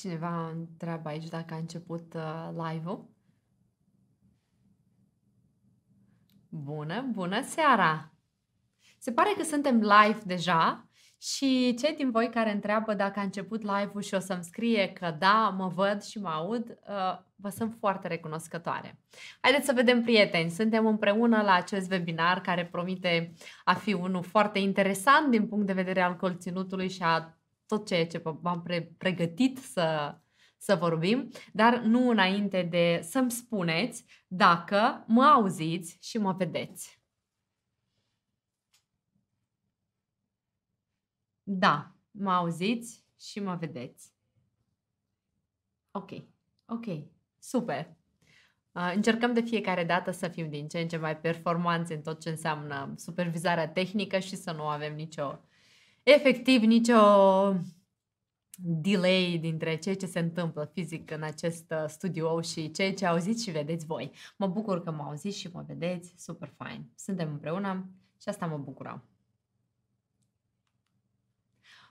Cineva întreabă aici dacă a început uh, live-ul. Bună, bună seara! Se pare că suntem live deja și cei din voi care întreabă dacă a început live-ul și o să-mi scrie că da, mă văd și mă aud, uh, vă sunt foarte recunoscătoare. Haideți să vedem, prieteni, suntem împreună la acest webinar care promite a fi unul foarte interesant din punct de vedere al conținutului și a tot ceea ce v-am pre- pregătit să, să vorbim, dar nu înainte de să-mi spuneți dacă mă auziți și mă vedeți. Da, mă auziți și mă vedeți. Ok, ok, super. Uh, încercăm de fiecare dată să fim din ce în ce mai performanți în tot ce înseamnă supervizarea tehnică și să nu avem nicio efectiv nicio delay dintre ceea ce se întâmplă fizic în acest uh, studio și ceea ce auziți și vedeți voi. Mă bucur că mă auziți și mă vedeți, super fain. Suntem împreună și asta mă bucură.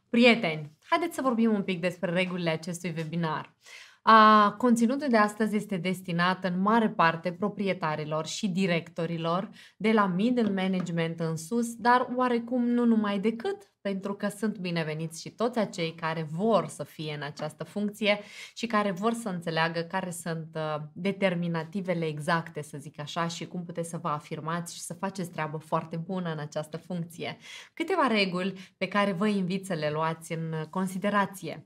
Prieteni, haideți să vorbim un pic despre regulile acestui webinar. A, conținutul de astăzi este destinat în mare parte proprietarilor și directorilor de la middle management în sus, dar oarecum nu numai decât pentru că sunt bineveniți și toți acei care vor să fie în această funcție și care vor să înțeleagă care sunt uh, determinativele exacte, să zic așa, și cum puteți să vă afirmați și să faceți treabă foarte bună în această funcție. Câteva reguli pe care vă invit să le luați în considerație.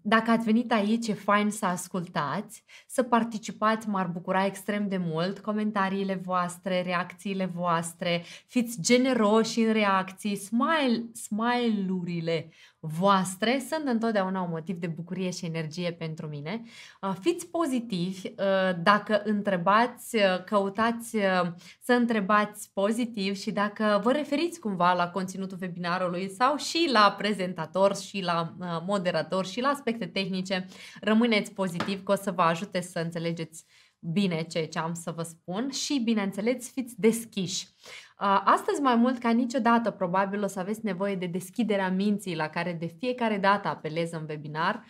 Dacă ați venit aici, e fain să ascultați, să participați, m-ar bucura extrem de mult comentariile voastre, reacțiile voastre, fiți generoși în reacții, smile, smile-urile voastre sunt întotdeauna un motiv de bucurie și energie pentru mine. Uh, fiți pozitivi uh, dacă întrebați, uh, căutați să întrebați pozitiv și dacă vă referiți cumva la conținutul webinarului sau și la prezentator și la moderator și la aspecte tehnice, rămâneți pozitiv că o să vă ajute să înțelegeți bine ceea ce am să vă spun și, bineînțeles, fiți deschiși. Astăzi, mai mult ca niciodată, probabil o să aveți nevoie de deschiderea minții la care de fiecare dată apelez în webinar,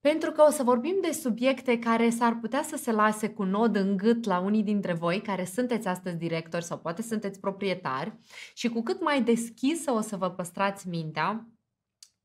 pentru că o să vorbim de subiecte care s-ar putea să se lase cu nod în gât la unii dintre voi care sunteți astăzi directori sau poate sunteți proprietari și cu cât mai deschisă o să vă păstrați mintea,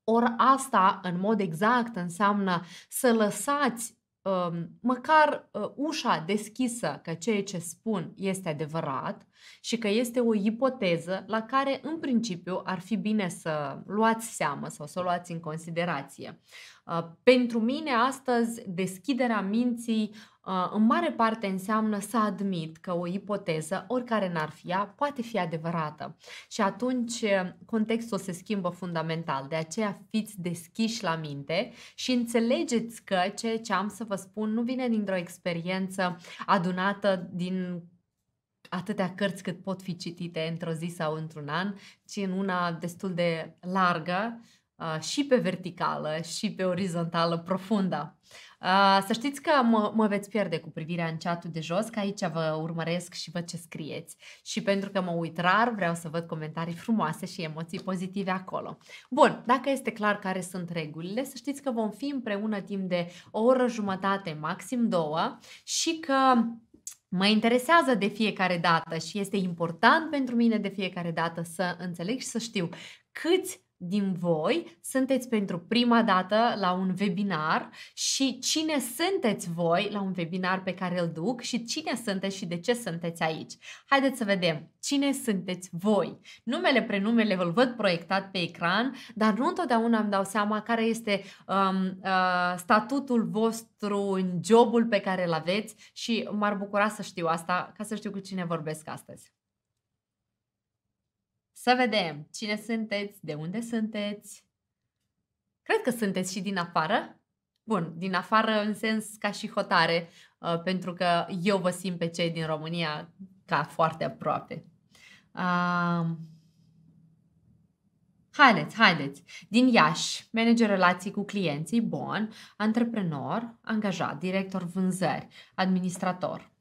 Or asta, în mod exact, înseamnă să lăsați Um, măcar uh, ușa deschisă că ceea ce spun este adevărat și că este o ipoteză la care în principiu ar fi bine să luați seamă sau să o luați în considerație. Uh, pentru mine astăzi deschiderea minții Uh, în mare parte înseamnă să admit că o ipoteză, oricare n-ar fi ea, poate fi adevărată. Și atunci uh, contextul se schimbă fundamental. De aceea fiți deschiși la minte și înțelegeți că ceea ce am să vă spun nu vine dintr-o experiență adunată din atâtea cărți cât pot fi citite într-o zi sau într-un an, ci în una destul de largă, și pe verticală și pe orizontală profundă. Să știți că mă, mă veți pierde cu privirea în chatul de jos, că aici vă urmăresc și văd ce scrieți. Și pentru că mă uit rar, vreau să văd comentarii frumoase și emoții pozitive acolo. Bun, dacă este clar care sunt regulile, să știți că vom fi împreună timp de o oră jumătate, maxim două, și că mă interesează de fiecare dată și este important pentru mine de fiecare dată să înțeleg și să știu câți din voi sunteți pentru prima dată la un webinar și cine sunteți voi la un webinar pe care îl duc și cine sunteți și de ce sunteți aici. Haideți să vedem cine sunteți voi. Numele, prenumele îl văd proiectat pe ecran, dar nu întotdeauna îmi dau seama care este um, uh, statutul vostru în jobul pe care îl aveți și m-ar bucura să știu asta ca să știu cu cine vorbesc astăzi. Să vedem cine sunteți, de unde sunteți. Cred că sunteți și din afară. Bun, din afară în sens ca și hotare, uh, pentru că eu vă simt pe cei din România ca foarte aproape. Um... Haideți, haideți. Din Iași, manager relații cu clienții, bun, antreprenor, angajat, director vânzări, administrator.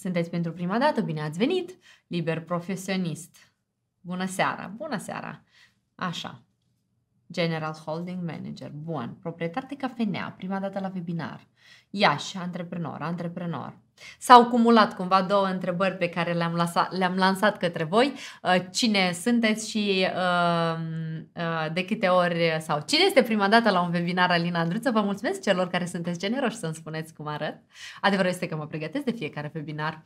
Sunteți pentru prima dată, bine ați venit! Liber profesionist. Bună seara! Bună seara! Așa. General Holding Manager. Bun. Proprietar de cafenea. Prima dată la webinar. Iași, antreprenor, antreprenor. S-au cumulat cumva două întrebări pe care le-am, lăsat, le-am lansat către voi. Uh, cine sunteți și uh, uh, de câte ori sau cine este prima dată la un webinar Alina Andruță? Vă mulțumesc celor care sunteți generoși să-mi spuneți cum arăt. Adevărul este că mă pregătesc de fiecare webinar,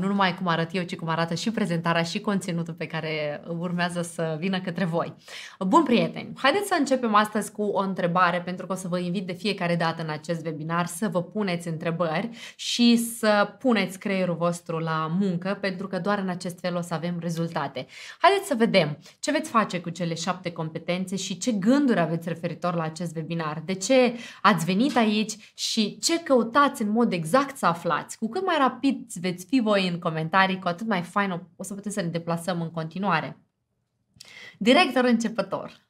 nu numai cum arăt eu, ci cum arată și prezentarea și conținutul pe care urmează să vină către voi. Bun prieteni, haideți să începem astăzi cu o întrebare pentru că o să vă invit de fiecare dată în acest webinar să vă puneți întrebări și să puneți creierul vostru la muncă, pentru că doar în acest fel o să avem rezultate. Haideți să vedem ce veți face cu cele șapte competențe și ce gânduri aveți referitor la acest webinar, de ce ați venit aici și ce căutați în mod exact să aflați. Cu cât mai rapid veți fi voi în comentarii, cu atât mai fain o să puteți să ne deplasăm în continuare. Director începător.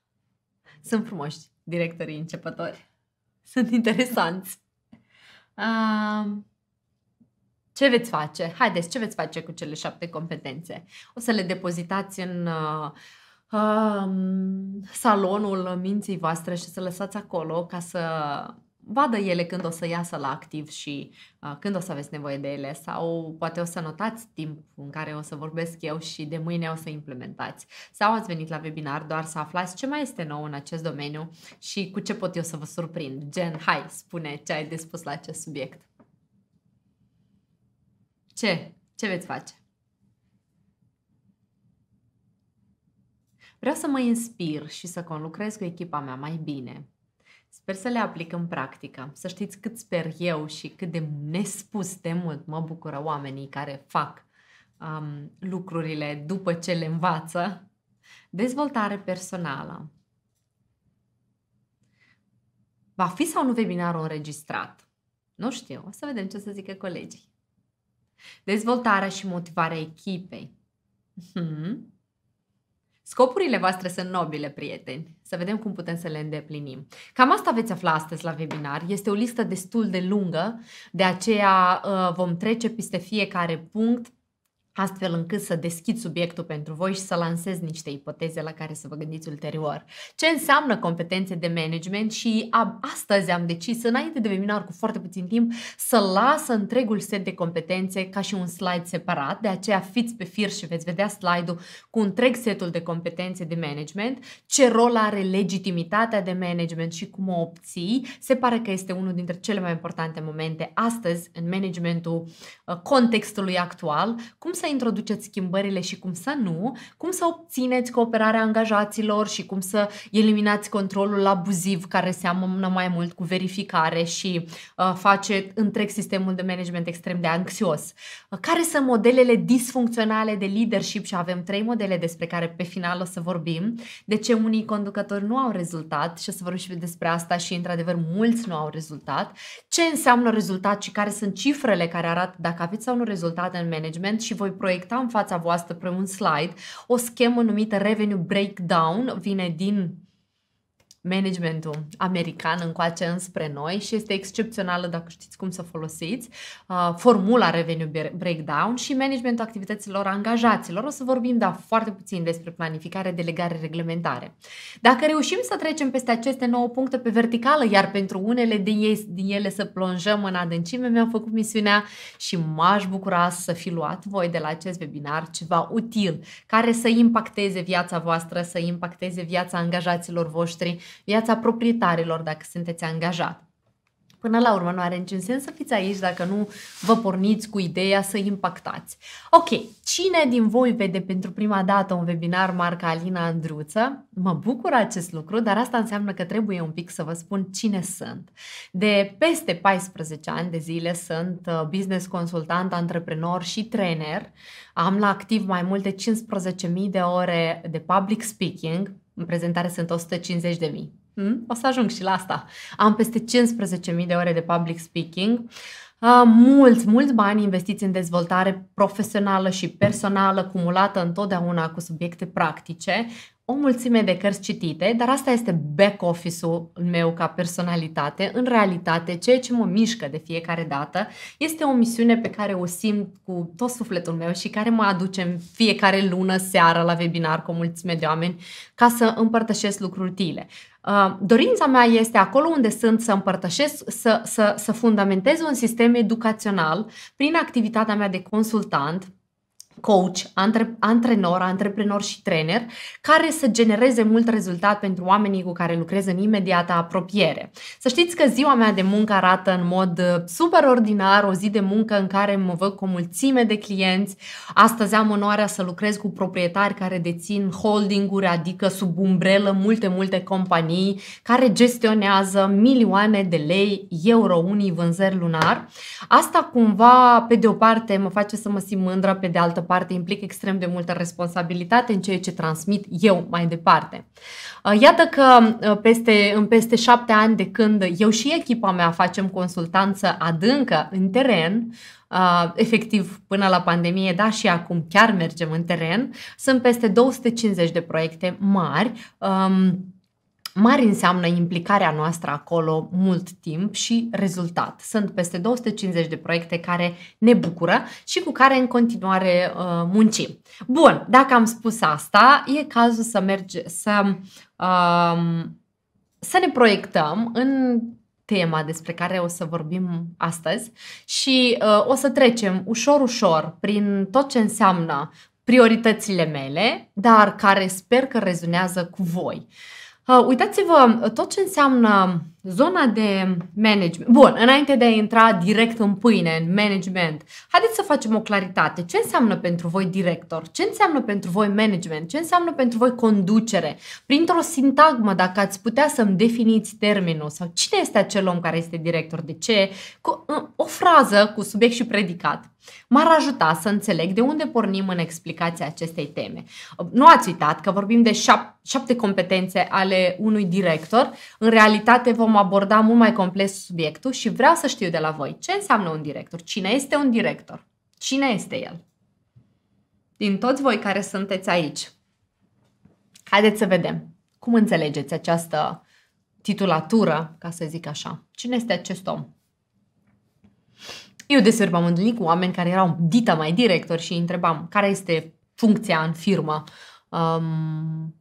Sunt frumoși directorii începători. Sunt interesanți. Ce veți face? Haideți, ce veți face cu cele șapte competențe? O să le depozitați în uh, uh, salonul minții voastre și să lăsați acolo ca să vadă ele când o să iasă la activ și uh, când o să aveți nevoie de ele sau poate o să notați timpul în care o să vorbesc eu și de mâine o să implementați. Sau ați venit la webinar doar să aflați ce mai este nou în acest domeniu și cu ce pot eu să vă surprind. Gen, hai, spune ce ai de spus la acest subiect. Ce? Ce veți face? Vreau să mă inspir și să conlucrez cu echipa mea mai bine. Sper să le aplic în practică. Să știți cât sper eu și cât de nespus de mult mă bucură oamenii care fac um, lucrurile după ce le învață. Dezvoltare personală. Va fi sau nu webinarul înregistrat? Nu știu, o să vedem ce o să zică colegii. Dezvoltarea și motivarea echipei. Hmm. Scopurile voastre sunt nobile, prieteni. Să vedem cum putem să le îndeplinim. Cam asta veți afla astăzi la webinar. Este o listă destul de lungă, de aceea uh, vom trece peste fiecare punct astfel încât să deschid subiectul pentru voi și să lansez niște ipoteze la care să vă gândiți ulterior. Ce înseamnă competențe de management și astăzi am decis, înainte de webinar cu foarte puțin timp, să las întregul set de competențe ca și un slide separat, de aceea fiți pe fir și veți vedea slide-ul cu întreg setul de competențe de management, ce rol are legitimitatea de management și cum o obții. Se pare că este unul dintre cele mai importante momente astăzi în managementul uh, contextului actual, cum să să introduceți schimbările și cum să nu, cum să obțineți cooperarea angajaților și cum să eliminați controlul abuziv care seamănă mai mult cu verificare și uh, face întreg sistemul de management extrem de anxios. Uh, care sunt modelele disfuncționale de leadership și avem trei modele despre care pe final o să vorbim, de ce unii conducători nu au rezultat și o să vorbim și despre asta și într-adevăr mulți nu au rezultat, ce înseamnă rezultat și care sunt cifrele care arată dacă aveți sau nu rezultat în management și voi proiecta în fața voastră pe un slide o schemă numită Revenue Breakdown, vine din managementul american încoace înspre noi și este excepțională dacă știți cum să folosiți uh, formula revenue breakdown și managementul activităților angajaților. O să vorbim, da, foarte puțin despre planificare, delegare, reglementare. Dacă reușim să trecem peste aceste nouă puncte pe verticală, iar pentru unele din, ele din ele să plonjăm în adâncime, mi-am făcut misiunea și m-aș bucura să fi luat voi de la acest webinar ceva util, care să impacteze viața voastră, să impacteze viața angajaților voștri viața proprietarilor dacă sunteți angajat. Până la urmă, nu are niciun sens să fiți aici dacă nu vă porniți cu ideea să impactați. Ok, cine din voi vede pentru prima dată un webinar marca Alina Andruță? Mă bucur acest lucru, dar asta înseamnă că trebuie un pic să vă spun cine sunt. De peste 14 ani de zile sunt uh, business consultant, antreprenor și trainer. Am la activ mai multe 15.000 de ore de public speaking, în prezentare sunt 150 de mii. Hmm? O să ajung și la asta. Am peste 15.000 de ore de public speaking. Uh, mulți, mulți bani investiți în dezvoltare profesională și personală, cumulată întotdeauna cu subiecte practice o mulțime de cărți citite, dar asta este back office-ul meu ca personalitate. În realitate, ceea ce mă mișcă de fiecare dată este o misiune pe care o simt cu tot sufletul meu și care mă aduce în fiecare lună, seară, la webinar cu o mulțime de oameni ca să împărtășesc lucruri utile. Uh, dorința mea este acolo unde sunt să împărtășesc, să, să, să fundamentez un sistem educațional prin activitatea mea de consultant, coach, antre- antrenor, antreprenor și trainer, care să genereze mult rezultat pentru oamenii cu care lucrez în imediată apropiere. Să știți că ziua mea de muncă arată în mod uh, super ordinar, o zi de muncă în care mă văd cu o mulțime de clienți. Astăzi am onoarea să lucrez cu proprietari care dețin holdinguri, adică sub umbrelă multe, multe companii care gestionează milioane de lei, euro, unii vânzări lunar. Asta cumva, pe de o parte, mă face să mă simt mândră, pe de altă parte, implic extrem de multă responsabilitate în ceea ce transmit eu mai departe. Uh, iată că uh, peste, în peste șapte ani de când eu și echipa mea facem consultanță adâncă în teren, Uh, efectiv până la pandemie, da, și acum chiar mergem în teren. Sunt peste 250 de proiecte mari. Um, mari înseamnă implicarea noastră acolo mult timp și rezultat. Sunt peste 250 de proiecte care ne bucură și cu care în continuare uh, muncim. Bun, dacă am spus asta, e cazul să merge să uh, să ne proiectăm în tema despre care o să vorbim astăzi și uh, o să trecem ușor ușor prin tot ce înseamnă prioritățile mele, dar care sper că rezonează cu voi. Uh, uitați-vă uh, tot ce înseamnă um, Zona de management. Bun, înainte de a intra direct în pâine, în management, haideți să facem o claritate. Ce înseamnă pentru voi director? Ce înseamnă pentru voi management? Ce înseamnă pentru voi conducere? Printr-o sintagmă, dacă ați putea să-mi definiți termenul sau cine este acel om care este director, de ce, cu o frază cu subiect și predicat. M-ar ajuta să înțeleg de unde pornim în explicația acestei teme. Nu ați uitat că vorbim de șap- șapte competențe ale unui director. În realitate vom vom aborda mult mai complex subiectul și vreau să știu de la voi ce înseamnă un director, cine este un director, cine este el. Din toți voi care sunteți aici, haideți să vedem cum înțelegeți această titulatură, ca să zic așa. Cine este acest om? Eu desigur m-am întâlnit cu oameni care erau dita mai director și îi întrebam care este funcția în firmă. Um,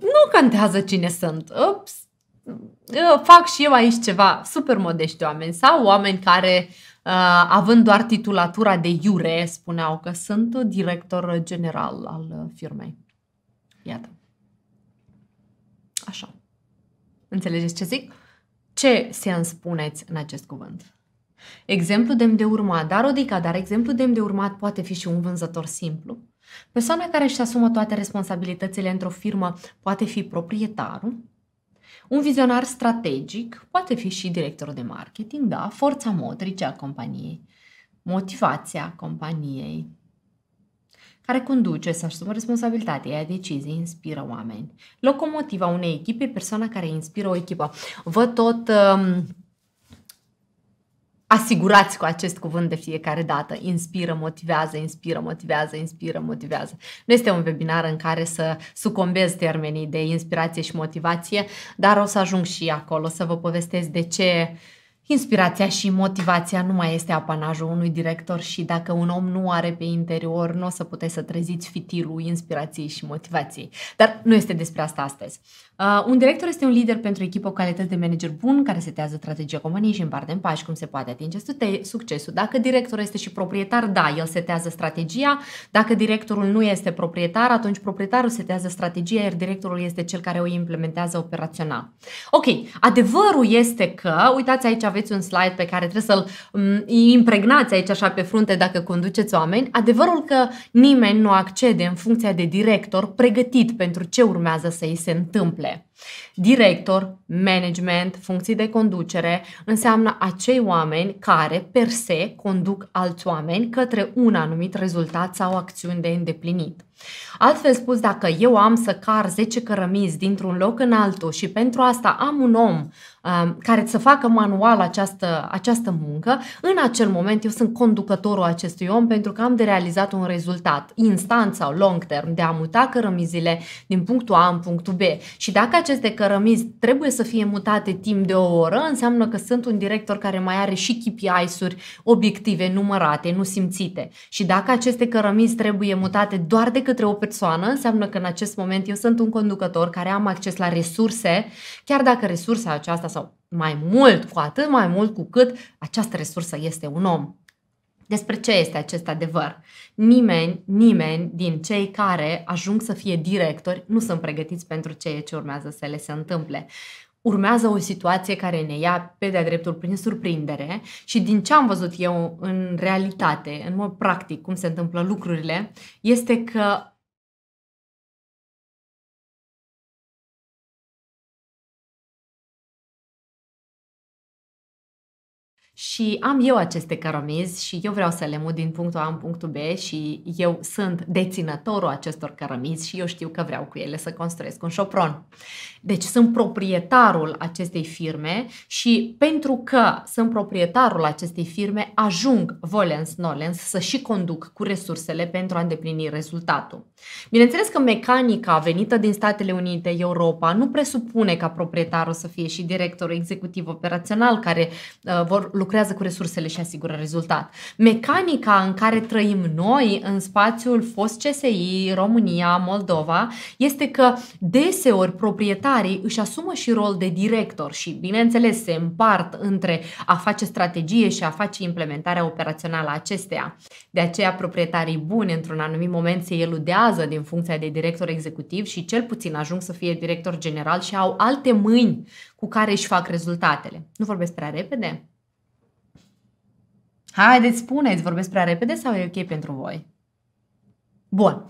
nu contează cine sunt. Ups, fac și eu aici ceva super modești oameni sau oameni care uh, având doar titulatura de iure, spuneau că sunt director general al uh, firmei. Iată. Așa. Înțelegeți ce zic? Ce se spuneți în acest cuvânt? Exemplu demn de urmat. Dar, odica, dar exemplu demn de urmat poate fi și un vânzător simplu. Persoana care își asumă toate responsabilitățile într-o firmă poate fi proprietarul, un vizionar strategic poate fi și director de marketing, da, forța motrice a companiei, motivația companiei, care conduce, să asumă responsabilitatea, ia decizii, inspiră oameni. Locomotiva unei echipe, persoana care inspiră o echipă. Vă tot um, asigurați cu acest cuvânt de fiecare dată. Inspiră, motivează, inspiră, motivează, inspiră, motivează. Nu este un webinar în care să sucombez termenii de inspirație și motivație, dar o să ajung și acolo să vă povestesc de ce inspirația și motivația nu mai este apanajul unui director și dacă un om nu are pe interior, nu o să puteți să treziți fitilul inspirației și motivației. Dar nu este despre asta astăzi. Uh, un director este un lider pentru echipă o calități de manager bun, care setează strategia companiei și împarte în pași cum se poate atinge succesul. Dacă directorul este și proprietar, da, el setează strategia. Dacă directorul nu este proprietar, atunci proprietarul setează strategia, iar directorul este cel care o implementează operațional. Ok, adevărul este că, uitați aici aveți un slide pe care trebuie să-l mm, impregnați aici așa pe frunte dacă conduceți oameni, adevărul că nimeni nu accede în funcția de director pregătit pentru ce urmează să îi se întâmple ele. Director, management, funcții de conducere înseamnă acei oameni care, per se, conduc alți oameni către un anumit rezultat sau acțiuni de îndeplinit. Altfel spus, dacă eu am să car 10 cărămizi dintr-un loc în altul și pentru asta am un om um, care să facă manual această, această muncă, în acel moment eu sunt conducătorul acestui om pentru că am de realizat un rezultat instant sau long term de a muta cărămizile din punctul A în punctul B. Și dacă aceste cărămizi trebuie să fie mutate timp de o oră, înseamnă că sunt un director care mai are și kpi uri obiective numărate, nu simțite. Și dacă aceste cărămizi trebuie mutate doar de către o persoană, înseamnă că în acest moment eu sunt un conducător care am acces la resurse, chiar dacă resursa aceasta sau mai mult, cu atât mai mult cu cât această resursă este un om. Despre ce este acest adevăr? Nimeni, nimeni din cei care ajung să fie directori nu sunt pregătiți pentru ceea ce urmează să le se întâmple urmează o situație care ne ia pe de-a dreptul prin surprindere și din ce am văzut eu în realitate, în mod practic, cum se întâmplă lucrurile, este că Și am eu aceste cărămizi și eu vreau să le mut din punctul A în punctul B și eu sunt deținătorul acestor cărămizi și eu știu că vreau cu ele să construiesc un șopron. Deci sunt proprietarul acestei firme și pentru că sunt proprietarul acestei firme ajung volens nolens să și conduc cu resursele pentru a îndeplini rezultatul. Bineînțeles că mecanica venită din Statele Unite, Europa, nu presupune ca proprietarul să fie și directorul executiv operațional care uh, vor lucra lucrează cu resursele și asigură rezultat. Mecanica în care trăim noi în spațiul fost CSI, România, Moldova, este că deseori proprietarii își asumă și rol de director și, bineînțeles, se împart între a face strategie și a face implementarea operațională a acesteia. De aceea, proprietarii buni, într-un anumit moment, se eludează din funcția de director executiv și cel puțin ajung să fie director general și au alte mâini cu care își fac rezultatele. Nu vorbesc prea repede? Haideți, spuneți, vorbesc prea repede sau e ok pentru voi? Bun.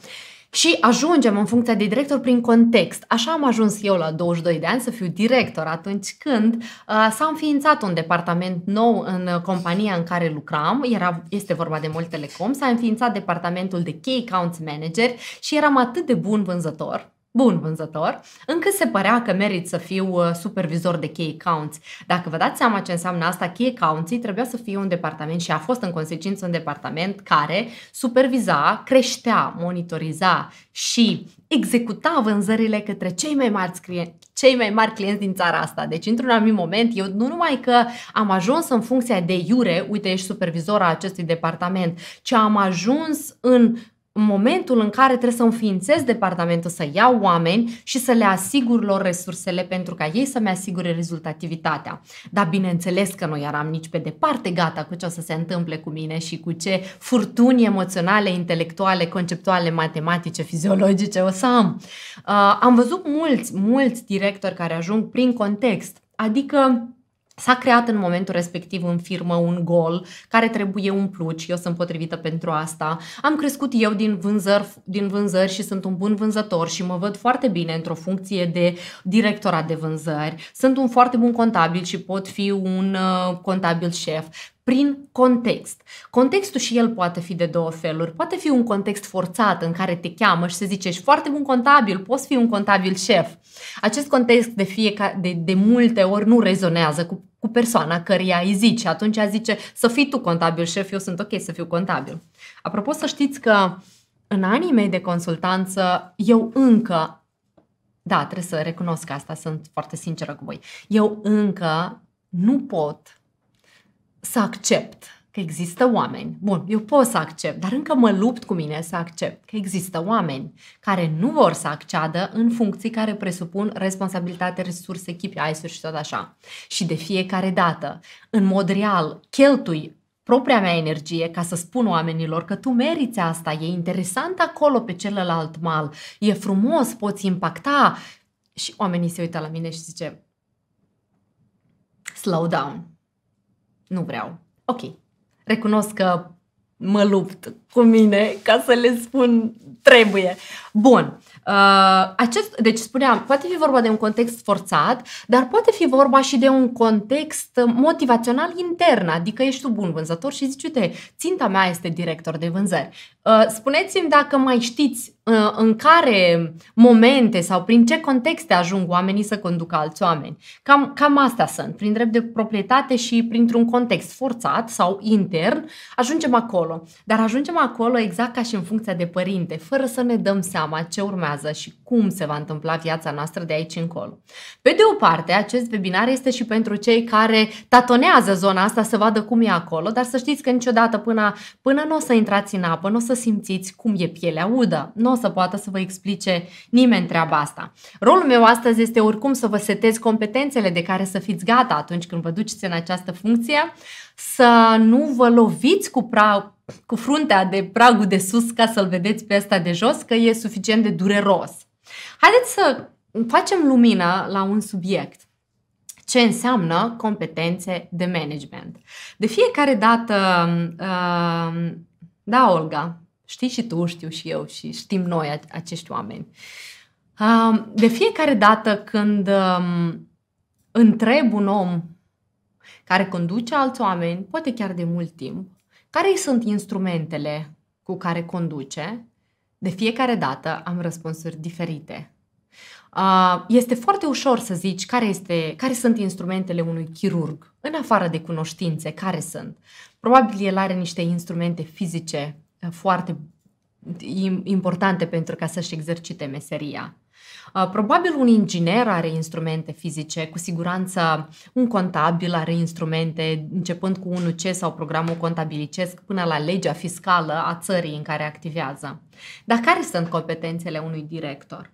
Și ajungem în funcția de director prin context. Așa am ajuns eu la 22 de ani să fiu director atunci când uh, s-a înființat un departament nou în uh, compania în care lucram. Era, este vorba de Mol Telecom. S-a înființat departamentul de Key Accounts Manager și eram atât de bun vânzător bun vânzător, încât se părea că merit să fiu uh, supervisor de key accounts. Dacă vă dați seama ce înseamnă asta, key accounts trebuia să fie un departament și a fost în consecință un departament care superviza, creștea, monitoriza și executa vânzările către cei mai mari clienți cei mai mari clienți din țara asta. Deci, într-un anumit moment, eu nu numai că am ajuns în funcția de iure, uite, ești supervizor a acestui departament, ci am ajuns în în momentul în care trebuie să înființez departamentul, să iau oameni și să le asigur lor resursele pentru ca ei să-mi asigure rezultativitatea. Dar bineînțeles că nu eram nici pe departe gata cu ce o să se întâmple cu mine și cu ce furtuni emoționale, intelectuale, conceptuale, matematice, fiziologice o să am. Uh, am văzut mulți, mulți directori care ajung prin context, adică S-a creat în momentul respectiv în firmă un gol care trebuie umplut și eu sunt potrivită pentru asta. Am crescut eu din vânzări, din vânzări și sunt un bun vânzător și mă văd foarte bine într-o funcție de directorat de vânzări. Sunt un foarte bun contabil și pot fi un uh, contabil șef prin context. Contextul și el poate fi de două feluri. Poate fi un context forțat în care te cheamă și se zice ești foarte bun contabil, poți fi un contabil șef. Acest context de, fiecare, de, de multe ori nu rezonează cu, cu persoana căreia îi zice. Atunci zice să fii tu contabil șef, eu sunt ok să fiu contabil. Apropo să știți că în anii mei de consultanță eu încă da, trebuie să recunosc asta, sunt foarte sinceră cu voi. Eu încă nu pot să accept că există oameni. Bun, eu pot să accept, dar încă mă lupt cu mine să accept că există oameni care nu vor să acceadă în funcții care presupun responsabilitate, resurse, echipe, ISU și tot așa. Și de fiecare dată, în mod real, cheltui propria mea energie ca să spun oamenilor că tu meriți asta, e interesant acolo pe celălalt mal, e frumos, poți impacta. Și oamenii se uită la mine și zice, slow down, nu vreau. Ok. Recunosc că mă lupt cu mine ca să le spun trebuie. Bun. Uh, acest, deci spuneam, poate fi vorba de un context forțat, dar poate fi vorba și de un context motivațional intern, adică ești tu bun vânzător și zici, uite, ținta mea este director de vânzări. Uh, spuneți-mi dacă mai știți Uh, în care momente sau prin ce contexte ajung oamenii să conducă alți oameni. Cam, cam astea sunt. Prin drept de proprietate și printr-un context forțat sau intern, ajungem acolo. Dar ajungem acolo exact ca și în funcția de părinte, fără să ne dăm seama ce urmează și cum se va întâmpla viața noastră de aici încolo. Pe de o parte, acest webinar este și pentru cei care tatonează zona asta să vadă cum e acolo, dar să știți că niciodată până, până nu o să intrați în apă, nu o să simțiți cum e pielea udă, nu o să poată să vă explice nimeni treaba asta. Rolul meu astăzi este oricum să vă setez competențele de care să fiți gata atunci când vă duceți în această funcție, să nu vă loviți cu pra- cu fruntea de pragul de sus ca să-l vedeți pe ăsta de jos, că e suficient de dureros. Haideți să facem lumină la un subiect ce înseamnă competențe de management. De fiecare dată, uh, da, Olga, Știi și tu, știu și eu și știm noi acești oameni. De fiecare dată când um, întreb un om care conduce alți oameni, poate chiar de mult timp, care sunt instrumentele cu care conduce, de fiecare dată am răspunsuri diferite. Este foarte ușor să zici care, este, care sunt instrumentele unui chirurg, în afară de cunoștințe, care sunt. Probabil el are niște instrumente fizice foarte importante pentru ca să-și exercite meseria. Uh, probabil un inginer are instrumente fizice, cu siguranță un contabil are instrumente, începând cu 1C sau programul contabilicesc până la legea fiscală a țării în care activează. Dar care sunt competențele unui director?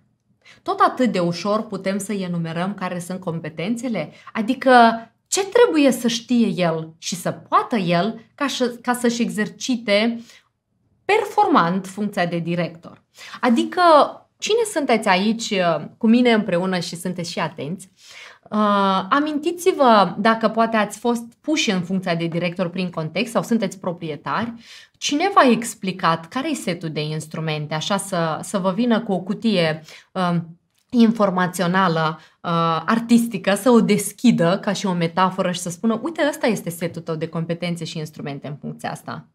Tot atât de ușor putem să enumerăm care sunt competențele? Adică ce trebuie să știe el și să poată el ca, ca să-și exercite performant funcția de director. Adică cine sunteți aici uh, cu mine împreună și sunteți și atenți, Uh, amintiți-vă dacă poate ați fost puși în funcția de director prin context sau sunteți proprietari, cine v-a explicat care e setul de instrumente, așa să, să vă vină cu o cutie uh, informațională, uh, artistică, să o deschidă ca și o metaforă și să spună, uite, ăsta este setul tău de competențe și instrumente în funcția asta.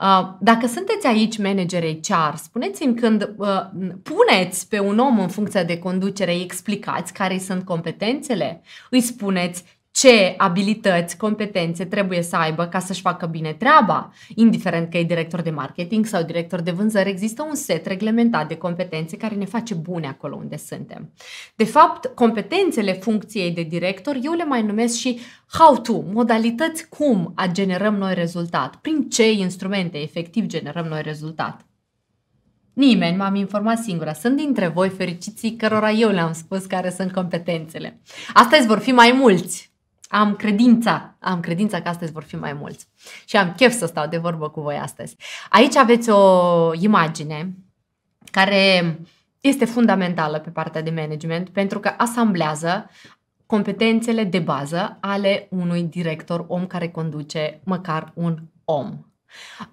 Uh, dacă sunteți aici manageri HR, spuneți-mi când uh, puneți pe un om în funcția de conducere, îi explicați care sunt competențele, îi spuneți ce abilități, competențe trebuie să aibă ca să-și facă bine treaba, indiferent că e director de marketing sau director de vânzări, există un set reglementat de competențe care ne face bune acolo unde suntem. De fapt, competențele funcției de director eu le mai numesc și how-to, modalități cum a generăm noi rezultat, prin ce instrumente efectiv generăm noi rezultat. Nimeni m-am informat singura. Sunt dintre voi fericiții cărora eu le-am spus care sunt competențele. Astăzi vor fi mai mulți, am credința, am credința că astăzi vor fi mai mulți. Și am chef să stau de vorbă cu voi astăzi. Aici aveți o imagine care este fundamentală pe partea de management pentru că asamblează competențele de bază ale unui director om care conduce măcar un om.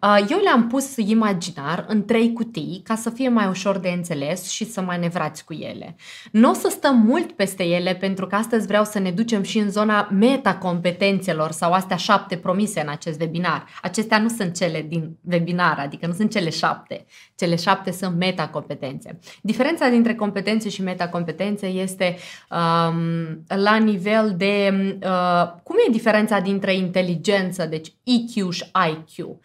Uh, eu le-am pus imaginar în trei cutii ca să fie mai ușor de înțeles și să manevrați cu ele. Nu o să stăm mult peste ele pentru că astăzi vreau să ne ducem și în zona metacompetențelor sau astea șapte promise în acest webinar. Acestea nu sunt cele din webinar, adică nu sunt cele șapte. Cele șapte sunt metacompetențe. Diferența dintre competențe și metacompetențe este um, la nivel de uh, cum e diferența dintre inteligență, deci EQ și IQ.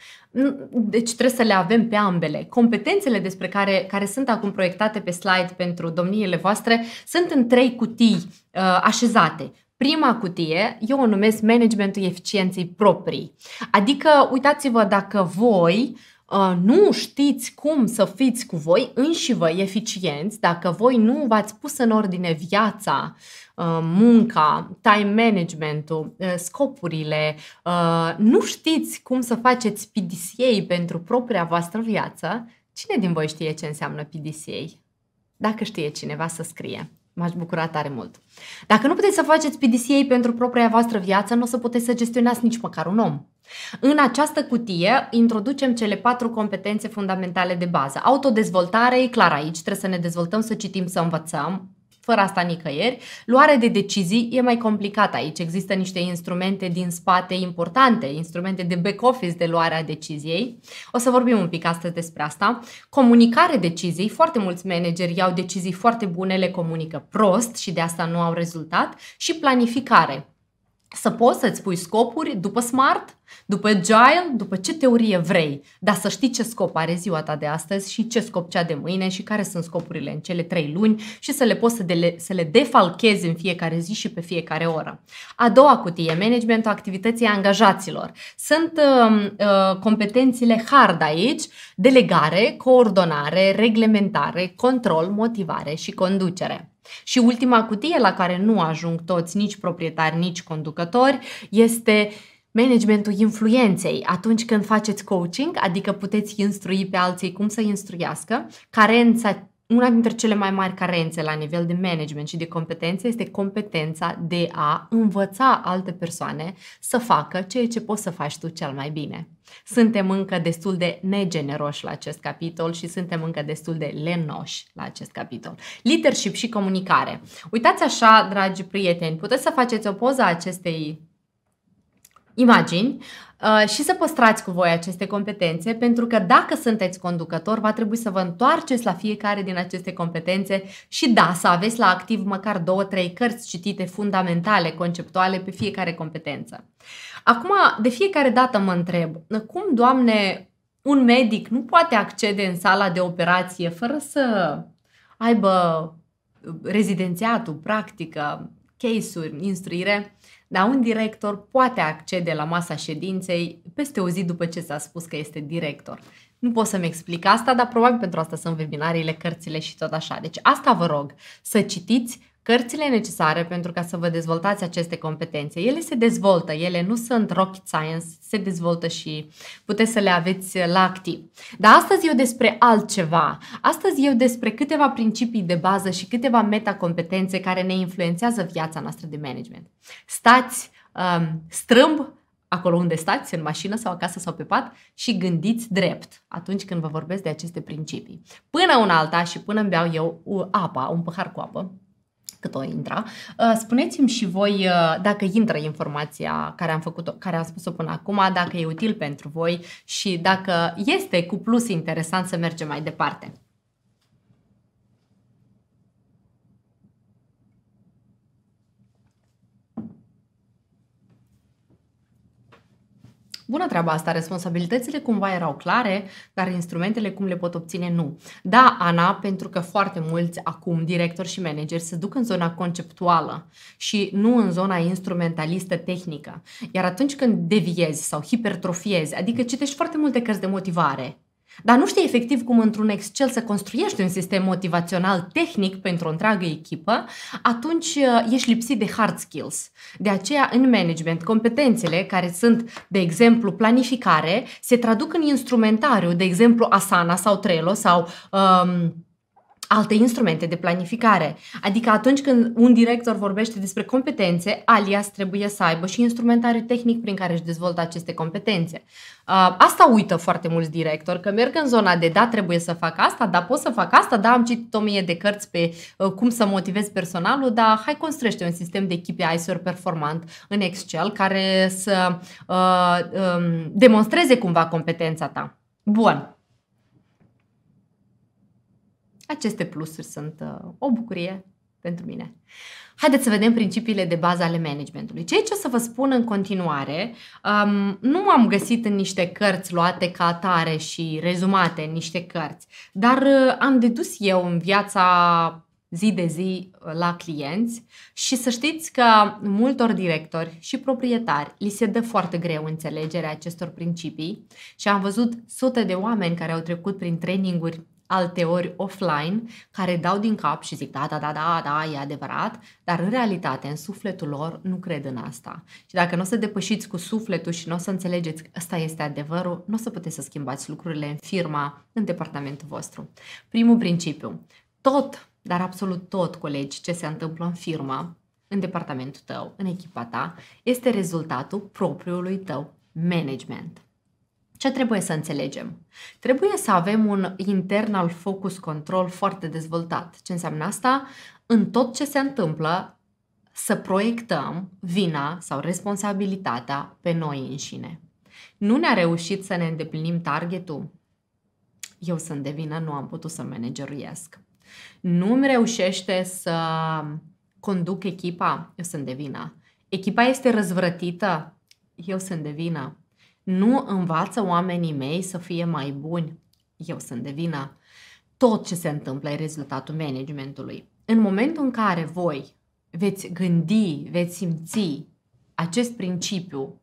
Deci trebuie să le avem pe ambele. Competențele despre care, care sunt acum proiectate pe slide pentru domniile voastre sunt în trei cutii uh, așezate. Prima cutie, eu o numesc managementul eficienței proprii. Adică, uitați-vă dacă voi uh, nu știți cum să fiți cu voi înși vă eficienți, dacă voi nu v-ați pus în ordine viața Uh, munca, time managementul, uh, scopurile, uh, nu știți cum să faceți PDCA pentru propria voastră viață, cine din voi știe ce înseamnă PDCA? Dacă știe cineva să scrie. M-aș bucura tare mult. Dacă nu puteți să faceți PDCA pentru propria voastră viață, nu o să puteți să gestionați nici măcar un om. În această cutie introducem cele patru competențe fundamentale de bază. Autodezvoltare e clar aici, trebuie să ne dezvoltăm, să citim, să învățăm fără asta nicăieri. Luarea de decizii e mai complicată aici. Există niște instrumente din spate importante, instrumente de back-office de luarea deciziei. O să vorbim un pic astăzi despre asta. Comunicare decizii. Foarte mulți manageri iau decizii foarte bune, le comunică prost și de asta nu au rezultat. Și planificare să poți să-ți pui scopuri după smart, după agile, după ce teorie vrei, dar să știi ce scop are ziua ta de astăzi și ce scop cea de mâine și care sunt scopurile în cele trei luni și să le poți să, dele, să le defalchezi în fiecare zi și pe fiecare oră. A doua cutie, managementul activității angajaților. Sunt um, uh, competențile hard aici, delegare, coordonare, reglementare, control, motivare și conducere. Și ultima cutie la care nu ajung toți, nici proprietari, nici conducători, este managementul influenței atunci când faceți coaching, adică puteți instrui pe alții cum să instruiască. Carența una dintre cele mai mari carențe la nivel de management și de competențe este competența de a învăța alte persoane să facă ceea ce poți să faci tu cel mai bine. Suntem încă destul de negeneroși la acest capitol și suntem încă destul de lenoși la acest capitol. Leadership și comunicare. Uitați așa, dragi prieteni, puteți să faceți o poză a acestei imagini uh, și să păstrați cu voi aceste competențe, pentru că dacă sunteți conducător, va trebui să vă întoarceți la fiecare din aceste competențe și da, să aveți la activ măcar două, trei cărți citite fundamentale, conceptuale pe fiecare competență. Acum, de fiecare dată mă întreb, cum, Doamne, un medic nu poate accede în sala de operație fără să aibă uh, rezidențiatul, practică, case-uri, instruire, dar un director poate accede la masa ședinței peste o zi după ce s-a spus că este director. Nu pot să-mi explic asta, dar probabil pentru asta sunt webinariile, cărțile și tot așa. Deci asta vă rog, să citiți cărțile necesare pentru ca să vă dezvoltați aceste competențe. Ele se dezvoltă, ele nu sunt rocket science, se dezvoltă și puteți să le aveți la activ. Dar astăzi eu despre altceva. Astăzi eu despre câteva principii de bază și câteva metacompetențe care ne influențează viața noastră de management. Stați um, strâmb acolo unde stați, în mașină sau acasă sau pe pat și gândiți drept atunci când vă vorbesc de aceste principii. Până una alta și până îmi beau eu apa, un pahar cu apă, cât o intra. Uh, spuneți-mi și voi uh, dacă intră informația care am, făcut care am spus-o până acum, dacă e util pentru voi și dacă este cu plus interesant să mergem mai departe. Bună treaba asta, responsabilitățile cumva erau clare, dar instrumentele cum le pot obține nu. Da, Ana, pentru că foarte mulți acum directori și manageri se duc în zona conceptuală și nu în zona instrumentalistă tehnică. Iar atunci când deviezi sau hipertrofiezi, adică citești foarte multe cărți de motivare, dar nu știi efectiv cum într-un Excel să construiești un sistem motivațional tehnic pentru o întreagă echipă, atunci uh, ești lipsit de hard skills. De aceea, în management, competențele care sunt, de exemplu, planificare, se traduc în instrumentariu, de exemplu, Asana sau Trello sau um, alte instrumente de planificare. Adică atunci când un director vorbește despre competențe, alias trebuie să aibă și instrumentare tehnic prin care își dezvoltă aceste competențe. Uh, asta uită foarte mulți directori, că merg în zona de da, trebuie să fac asta, da, pot să fac asta, da, am citit o mie de cărți pe uh, cum să motivez personalul, dar hai construiește un sistem de KPI-uri performant în Excel care să uh, um, demonstreze cumva competența ta. Bun, aceste plusuri sunt uh, o bucurie pentru mine. Haideți să vedem principiile de bază ale managementului. Ceea ce o să vă spun în continuare, um, nu am găsit în niște cărți luate ca atare și rezumate în niște cărți, dar uh, am dedus eu în viața zi de zi uh, la clienți și să știți că multor directori și proprietari li se dă foarte greu înțelegerea acestor principii și am văzut sute de oameni care au trecut prin traininguri ori offline, care dau din cap și zic da, da, da, da, da, e adevărat, dar în realitate, în sufletul lor, nu cred în asta. Și dacă nu o să depășiți cu sufletul și nu o să înțelegeți că ăsta este adevărul, nu o să puteți să schimbați lucrurile în firma, în departamentul vostru. Primul principiu, tot, dar absolut tot, colegi, ce se întâmplă în firmă, în departamentul tău, în echipa ta, este rezultatul propriului tău management. Ce trebuie să înțelegem? Trebuie să avem un internal focus control foarte dezvoltat. Ce înseamnă asta? În tot ce se întâmplă, să proiectăm vina sau responsabilitatea pe noi înșine. Nu ne-a reușit să ne îndeplinim targetul? Eu sunt de vină, nu am putut să manageruiesc. Nu îmi reușește să conduc echipa? Eu sunt de vină. Echipa este răzvrătită? Eu sunt de vină nu învață oamenii mei să fie mai buni. Eu sunt de vină. Tot ce se întâmplă e rezultatul managementului. În momentul în care voi veți gândi, veți simți acest principiu,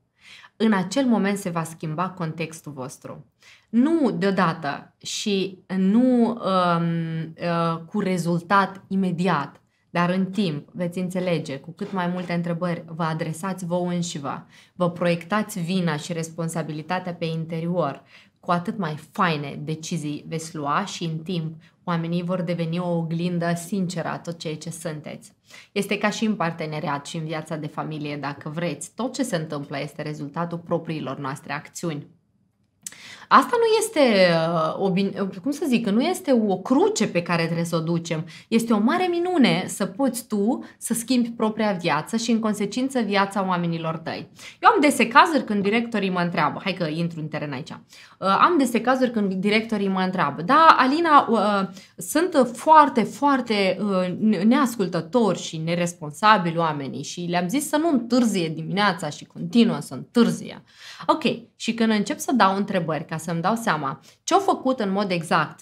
în acel moment se va schimba contextul vostru. Nu deodată și nu um, uh, cu rezultat imediat, dar în timp veți înțelege cu cât mai multe întrebări vă adresați vouă înșiva, vă proiectați vina și responsabilitatea pe interior, cu atât mai faine decizii veți lua și în timp oamenii vor deveni o oglindă sinceră a tot ceea ce sunteți. Este ca și în parteneriat și în viața de familie, dacă vreți. Tot ce se întâmplă este rezultatul propriilor noastre acțiuni. Asta nu este, uh, o, uh, cum să zic, nu este o cruce pe care trebuie să o ducem. Este o mare minune să poți tu să schimbi propria viață și în consecință viața oamenilor tăi. Eu am dese cazuri când directorii mă întreabă, hai că intru în teren aici, uh, am dese cazuri când directorii mă întreabă, da, Alina, sunt foarte, foarte neascultători și neresponsabili oamenii și le-am zis să nu întârzie dimineața și continuă să întârzie. Ok, și când încep să dau întrebări ca să-mi dau seama ce au făcut în mod exact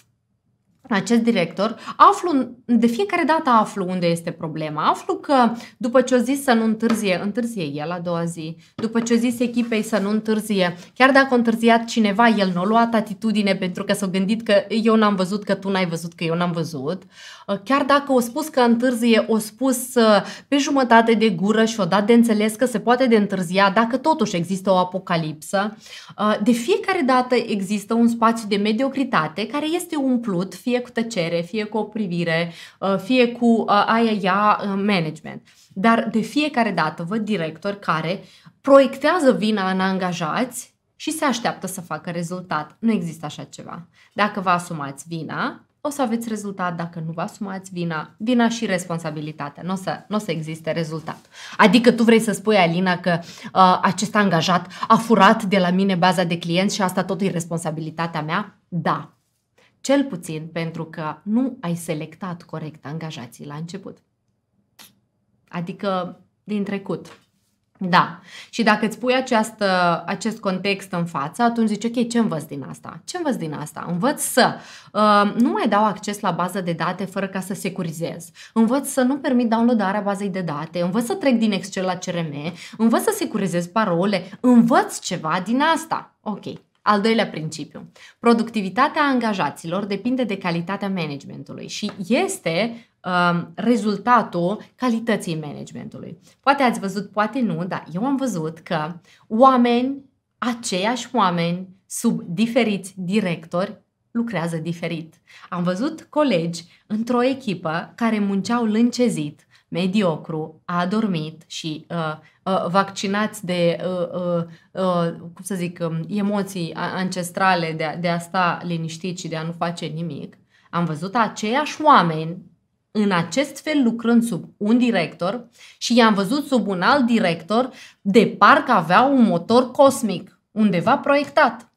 acest director, aflu, de fiecare dată aflu unde este problema. Aflu că după ce o zis să nu întârzie, întârzie el la doua zi. După ce o zis echipei să nu întârzie, chiar dacă a întârziat cineva, el nu a luat atitudine pentru că s-a gândit că eu n-am văzut, că tu n-ai văzut, că eu n-am văzut. Uh, chiar dacă o spus că întârzie, o spus uh, pe jumătate de gură și o dat de înțeles că se poate de întârzia dacă totuși există o apocalipsă. Uh, de fiecare dată există un spațiu de mediocritate care este umplut, fie cu tăcere, fie cu o privire, uh, fie cu uh, aia ia uh, management. Dar de fiecare dată văd directori care proiectează vina în angajați și se așteaptă să facă rezultat. Nu există așa ceva. Dacă vă asumați vina, o să aveți rezultat dacă nu vă asumați vina, vina și responsabilitatea. Nu o să, n-o să existe rezultat. Adică tu vrei să spui, Alina, că uh, acest angajat a furat de la mine baza de clienți și asta tot e responsabilitatea mea? Da. Cel puțin pentru că nu ai selectat corect angajații la început. Adică din trecut. Da. Și dacă îți pui această, acest context în față, atunci zici, ok, ce învăț din asta? Ce învăț din asta? Învăț să uh, nu mai dau acces la bază de date fără ca să securizez. Învăț să nu permit downloadarea bazei de date. Învăț să trec din Excel la CRM. Învăț să securizez parole. Învăț ceva din asta. Ok, al doilea principiu. Productivitatea angajaților depinde de calitatea managementului și este um, rezultatul calității managementului. Poate ați văzut, poate nu, dar eu am văzut că oameni, aceiași oameni, sub diferiți directori, lucrează diferit. Am văzut colegi într-o echipă care munceau lâncezit, mediocru, adormit și uh, Uh, vaccinați de, uh, uh, cum să zic, um, emoții ancestrale de a, de a sta liniștit și de a nu face nimic, am văzut aceiași oameni în acest fel lucrând sub un director și i-am văzut sub un alt director de parcă avea un motor cosmic undeva proiectat.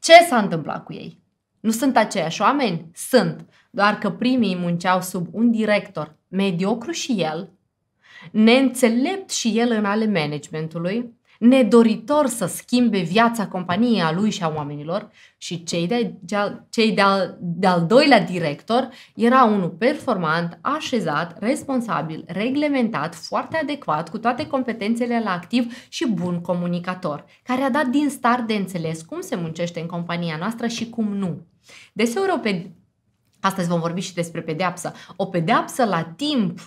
Ce s-a întâmplat cu ei? Nu sunt aceiași oameni? Sunt. Doar că primii munceau sub un director mediocru și el, neînțelept și el în ale managementului, nedoritor să schimbe viața companiei a lui și a oamenilor și cei, de, cei de-al, de-al doilea director era unul performant, așezat, responsabil, reglementat, foarte adecvat, cu toate competențele la activ și bun comunicator, care a dat din start de înțeles cum se muncește în compania noastră și cum nu. Deseori o pe... Astăzi vom vorbi și despre pedeapsă. O pedeapsă la timp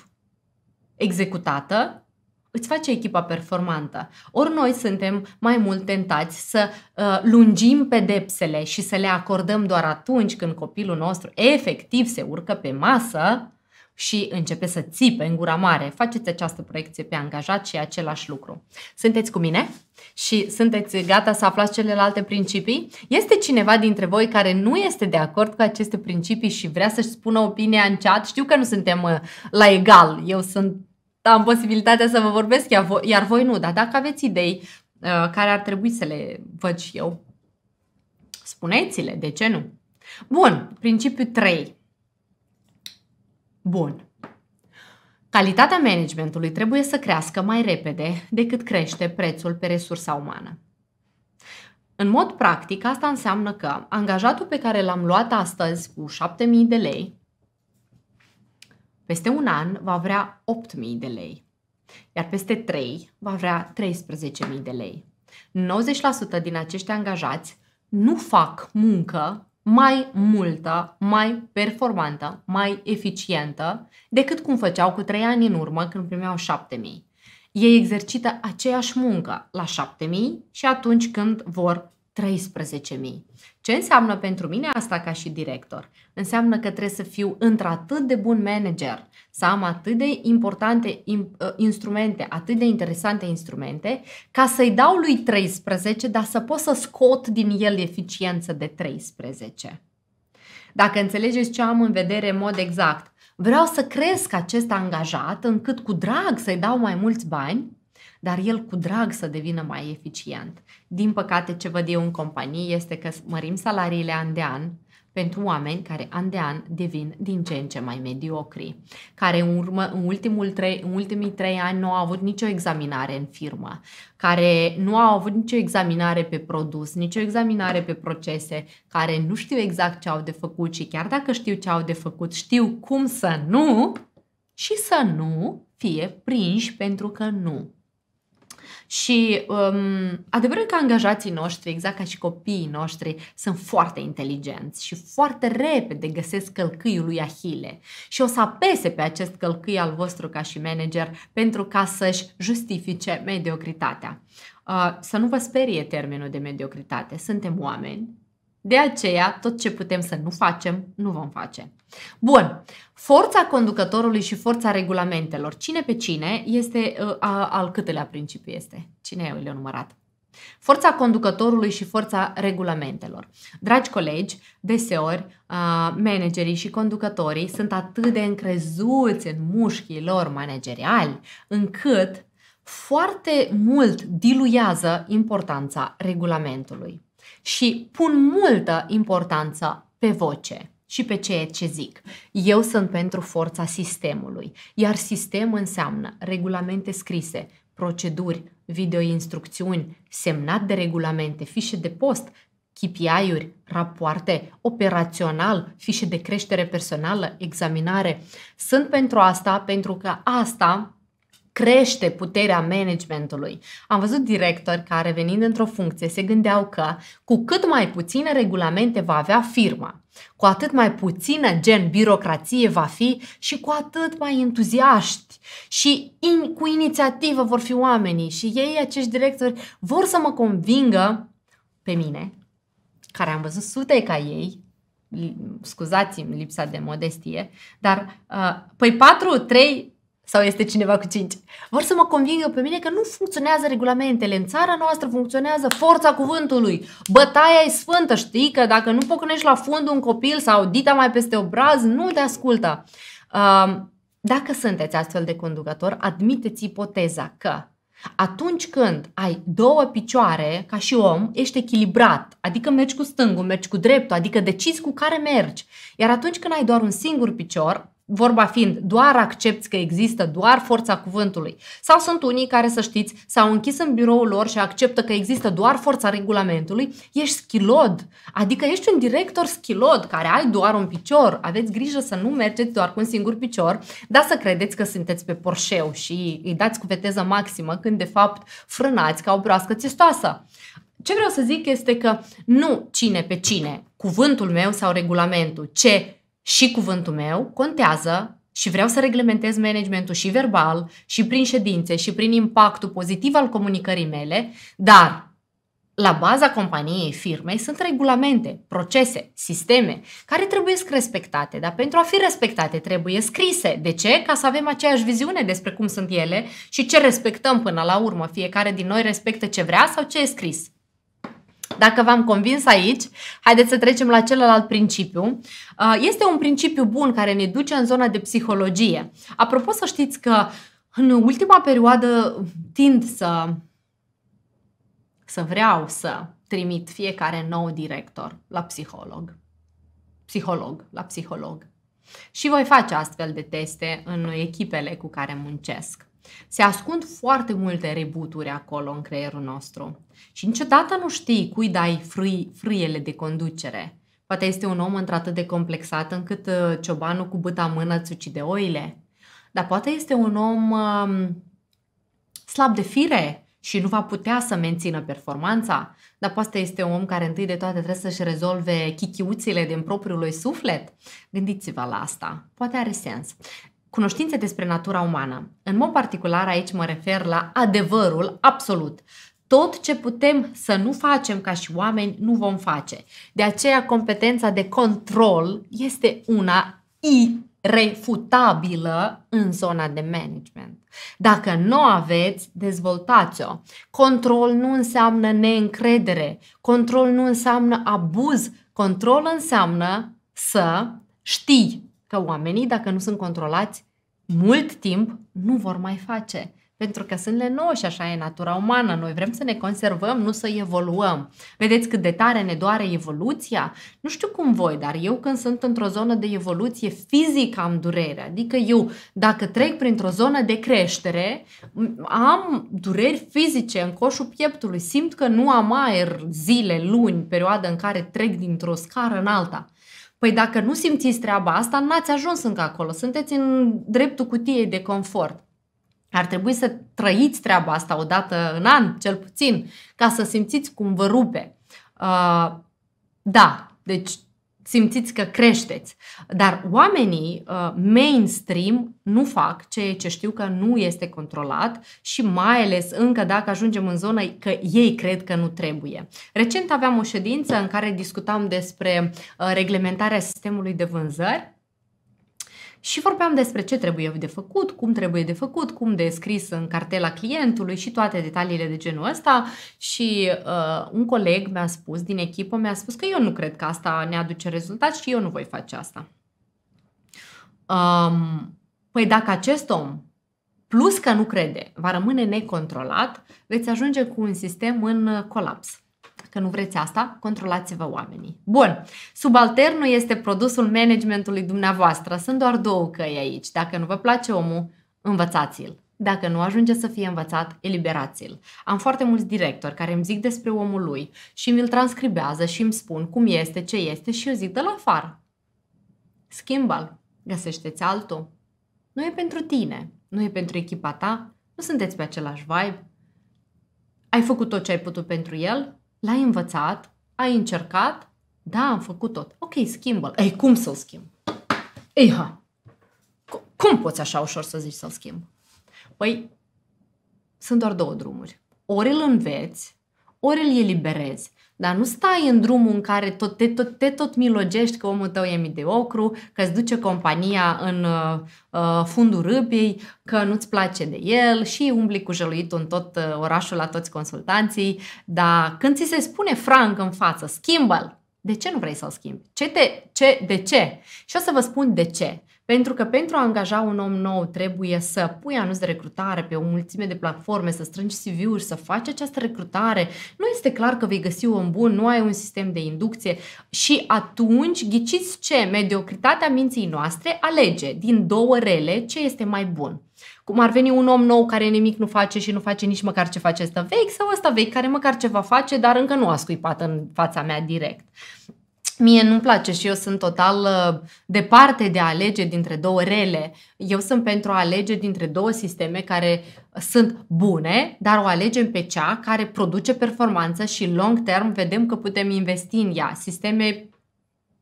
executată, îți face echipa performantă. Ori noi suntem mai mult tentați să uh, lungim pedepsele și să le acordăm doar atunci când copilul nostru efectiv se urcă pe masă și începe să țipe în gura mare. Faceți această proiecție pe angajat și același lucru. Sunteți cu mine? Și sunteți gata să aflați celelalte principii? Este cineva dintre voi care nu este de acord cu aceste principii și vrea să-și spună opinia în chat? Știu că nu suntem uh, la egal. Eu sunt am posibilitatea să vă vorbesc, iar voi, iar voi nu. Dar dacă aveți idei uh, care ar trebui să le văd și eu, spuneți-le, de ce nu? Bun, principiul 3. Bun. Calitatea managementului trebuie să crească mai repede decât crește prețul pe resursa umană. În mod practic, asta înseamnă că angajatul pe care l-am luat astăzi cu 7000 de lei peste un an va vrea 8.000 de lei, iar peste 3 va vrea 13.000 de lei. 90% din acești angajați nu fac muncă mai multă, mai performantă, mai eficientă decât cum făceau cu 3 ani în urmă când primeau 7.000. Ei exercită aceeași muncă la 7.000 și atunci când vor 13.000. Ce înseamnă pentru mine asta ca și director? Înseamnă că trebuie să fiu într-atât de bun manager, să am atât de importante ă, instrumente, atât de interesante instrumente, ca să-i dau lui 13, dar să pot să scot din el eficiență de 13. Dacă înțelegeți ce am în vedere în mod exact, vreau să cresc acest angajat încât cu drag să-i dau mai mulți bani, dar el cu drag să devină mai eficient. Din păcate, ce văd eu în companii este că mărim salariile an de an, pentru oameni care an de an devin din ce în ce mai mediocri, care în, urmă, în, ultimul trei, în ultimii trei ani nu au avut nicio examinare în firmă, care nu au avut nicio examinare pe produs, nicio examinare pe procese, care nu știu exact ce au de făcut și chiar dacă știu ce au de făcut, știu cum să nu și să nu fie prinși pentru că nu. Și um, adevărul că angajații noștri, exact ca și copiii noștri, sunt foarte inteligenți și foarte repede găsesc călcâiul lui Ahile. Și o să apese pe acest călcâi al vostru ca și manager pentru ca să-și justifice mediocritatea. Uh, să nu vă sperie termenul de mediocritate. Suntem oameni, de aceea, tot ce putem să nu facem, nu vom face. Bun, forța conducătorului și forța regulamentelor, cine pe cine, este ă, a, al câtelea principiu este? Cine le numărat? Forța conducătorului și forța regulamentelor. Dragi colegi, deseori ă, managerii și conducătorii sunt atât de încrezuți în mușchii lor manageriali, încât foarte mult diluează importanța regulamentului și pun multă importanță pe voce și pe ceea ce zic. Eu sunt pentru forța sistemului, iar sistem înseamnă regulamente scrise, proceduri, videoinstrucțiuni, semnat de regulamente, fișe de post, KPI-uri, rapoarte, operațional, fișe de creștere personală, examinare. Sunt pentru asta pentru că asta crește puterea managementului. Am văzut directori care, venind într-o funcție, se gândeau că cu cât mai puține regulamente va avea firma, cu atât mai puțină gen birocrație va fi și cu atât mai entuziaști și in, cu inițiativă vor fi oamenii și ei, acești directori, vor să mă convingă pe mine, care am văzut sute ca ei, scuzați-mi lipsa de modestie, dar uh, păi 4, 3, sau este cineva cu cinci. Vor să mă convingă pe mine că nu funcționează regulamentele. În țara noastră funcționează forța cuvântului. Bătaia e sfântă, știi că dacă nu pocănești la fund un copil sau dita mai peste obraz, nu te ascultă. Um, dacă sunteți astfel de conducător, admiteți ipoteza că atunci când ai două picioare, ca și om, ești echilibrat, adică mergi cu stângul, mergi cu dreptul, adică decizi cu care mergi. Iar atunci când ai doar un singur picior, vorba fiind doar accepti că există doar forța cuvântului. Sau sunt unii care, să știți, s-au închis în biroul lor și acceptă că există doar forța regulamentului, ești schilod. Adică ești un director schilod care ai doar un picior. Aveți grijă să nu mergeți doar cu un singur picior, dar să credeți că sunteți pe porșeu și îi dați cu veteză maximă când de fapt frânați ca o broască țestoasă. Ce vreau să zic este că nu cine pe cine, cuvântul meu sau regulamentul, ce și cuvântul meu contează și vreau să reglementez managementul și verbal, și prin ședințe, și prin impactul pozitiv al comunicării mele, dar la baza companiei, firmei, sunt regulamente, procese, sisteme care trebuie să respectate, dar pentru a fi respectate trebuie scrise. De ce? Ca să avem aceeași viziune despre cum sunt ele și ce respectăm până la urmă. Fiecare din noi respectă ce vrea sau ce e scris. Dacă v-am convins aici, haideți să trecem la celălalt principiu. Uh, este un principiu bun care ne duce în zona de psihologie. Apropo să știți că în ultima perioadă tind să să vreau să trimit fiecare nou director la psiholog. Psiholog, la psiholog. Și voi face astfel de teste în echipele cu care muncesc. Se ascund foarte multe rebuturi acolo în creierul nostru și niciodată nu știi cui dai frâi, frâiele de conducere. Poate este un om într-atât de complexat încât uh, ciobanul cu băta mână îți ucide oile. Dar poate este un om um, slab de fire și nu va putea să mențină performanța. Dar poate este un om care întâi de toate trebuie să-și rezolve chichiuțile din propriul lui suflet. Gândiți-vă la asta. Poate are sens cunoștințe despre natura umană. În mod particular aici mă refer la adevărul absolut. Tot ce putem să nu facem ca și oameni, nu vom face. De aceea, competența de control este una irefutabilă în zona de management. Dacă nu o aveți, dezvoltați-o. Control nu înseamnă neîncredere, control nu înseamnă abuz, control înseamnă să știi că oamenii, dacă nu sunt controlați mult timp, nu vor mai face. Pentru că sunt lenoși, așa e natura umană. Noi vrem să ne conservăm, nu să evoluăm. Vedeți cât de tare ne doare evoluția? Nu știu cum voi, dar eu când sunt într-o zonă de evoluție, fizic am durere. Adică eu, dacă trec printr-o zonă de creștere, am dureri fizice în coșul pieptului. Simt că nu am aer zile, luni, perioada în care trec dintr-o scară în alta. Păi dacă nu simțiți treaba asta, n-ați ajuns încă acolo. Sunteți în dreptul cutiei de confort. Ar trebui să trăiți treaba asta o dată în an, cel puțin, ca să simțiți cum vă rupe. Uh, da, deci simțiți că creșteți. Dar oamenii uh, mainstream nu fac ceea ce știu că nu este controlat și mai ales încă dacă ajungem în zona că ei cred că nu trebuie. Recent aveam o ședință în care discutam despre uh, reglementarea sistemului de vânzări și vorbeam despre ce trebuie de făcut, cum trebuie de făcut, cum de scris în cartela clientului și toate detaliile de genul ăsta și uh, un coleg mi-a spus din echipă, mi-a spus că eu nu cred că asta ne aduce rezultat și eu nu voi face asta. Um, păi dacă acest om plus că nu crede, va rămâne necontrolat, veți ajunge cu un sistem în uh, colaps. Că nu vreți asta, controlați-vă oamenii. Bun, subalternul este produsul managementului dumneavoastră. Sunt doar două căi aici. Dacă nu vă place omul, învățați-l. Dacă nu ajunge să fie învățat, eliberați-l. Am foarte mulți directori care îmi zic despre omul lui și mi-l transcribează și îmi spun cum este, ce este și eu zic de la afară. Schimbă-l, găsește-ți altul. Nu e pentru tine, nu e pentru echipa ta, nu sunteți pe același vibe. Ai făcut tot ce ai putut pentru el, L-ai învățat, ai încercat, da, am făcut tot. Ok, schimbă-l. Ei, cum să-l schimb? Ei, ha! Cum poți așa ușor să zici să-l schimb? Păi, sunt doar două drumuri. Ori îl înveți, ori îl eliberezi. Dar nu stai în drumul în care tot, te, tot, te tot milogești că omul tău e mediocru, că îți duce compania în uh, uh fundul râpii, că nu-ți place de el și umbli cu jăluitul în tot uh, orașul la toți consultanții. Dar când ți se spune franc în față, schimbă-l, de ce nu vrei să l schimbi? Ce te, ce, de ce? Și o să vă spun de ce. Pentru că pentru a angaja un om nou trebuie să pui anunț de recrutare pe o mulțime de platforme, să strângi CV-uri, să faci această recrutare. Nu este clar că vei găsi un bun, nu ai un sistem de inducție și atunci ghiciți ce? Mediocritatea minții noastre alege din două rele ce este mai bun. Cum ar veni un om nou care nimic nu face și nu face nici măcar ce face ăsta vechi sau ăsta vechi care măcar ceva face, dar încă nu a scuipat în fața mea direct. Mie nu-mi place și eu sunt total uh, departe de a alege dintre două rele. Eu sunt pentru a alege dintre două sisteme care sunt bune, dar o alegem pe cea care produce performanță și long term vedem că putem investi în ea. Sisteme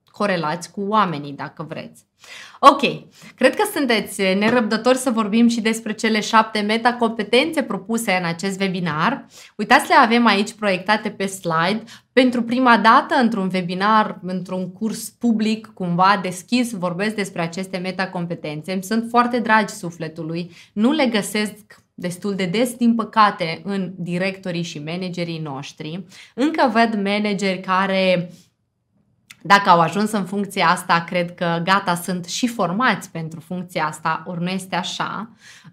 corelați cu oamenii, dacă vreți. Ok, cred că sunteți nerăbdători să vorbim și despre cele șapte metacompetențe propuse în acest webinar. Uitați, le avem aici proiectate pe slide. Pentru prima dată, într-un webinar, într-un curs public, cumva deschis, vorbesc despre aceste metacompetențe. Îmi sunt foarte dragi sufletului. Nu le găsesc destul de des, din păcate, în directorii și managerii noștri. Încă văd manageri care uh, dacă au ajuns în funcția asta, cred că gata, sunt și formați pentru funcția asta, ori nu este așa.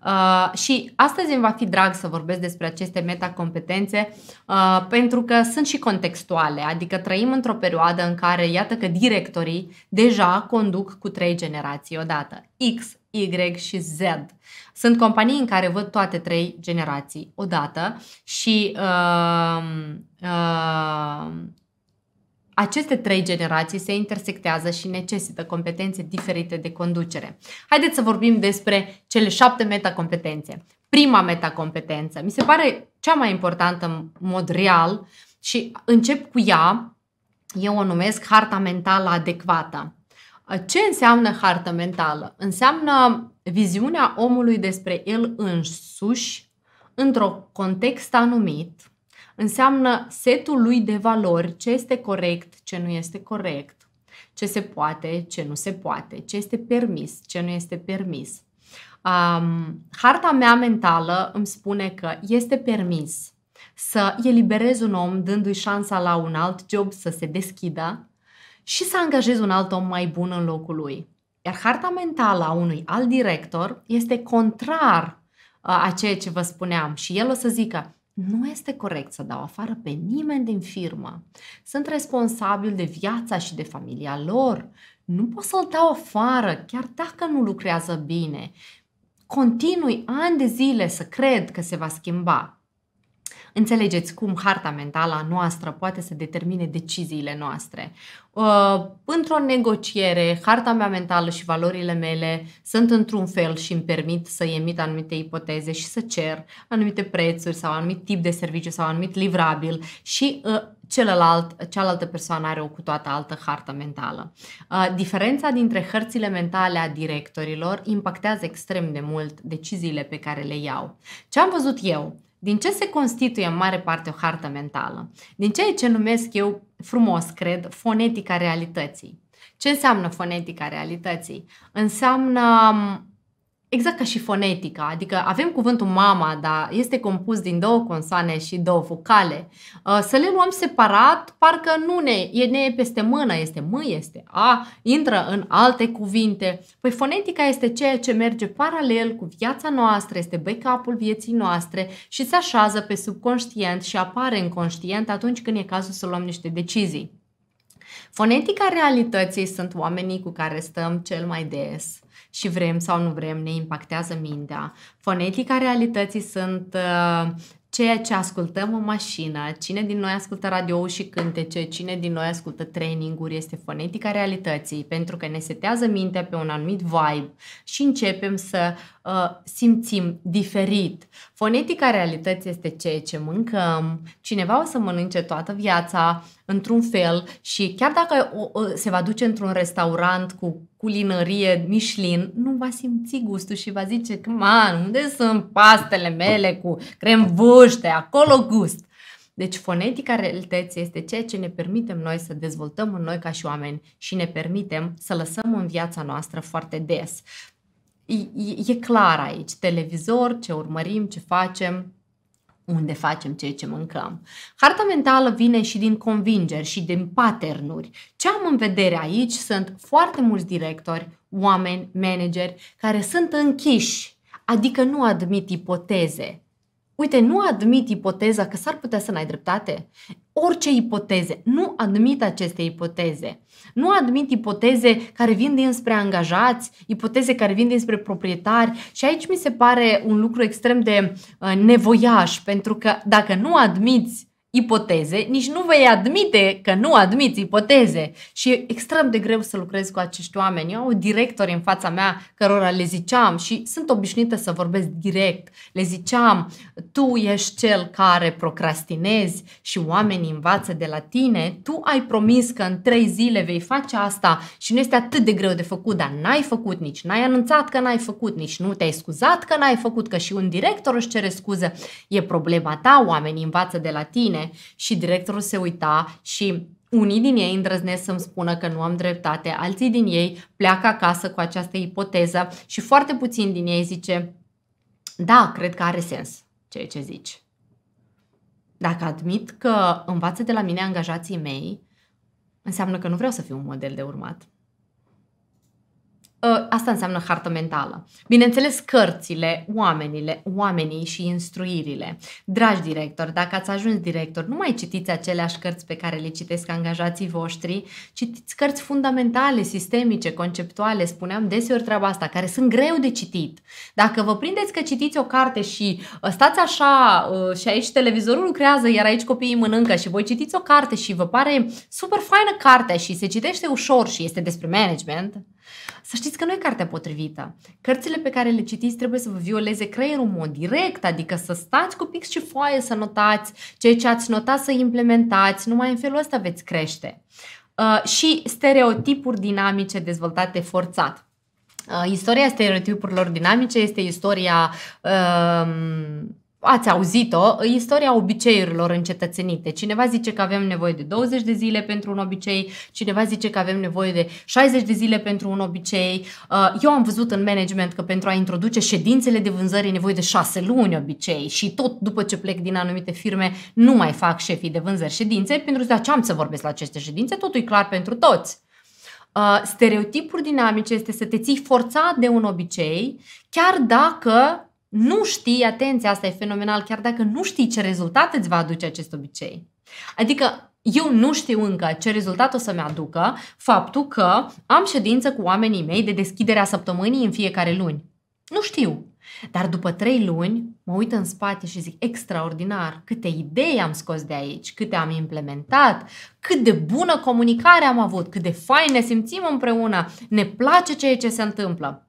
Uh, și astăzi îmi va fi drag să vorbesc despre aceste metacompetențe, uh, pentru că sunt și contextuale, adică trăim într-o perioadă în care, iată că directorii deja conduc cu trei generații odată, X, Y și Z. Sunt companii în care văd toate trei generații odată și uh, uh, aceste trei generații se intersectează și necesită competențe diferite de conducere. Haideți să vorbim despre cele șapte metacompetențe. Prima metacompetență mi se pare cea mai importantă în mod real și încep cu ea. Eu o numesc harta mentală adecvată. Ce înseamnă hartă mentală? Înseamnă viziunea omului despre el însuși într-un context anumit, înseamnă setul lui de valori, ce este corect, ce nu este corect, ce se poate, ce nu se poate, ce este permis, ce nu este permis. Um, harta mea mentală îmi spune că este permis să eliberez un om dându-i șansa la un alt job să se deschidă și să angajez un alt om mai bun în locul lui. Iar harta mentală a unui alt director este contrar a ceea ce vă spuneam și el o să zică nu este corect să dau afară pe nimeni din firmă. Sunt responsabil de viața și de familia lor. Nu pot să-l dau afară, chiar dacă nu lucrează bine. Continui ani de zile să cred că se va schimba. Înțelegeți cum harta mentală a noastră poate să determine deciziile noastre. Uh, într-o negociere, harta mea mentală și valorile mele sunt într-un fel și îmi permit să emit anumite ipoteze și să cer anumite prețuri sau anumit tip de serviciu sau anumit livrabil și uh, celălalt, cealaltă persoană are o cu toată altă hartă mentală. Uh, diferența dintre hărțile mentale a directorilor impactează extrem de mult deciziile pe care le iau. Ce am văzut eu din ce se constituie în mare parte o hartă mentală? Din ceea ce numesc eu frumos, cred, fonetica realității. Ce înseamnă fonetica realității? Înseamnă exact ca și fonetica, adică avem cuvântul mama, dar este compus din două consoane și două vocale. Uh, să le luăm separat, parcă nu ne e, ne e peste mână, este m, este a, intră în alte cuvinte. Păi fonetica este ceea ce merge paralel cu viața noastră, este backup-ul vieții noastre și se așează pe subconștient și apare în conștient atunci când e cazul să luăm niște decizii. Fonetica realității sunt oamenii cu care stăm cel mai des și vrem sau nu vrem, ne impactează mintea. Fonetica realității sunt uh, ceea ce ascultăm în mașină, cine din noi ascultă radio și cântece, cine din noi ascultă traininguri, este fonetica realității, pentru că ne setează mintea pe un anumit vibe și începem să uh, simțim diferit. Fonetica realității este ceea ce mâncăm, cineva o să mănânce toată viața într-un fel și chiar dacă se va duce într-un restaurant cu culinărie Michelin, nu va simți gustul și va zice, man, unde sunt pastele mele cu cremvuște, acolo gust. Deci fonetica realității este ceea ce ne permitem noi să dezvoltăm în noi ca și oameni și ne permitem să lăsăm în viața noastră foarte des. E, e clar aici, televizor, ce urmărim, ce facem, unde facem ceea ce mâncăm. Harta mentală vine și din convingeri și din paternuri. Ce am în vedere aici sunt foarte mulți directori, oameni, manageri care sunt închiși, adică nu admit ipoteze. Uite, nu admit ipoteza că s-ar putea să n-ai dreptate orice ipoteze. Nu admit aceste ipoteze. Nu admit ipoteze care vin dinspre angajați, ipoteze care vin dinspre proprietari și aici mi se pare un lucru extrem de uh, nevoiaș, pentru că dacă nu admiți ipoteze, nici nu vei admite că nu admiți ipoteze. Și e extrem de greu să lucrez cu acești oameni. Eu au directori în fața mea cărora le ziceam și sunt obișnuită să vorbesc direct. Le ziceam, tu ești cel care procrastinezi și oamenii învață de la tine, tu ai promis că în trei zile vei face asta și nu este atât de greu de făcut, dar n-ai făcut nici, n-ai anunțat că n-ai făcut nici, nu te-ai scuzat că n-ai făcut, că și un director își cere scuze. E problema ta, oamenii învață de la tine și directorul se uita și unii din ei îndrăznesc să-mi spună că nu am dreptate, alții din ei pleacă acasă cu această ipoteză și foarte puțin din ei zice, da, cred că are sens ceea ce zici. Dacă admit că învață de la mine angajații mei, înseamnă că nu vreau să fiu un model de urmat. Ă, asta înseamnă hartă mentală. Bineînțeles, cărțile, oamenile, oamenii și instruirile. Dragi directori, dacă ați ajuns director, nu mai citiți aceleași cărți pe care le citesc angajații voștri, citiți cărți fundamentale, sistemice, conceptuale, spuneam deseori treaba asta, care sunt greu de citit. Dacă vă prindeți că citiți o carte și ă, stați așa ă, și aici televizorul lucrează, iar aici copiii mănâncă și voi citiți o carte și vă pare super faină cartea și se citește ușor și este despre management, să știți că nu e cartea potrivită. Cărțile pe care le citiți trebuie să vă violeze creierul în mod direct, adică să stați cu pix și foaie să notați ceea ce ați notat să implementați, numai în felul ăsta veți crește. Uh, și stereotipuri dinamice dezvoltate forțat. Uh, istoria stereotipurilor dinamice este istoria uh, ați auzit-o, istoria obiceiurilor încetățenite. Cineva zice că avem nevoie de 20 de zile pentru un obicei, cineva zice că avem nevoie de 60 de zile pentru un obicei. Uh, eu am văzut în management că pentru a introduce ședințele de vânzări e nevoie de 6 luni obicei și tot după ce plec din anumite firme nu mai fac șefii de vânzări ședințe pentru că ce am să vorbesc la aceste ședințe, totul e clar pentru toți. Uh, Stereotipuri dinamice este să te ții forțat de un obicei, chiar dacă nu știi, atenție, asta e fenomenal, chiar dacă nu știi ce rezultat îți va aduce acest obicei. Adică eu nu știu încă ce rezultat o să-mi aducă faptul că am ședință cu oamenii mei de deschiderea săptămânii în fiecare luni. Nu știu. Dar după trei luni mă uit în spate și zic extraordinar câte idei am scos de aici, câte am implementat, cât de bună comunicare am avut, cât de fain ne simțim împreună, ne place ceea ce se întâmplă.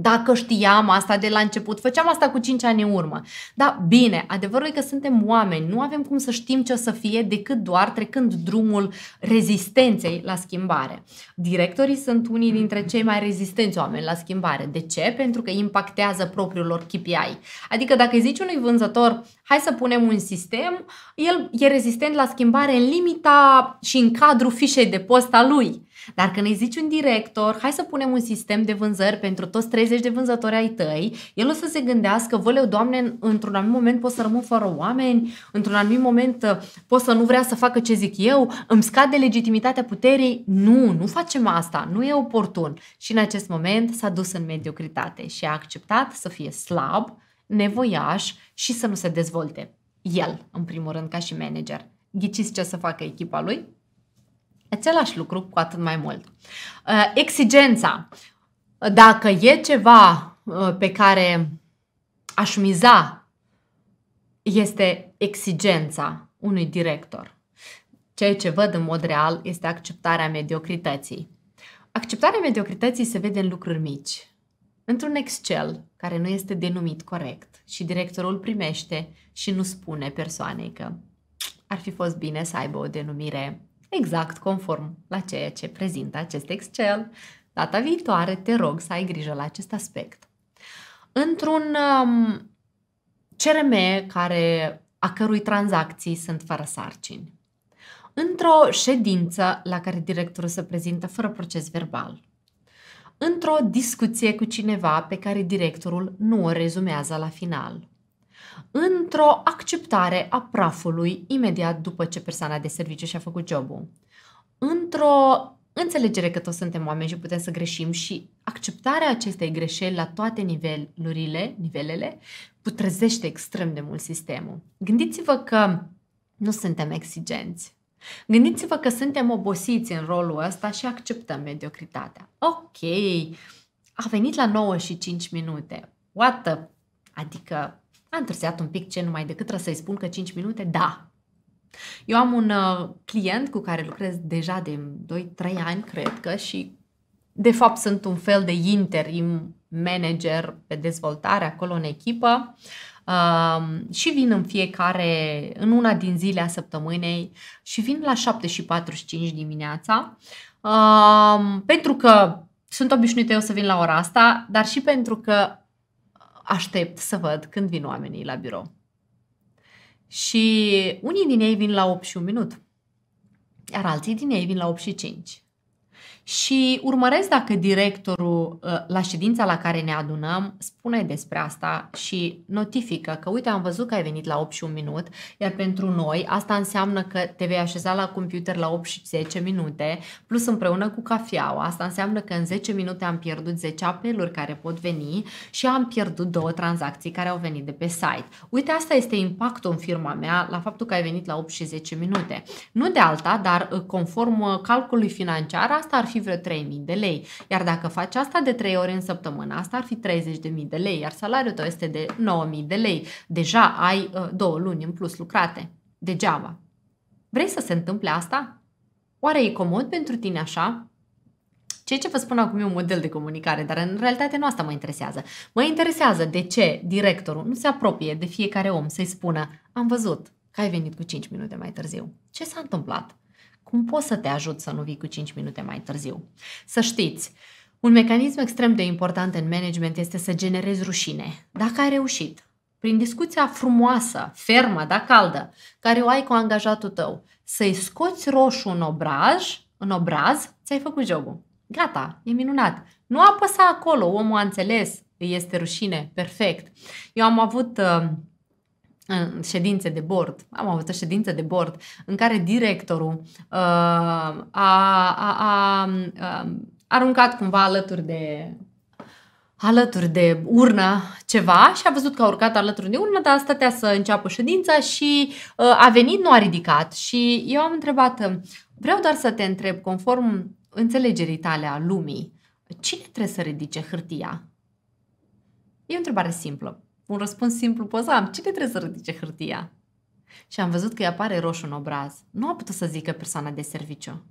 Dacă știam asta de la început, făceam asta cu 5 ani în urmă. Dar bine, adevărul e că suntem oameni, nu avem cum să știm ce o să fie decât doar trecând drumul rezistenței la schimbare. Directorii sunt unii dintre cei mai rezistenți oameni la schimbare. De ce? Pentru că impactează propriul lor KPI. Adică dacă îi zici unui vânzător, hai să punem un sistem, el e rezistent la schimbare în limita și în cadrul fișei de post a lui. Dar când îi zici un director, hai să punem un sistem de vânzări pentru toți 30 de vânzători ai tăi, el o să se gândească, văleu, Doamne, într-un anumit moment pot să rămân fără oameni, într-un anumit moment uh, pot să nu vrea să facă ce zic eu, îmi scade legitimitatea puterii. Nu, nu facem asta, nu e oportun. Și în acest moment s-a dus în mediocritate și a acceptat să fie slab, nevoiaș și să nu se dezvolte. El, în primul rând, ca și manager. Ghiciți ce să facă echipa lui? același lucru cu atât mai mult. Uh, exigența. Dacă e ceva uh, pe care aș miza, este exigența unui director. Ceea ce văd în mod real este acceptarea mediocrității. Acceptarea mediocrității se vede în lucruri mici. Într-un Excel care nu este denumit corect și directorul primește și nu spune persoanei că ar fi fost bine să aibă o denumire exact conform la ceea ce prezintă acest Excel. Data viitoare te rog să ai grijă la acest aspect. Într-un um, CRM care, a cărui tranzacții sunt fără sarcini. Într-o ședință la care directorul se prezintă fără proces verbal. Într-o discuție cu cineva pe care directorul nu o rezumează la final într-o acceptare a prafului imediat după ce persoana de serviciu și-a făcut jobul. Într-o înțelegere că toți suntem oameni și putem să greșim și acceptarea acestei greșeli la toate nivelurile, nivelele, putrezește extrem de mult sistemul. Gândiți-vă că nu suntem exigenți. Gândiți-vă că suntem obosiți în rolul ăsta și acceptăm mediocritatea. Ok, a venit la 9 și 5 minute. What the... Adică a întârziat un pic ce numai decât trebuie să-i spun că 5 minute, da. Eu am un uh, client cu care lucrez deja de 2-3 ani, cred că, și de fapt sunt un fel de interim manager pe dezvoltare acolo în echipă uh, și vin în fiecare, în una din zile a săptămânei și vin la 7.45 și dimineața uh, pentru că sunt obișnuită eu să vin la ora asta, dar și pentru că aștept să văd când vin oamenii la birou. Și unii din ei vin la 8 și un minut, iar alții din ei vin la 8 și 5 și urmăresc dacă directorul ă, la ședința la care ne adunăm spune despre asta și notifică că uite am văzut că ai venit la 8 și un minut, iar pentru noi asta înseamnă că te vei așeza la computer la 8 și 10 minute, plus împreună cu cafeaua. Asta înseamnă că în 10 minute am pierdut 10 apeluri care pot veni și am pierdut două tranzacții care au venit de pe site. Uite, asta este impactul în firma mea la faptul că ai venit la 8 și 10 minute. Nu de alta, dar ă, conform ă, calculului financiar, asta ar fi fi vreo 3.000 de lei. Iar dacă faci asta de 3 ori în săptămână, asta ar fi 30.000 de lei, iar salariul tău este de 9.000 de lei. Deja ai uh, două luni în plus lucrate. Degeaba. Vrei să se întâmple asta? Oare e comod pentru tine așa? Ceea ce vă spun acum e un model de comunicare, dar în realitate nu asta mă interesează. Mă interesează de ce directorul nu se apropie de fiecare om să-i spună am văzut că ai venit cu 5 minute mai târziu. Ce s-a întâmplat? Cum poți să te ajut să nu vii cu 5 minute mai târziu? Să știți, un mecanism extrem de important în management este să generezi rușine. Dacă ai reușit, prin discuția frumoasă, fermă, dar caldă, care o ai cu angajatul tău, să-i scoți roșu în obraj, în obraz, ți-ai făcut jobul. Gata, e minunat. Nu apăsa acolo, omul a înțeles, este rușine, perfect. Eu am avut uh, ședințe de bord, am avut o ședință de bord în care directorul uh, a, a, a, a um, aruncat cumva alături de alături de urnă ceva și a văzut că a urcat alături de urnă, dar stătea să înceapă ședința și uh, a venit, nu a ridicat și eu am întrebat, vreau doar să te întreb, conform înțelegerii tale a lumii, cine trebuie să ridice hârtia? E o întrebare simplă un răspuns simplu Am Cine trebuie să ridice hârtia? Și am văzut că îi apare roșu în obraz. Nu a putut să zică persoana de serviciu.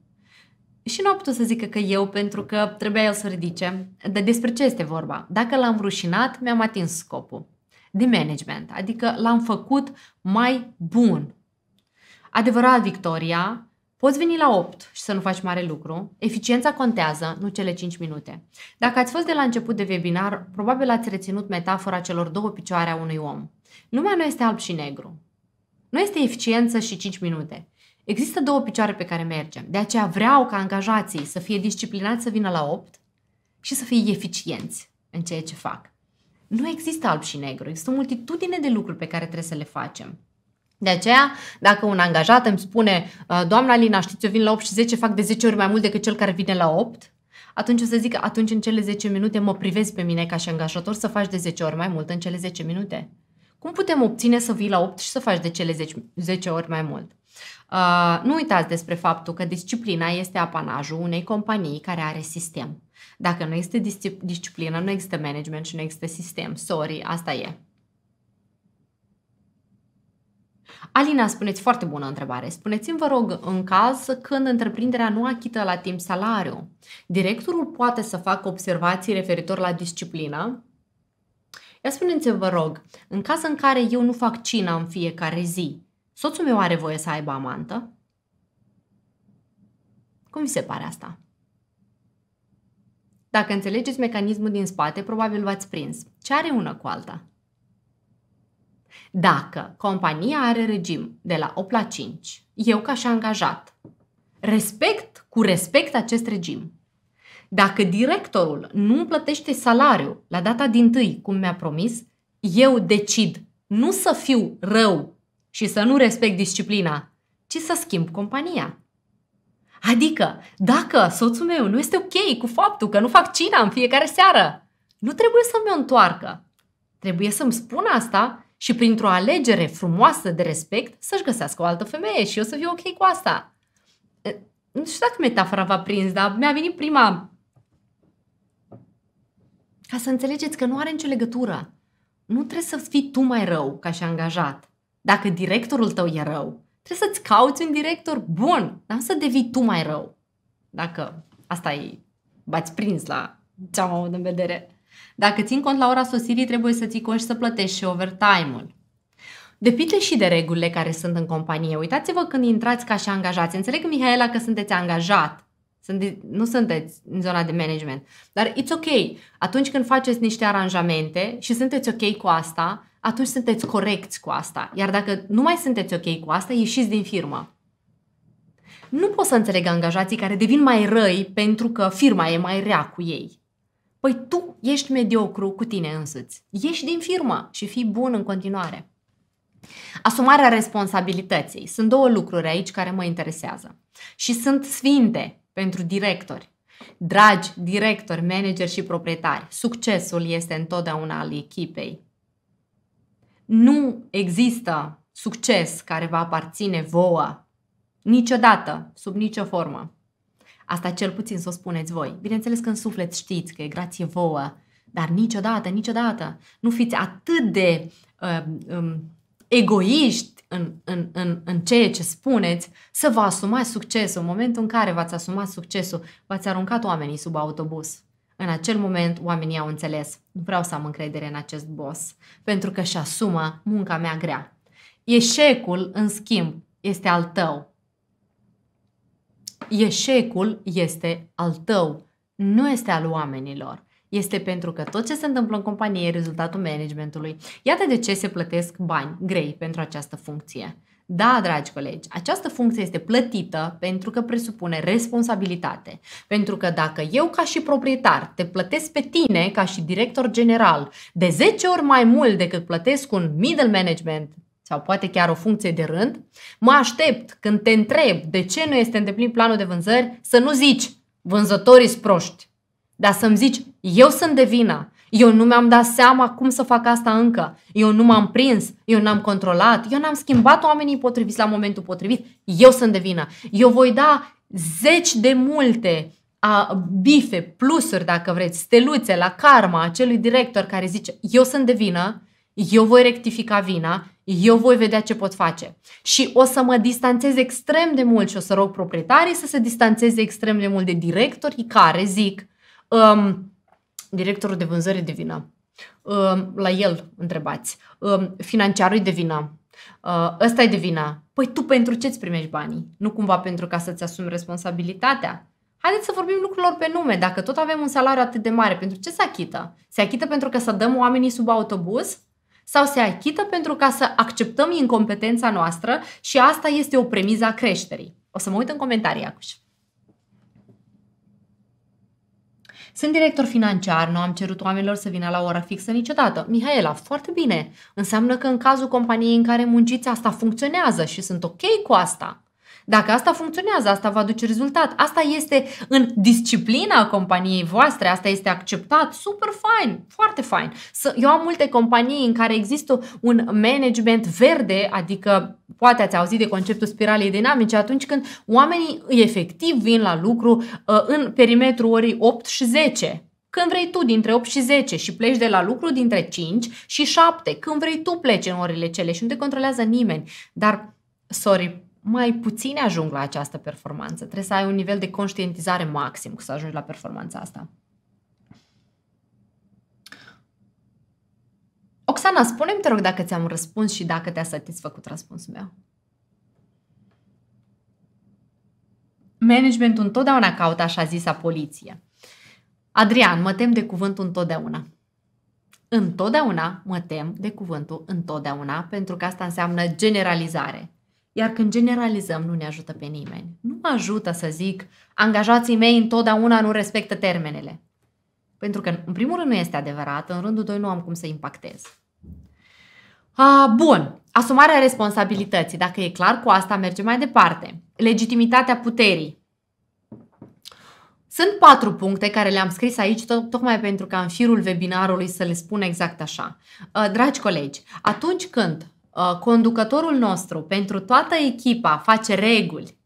Și nu a putut să zică că eu, pentru că trebuia el să ridice. Dar despre ce este vorba? Dacă l-am rușinat, mi-am atins scopul de management, adică l-am făcut mai bun. Adevărat, Victoria, Poți veni la 8 și să nu faci mare lucru. Eficiența contează, nu cele 5 minute. Dacă ați fost de la început de webinar, probabil ați reținut metafora celor două picioare a unui om. Lumea nu este alb și negru. Nu este eficiență și 5 minute. Există două picioare pe care mergem. De aceea vreau ca angajații să fie disciplinați să vină la 8 și să fie eficienți în ceea ce fac. Nu există alb și negru, există o multitudine de lucruri pe care trebuie să le facem. De aceea, dacă un angajat îmi spune, uh, doamna Lina, știți, eu vin la 8 și 10, fac de 10 ori mai mult decât cel care vine la 8, atunci o să zic, atunci în cele 10 minute mă privezi pe mine ca și angajator să faci de 10 ori mai mult în cele 10 minute. Cum putem obține să vii la 8 și să faci de cele 10, 10 ori mai mult? Uh, nu uitați despre faptul că disciplina este apanajul unei companii care are sistem. Dacă nu există disciplină, nu există management și nu există sistem. Sorry, asta e. Alina, spuneți foarte bună întrebare. Spuneți-mi, vă rog, în caz când întreprinderea nu achită la timp salariu, directorul poate să facă observații referitor la disciplină? Ia spuneți-mi, vă rog, în caz în care eu nu fac cina în fiecare zi, soțul meu are voie să aibă amantă? Cum vi se pare asta? Dacă înțelegeți mecanismul din spate, probabil v-ați prins. Ce are una cu alta? Dacă compania are regim de la 8 la 5, eu ca și angajat respect cu respect acest regim. Dacă directorul nu îmi plătește salariul la data din tâi, cum mi-a promis, eu decid nu să fiu rău și să nu respect disciplina, ci să schimb compania. Adică, dacă soțul meu nu este ok cu faptul că nu fac cina în fiecare seară, nu trebuie să mi-o întoarcă. Trebuie să-mi spun asta și printr-o alegere frumoasă de respect să-și găsească o altă femeie și eu să fiu ok cu asta. Nu știu dacă metafora v-a prins, dar mi-a venit prima ca să înțelegeți că nu are nicio legătură. Nu trebuie să fii tu mai rău ca și angajat. Dacă directorul tău e rău, trebuie să-ți cauți un director bun, dar nu să devii tu mai rău. Dacă asta e, v-ați prins la ce am avut în vedere. Dacă țin cont la ora sosirii, trebuie să ții cont și să plătești și overtime-ul. Depinde și de regulile care sunt în companie. Uitați-vă când intrați ca și angajați. Înțeleg, Mihaela, că sunteți angajat. Sunte, nu sunteți în zona de management. Dar it's ok. Atunci când faceți niște aranjamente și sunteți ok cu asta, atunci sunteți corecți cu asta. Iar dacă nu mai sunteți ok cu asta, ieșiți din firmă. Nu pot să înțeleg angajații care devin mai răi pentru că firma e mai rea cu ei. Păi tu ești mediocru cu tine însuți. Ești din firmă și fii bun în continuare. Asumarea responsabilității. Sunt două lucruri aici care mă interesează. Și sunt sfinte pentru directori. Dragi directori, manageri și proprietari, succesul este întotdeauna al echipei. Nu există succes care va aparține vouă niciodată, sub nicio formă. Asta cel puțin să o spuneți voi. Bineînțeles că în suflet știți că e grație vouă, dar niciodată, niciodată nu fiți atât de um, um, egoiști în, în, în, în ceea ce spuneți, să vă asumați succesul. În momentul în care v-ați asumat succesul, v-ați aruncat oamenii sub autobuz. În acel moment, oamenii au înțeles, nu vreau să am încredere în acest boss, pentru că și asumă munca mea grea. Eșecul, în schimb, este al tău eșecul este al tău, nu este al oamenilor. Este pentru că tot ce se întâmplă în companie e rezultatul managementului. Iată de ce se plătesc bani grei pentru această funcție. Da, dragi colegi, această funcție este plătită pentru că presupune responsabilitate. Pentru că dacă eu ca și proprietar te plătesc pe tine ca și director general de 10 ori mai mult decât plătesc un middle management sau poate chiar o funcție de rând, mă aștept când te întreb de ce nu este îndeplinit planul de vânzări să nu zici vânzătorii sunt proști, dar să-mi zici eu sunt de vină, eu nu mi-am dat seama cum să fac asta încă, eu nu m-am prins, eu n-am controlat, eu n-am schimbat oamenii potriviți la momentul potrivit, eu sunt de vină. Eu voi da zeci de multe a, bife, plusuri dacă vreți, steluțe la karma acelui director care zice eu sunt de vină, eu voi rectifica vina, eu voi vedea ce pot face. Și o să mă distanțez extrem de mult și o să rog proprietarii să se distanțeze extrem de mult de directorii care zic um, directorul de vânzări de vină, um, la el întrebați, um, financiarul de vină, uh, ăsta e de vină. Păi tu pentru ce îți primești banii? Nu cumva pentru ca să-ți asumi responsabilitatea? Haideți să vorbim lucrurilor pe nume. Dacă tot avem un salariu atât de mare, pentru ce se achită? Se achită pentru că să dăm oamenii sub autobuz? sau se achită pentru ca să acceptăm incompetența noastră și asta este o premiză a creșterii. O să mă uit în comentarii, acuși. Sunt director financiar, nu am cerut oamenilor să vină la ora fixă niciodată. Mihaela, foarte bine. Înseamnă că în cazul companiei în care munciți asta funcționează și sunt ok cu asta. Dacă asta funcționează, asta va aduce rezultat. Asta este în disciplina companiei voastre, asta este acceptat, super fain, foarte fain. eu am multe companii în care există un management verde, adică poate ați auzit de conceptul spiralei dinamice, atunci când oamenii efectiv vin la lucru uh, în perimetrul orii 8 și 10, când vrei tu, dintre 8 și 10 și pleci de la lucru dintre 5 și 7, când vrei tu pleci în orele cele și nu te controlează nimeni. Dar, sorry, mai puține ajung la această performanță. Trebuie să ai un nivel de conștientizare maxim să ajungi la performanța asta. Oxana, spune-mi, te rog, dacă ți-am răspuns și dacă te-a satisfăcut răspunsul meu. Managementul întotdeauna caută așa zisa poliție. Adrian, mă tem de cuvântul întotdeauna. Întotdeauna mă tem de cuvântul întotdeauna, pentru că asta înseamnă generalizare. Iar când generalizăm, nu ne ajută pe nimeni. Nu mă ajută să zic, angajații mei întotdeauna nu respectă termenele. Pentru că, în primul rând, nu este adevărat, în rândul doi nu am cum să impactez. A, bun, asumarea responsabilității. Dacă e clar cu asta, mergem mai departe. Legitimitatea puterii. Sunt patru puncte care le-am scris aici tocmai pentru ca în firul webinarului să le spun exact așa. Dragi colegi, atunci când Uh, conducătorul nostru pentru toată echipa face reguli,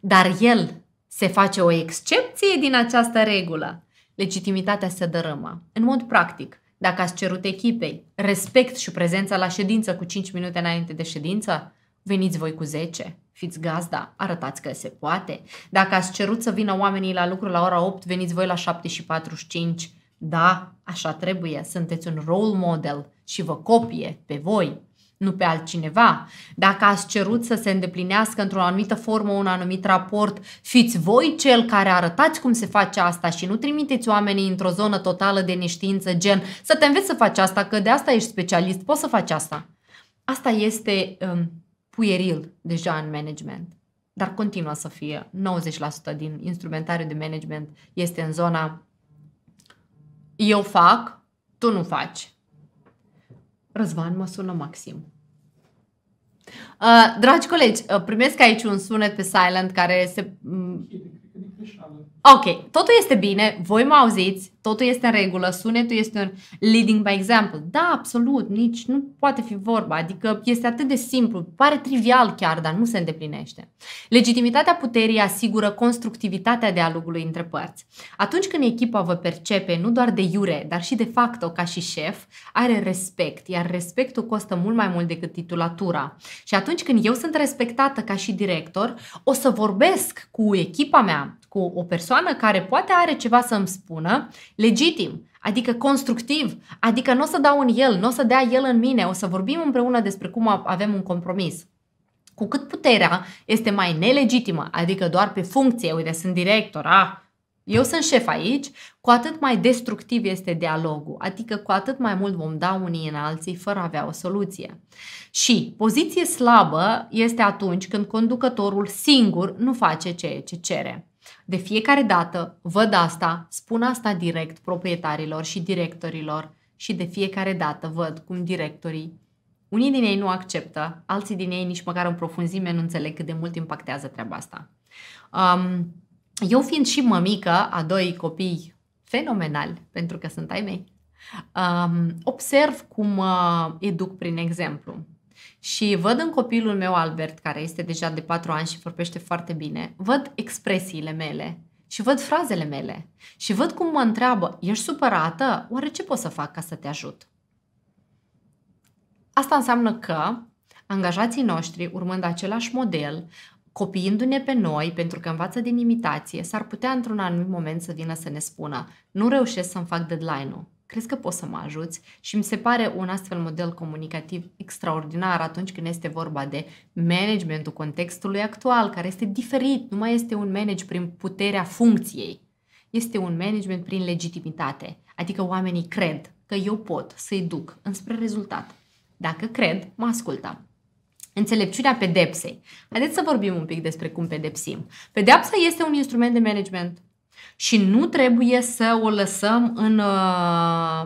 dar el se face o excepție din această regulă, legitimitatea se dărâmă. În mod practic, dacă ați cerut echipei respect și prezența la ședință cu 5 minute înainte de ședință, veniți voi cu 10. Fiți gazda, arătați că se poate. Dacă ați cerut să vină oamenii la lucru la ora 8, veniți voi la 7 și 45. Da, așa trebuie, sunteți un role model și vă copie pe voi nu pe altcineva. Dacă ați cerut să se îndeplinească într-o anumită formă un anumit raport, fiți voi cel care arătați cum se face asta și nu trimiteți oamenii într-o zonă totală de neștiință, gen să te înveți să faci asta, că de asta ești specialist, poți să faci asta. Asta este um, puieril deja în management, dar continuă să fie 90% din instrumentariul de management este în zona eu fac, tu nu faci Răzvan mă sună maxim. Uh, dragi colegi, uh, primesc aici un sunet pe silent care se... Um, Ok, totul este bine, voi mă auziți, totul este în regulă, sunetul este un leading by example. Da, absolut, nici nu poate fi vorba, adică este atât de simplu, pare trivial chiar, dar nu se îndeplinește. Legitimitatea puterii asigură constructivitatea dialogului între părți. Atunci când echipa vă percepe nu doar de iure, dar și de facto ca și șef, are respect, iar respectul costă mult mai mult decât titulatura. Și atunci când eu sunt respectată ca și director, o să vorbesc cu echipa mea, cu o persoană care poate are ceva să îmi spună, legitim, adică constructiv, adică nu o să dau în el, nu o să dea el în mine, o să vorbim împreună despre cum avem un compromis. Cu cât puterea este mai nelegitimă, adică doar pe funcție, uite, sunt director, ah, eu sunt șef aici, cu atât mai destructiv este dialogul, adică cu atât mai mult vom da unii în alții fără a avea o soluție. Și poziție slabă este atunci când conducătorul singur nu face ceea ce cere. De fiecare dată văd asta, spun asta direct proprietarilor și directorilor și de fiecare dată văd cum directorii, unii din ei nu acceptă, alții din ei nici măcar în profunzime nu înțeleg cât de mult impactează treaba asta. Um, eu fiind și mămică a doi copii fenomenali, pentru că sunt ai mei, um, observ cum uh, educ prin exemplu și văd în copilul meu Albert, care este deja de patru ani și vorbește foarte bine, văd expresiile mele și văd frazele mele și văd cum mă întreabă, ești supărată? Oare ce pot să fac ca să te ajut? Asta înseamnă că angajații noștri, urmând același model, copiindu-ne pe noi, pentru că învață din imitație, s-ar putea într-un anumit moment să vină să ne spună nu reușesc să-mi fac deadline-ul, crezi că poți să mă ajuți? Și mi se pare un astfel model comunicativ extraordinar atunci când este vorba de managementul contextului actual, care este diferit, nu mai este un manage prin puterea funcției, este un management prin legitimitate, adică oamenii cred că eu pot să-i duc înspre rezultat. Dacă cred, mă ascultă. Înțelepciunea pedepsei. Haideți să vorbim un pic despre cum pedepsim. Pedepsa este un instrument de management și nu trebuie să o lăsăm în uh,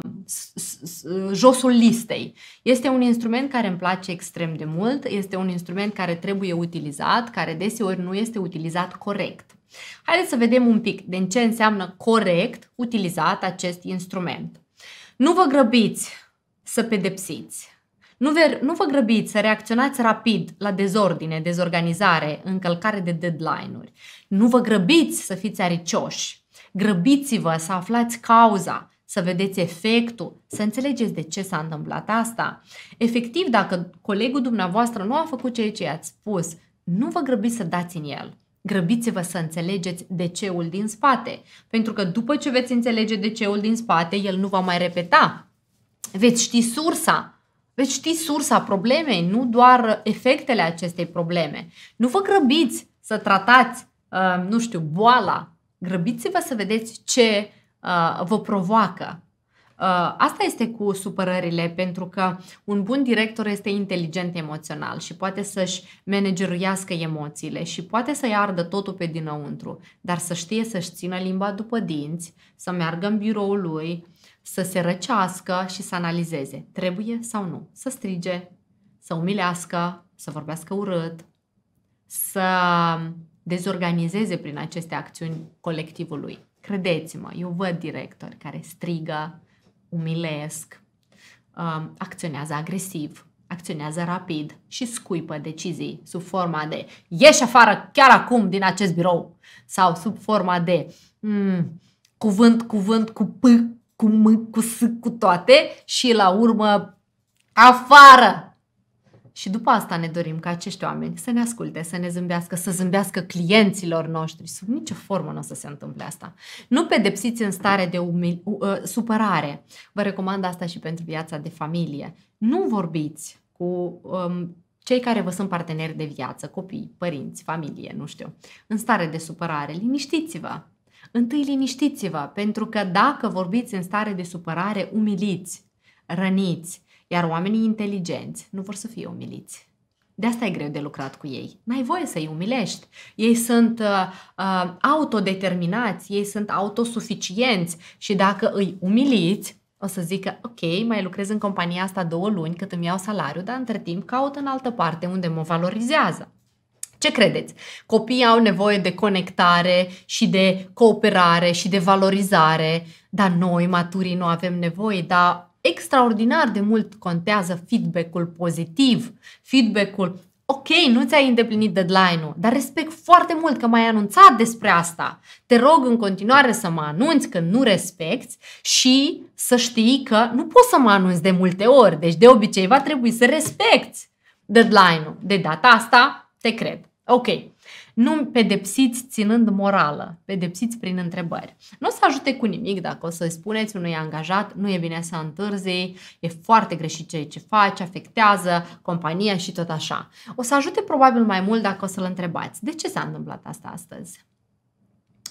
josul listei. Este un instrument care îmi place extrem de mult, este un instrument care trebuie utilizat, care deseori nu este utilizat corect. Haideți să vedem un pic de ce înseamnă corect utilizat acest instrument. Nu vă grăbiți să pedepsiți. Nu, ver, nu vă grăbiți să reacționați rapid la dezordine, dezorganizare, încălcare de deadline-uri. Nu vă grăbiți să fiți aricioși. Grăbiți-vă să aflați cauza, să vedeți efectul, să înțelegeți de ce s-a întâmplat asta. Efectiv, dacă colegul dumneavoastră nu a făcut ceea ce i-ați spus, nu vă grăbiți să dați în el. Grăbiți-vă să înțelegeți de ceul din spate, pentru că după ce veți înțelege de ceul din spate, el nu va mai repeta. Veți ști sursa, veți ști sursa problemei, nu doar efectele acestei probleme. Nu vă grăbiți să tratați, uh, nu știu, boala grăbiți-vă să vedeți ce uh, vă provoacă. Uh, asta este cu supărările, pentru că un bun director este inteligent emoțional și poate să-și manageruiască emoțiile și poate să-i ardă totul pe dinăuntru, dar să știe să-și țină limba după dinți, să meargă în biroul lui, să se răcească și să analizeze. Trebuie sau nu? Să strige, să umilească, să vorbească urât, să dezorganizeze prin aceste acțiuni colectivului. lui. Credeți-mă, eu văd directori care strigă, umilesc, um, acționează agresiv, acționează rapid și scuipă decizii sub forma de ieși afară chiar acum din acest birou sau sub forma de mm, cuvânt, cuvânt cu P, cu M, cu S, cu toate și la urmă afară și după asta ne dorim ca acești oameni să ne asculte, să ne zâmbească, să zâmbească clienților noștri. Sub nicio formă nu o să se întâmple asta. Nu pedepsiți în stare de umil, uh, supărare. Vă recomand asta și pentru viața de familie. Nu vorbiți cu um, cei care vă sunt parteneri de viață, copii, părinți, familie, nu știu, în stare de supărare. Liniștiți-vă. Întâi liniștiți-vă, pentru că dacă vorbiți în stare de supărare, umiliți, răniți, iar oamenii inteligenți nu vor să fie umiliți. De asta e greu de lucrat cu ei. N-ai voie să-i umilești. Ei sunt uh, uh, autodeterminați, ei sunt autosuficienți și dacă îi umiliți, o să zică, ok, mai lucrez în compania asta două luni cât îmi iau salariu, dar între timp caut în altă parte unde mă valorizează. Ce credeți? Copiii au nevoie de conectare și de cooperare și de valorizare, dar noi, maturii, nu avem nevoie, dar extraordinar de mult contează feedback-ul pozitiv, feedback-ul ok, nu ți-ai îndeplinit deadline-ul, dar respect foarte mult că m-ai anunțat despre asta. Te rog în continuare să mă anunți că nu respecti și să știi că nu poți să mă anunți de multe ori, deci de obicei va trebui să respecti deadline-ul. De data asta te cred. Ok, nu pedepsiți ținând morală, pedepsiți prin întrebări. Nu o să ajute cu nimic dacă o să spuneți unui angajat, nu e bine să întârzi, e foarte greșit ceea ce faci, afectează compania și tot așa. O să ajute probabil mai mult dacă o să-l întrebați, de ce s-a întâmplat asta astăzi?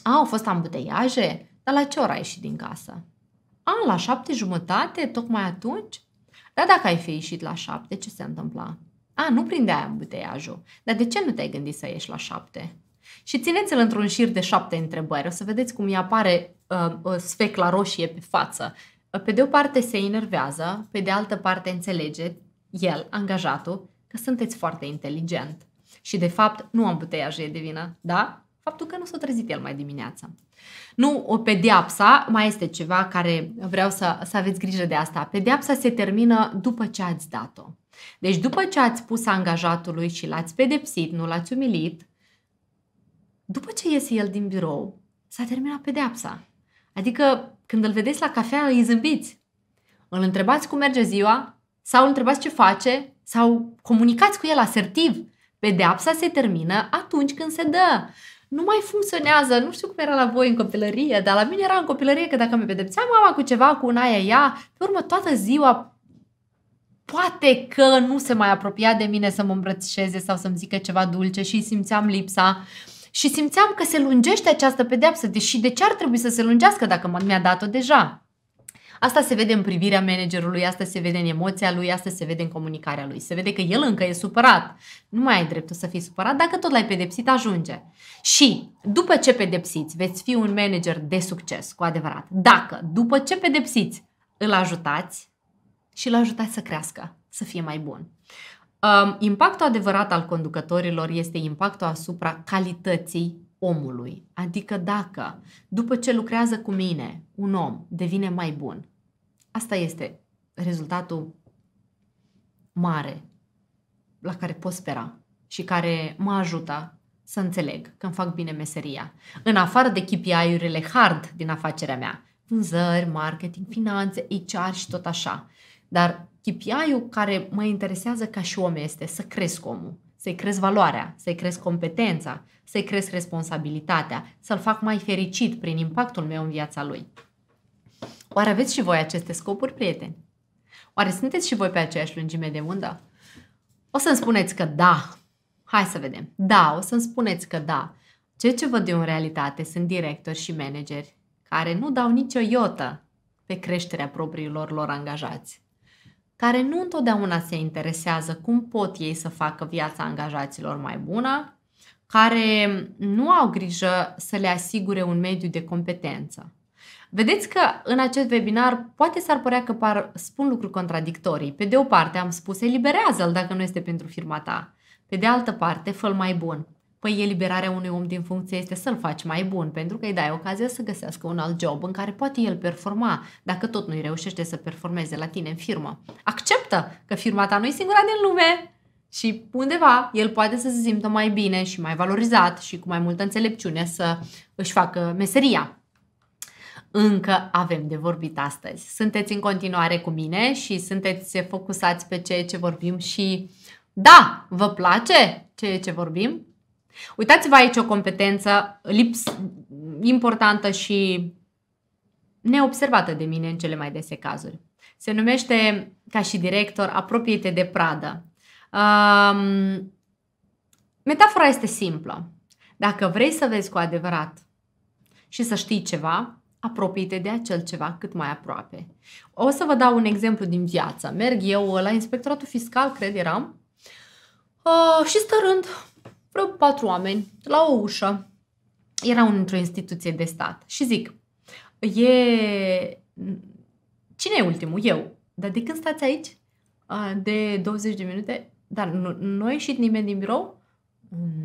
A, au fost ambuteiaje? Dar la ce oră ai ieșit din casă? A, la șapte jumătate, tocmai atunci? Dar dacă ai fi ieșit la șapte, ce se întâmpla? A, nu prinde aia buteiajul. Dar de ce nu te-ai gândit să ieși la șapte? Și țineți-l într-un șir de șapte întrebări. O să vedeți cum îi apare uh, uh sfecla roșie pe față. Uh, pe de o parte se enervează, pe de altă parte înțelege el, angajatul, că sunteți foarte inteligent. Și de fapt nu am buteiaj de vină, da? Faptul că nu s-a trezit el mai dimineața. Nu o pedeapsa, mai este ceva care vreau să, să aveți grijă de asta. Pedeapsa se termină după ce ați dat-o. Deci după ce ați pus angajatului și l-ați pedepsit, nu l-ați umilit, după ce iese el din birou, s-a terminat pedeapsa. Adică când îl vedeți la cafea, îi zâmbiți. Îl întrebați cum merge ziua sau îl întrebați ce face sau comunicați cu el asertiv. Pedeapsa se termină atunci când se dă nu mai funcționează, nu știu cum era la voi în copilărie, dar la mine era în copilărie că dacă mi pedepsea mama cu ceva, cu una aia ea, pe urmă toată ziua poate că nu se mai apropia de mine să mă îmbrățișeze sau să-mi zică ceva dulce și simțeam lipsa. Și simțeam că se lungește această pedeapsă, deși de ce ar trebui să se lungească dacă mi-a dat-o deja? Asta se vede în privirea managerului, asta se vede în emoția lui, asta se vede în comunicarea lui. Se vede că el încă e supărat. Nu mai ai dreptul să fii supărat dacă tot l-ai pedepsit, ajunge. Și după ce pedepsiți, veți fi un manager de succes, cu adevărat. Dacă după ce pedepsiți, îl ajutați și îl ajutați să crească, să fie mai bun. Um, impactul adevărat al conducătorilor este impactul asupra calității omului. Adică dacă, după ce lucrează cu mine, un om devine mai bun, asta este rezultatul mare la care pot spera și care mă ajută să înțeleg că îmi fac bine meseria. În afară de KPI-urile hard din afacerea mea, vânzări, marketing, finanțe, HR și tot așa. Dar KPI-ul care mă interesează ca și om este să cresc omul să-i crezi valoarea, să-i crezi competența, să-i crezi responsabilitatea, să-l fac mai fericit prin impactul meu în viața lui. Oare aveți și voi aceste scopuri, prieteni? Oare sunteți și voi pe aceeași lungime de undă? O să-mi spuneți că da. Hai să vedem. Da, o să-mi spuneți că da. Ceea ce văd eu în realitate sunt directori și manageri care nu dau nicio iotă pe creșterea propriilor lor angajați care nu întotdeauna se interesează cum pot ei să facă viața angajaților mai bună, care nu au grijă să le asigure un mediu de competență. Vedeți că în acest webinar poate s-ar părea că par, spun lucruri contradictorii. Pe de o parte am spus eliberează-l dacă nu este pentru firma ta. Pe de altă parte, fă mai bun păi eliberarea unui om din funcție este să-l faci mai bun, pentru că îi dai ocazia să găsească un alt job în care poate el performa, dacă tot nu-i reușește să performeze la tine în firmă. Acceptă că firma ta nu e singura din lume și undeva el poate să se simtă mai bine și mai valorizat și cu mai multă înțelepciune să își facă meseria. Încă avem de vorbit astăzi. Sunteți în continuare cu mine și sunteți focusați pe ceea ce vorbim și da, vă place ceea ce vorbim? Uitați-vă aici o competență lips importantă și neobservată de mine în cele mai dese cazuri. Se numește, ca și director, apropiete de pradă. Um, metafora este simplă. Dacă vrei să vezi cu adevărat și să știi ceva, apropiete de acel ceva cât mai aproape. O să vă dau un exemplu din viață. Merg eu la inspectoratul fiscal, cred eram, uh, și stărând vreo patru oameni la o ușă. Erau într-o instituție de stat și zic, e... Cine e ultimul? Eu. Dar de când stați aici? De 20 de minute? Dar nu, nu a ieșit nimeni din birou?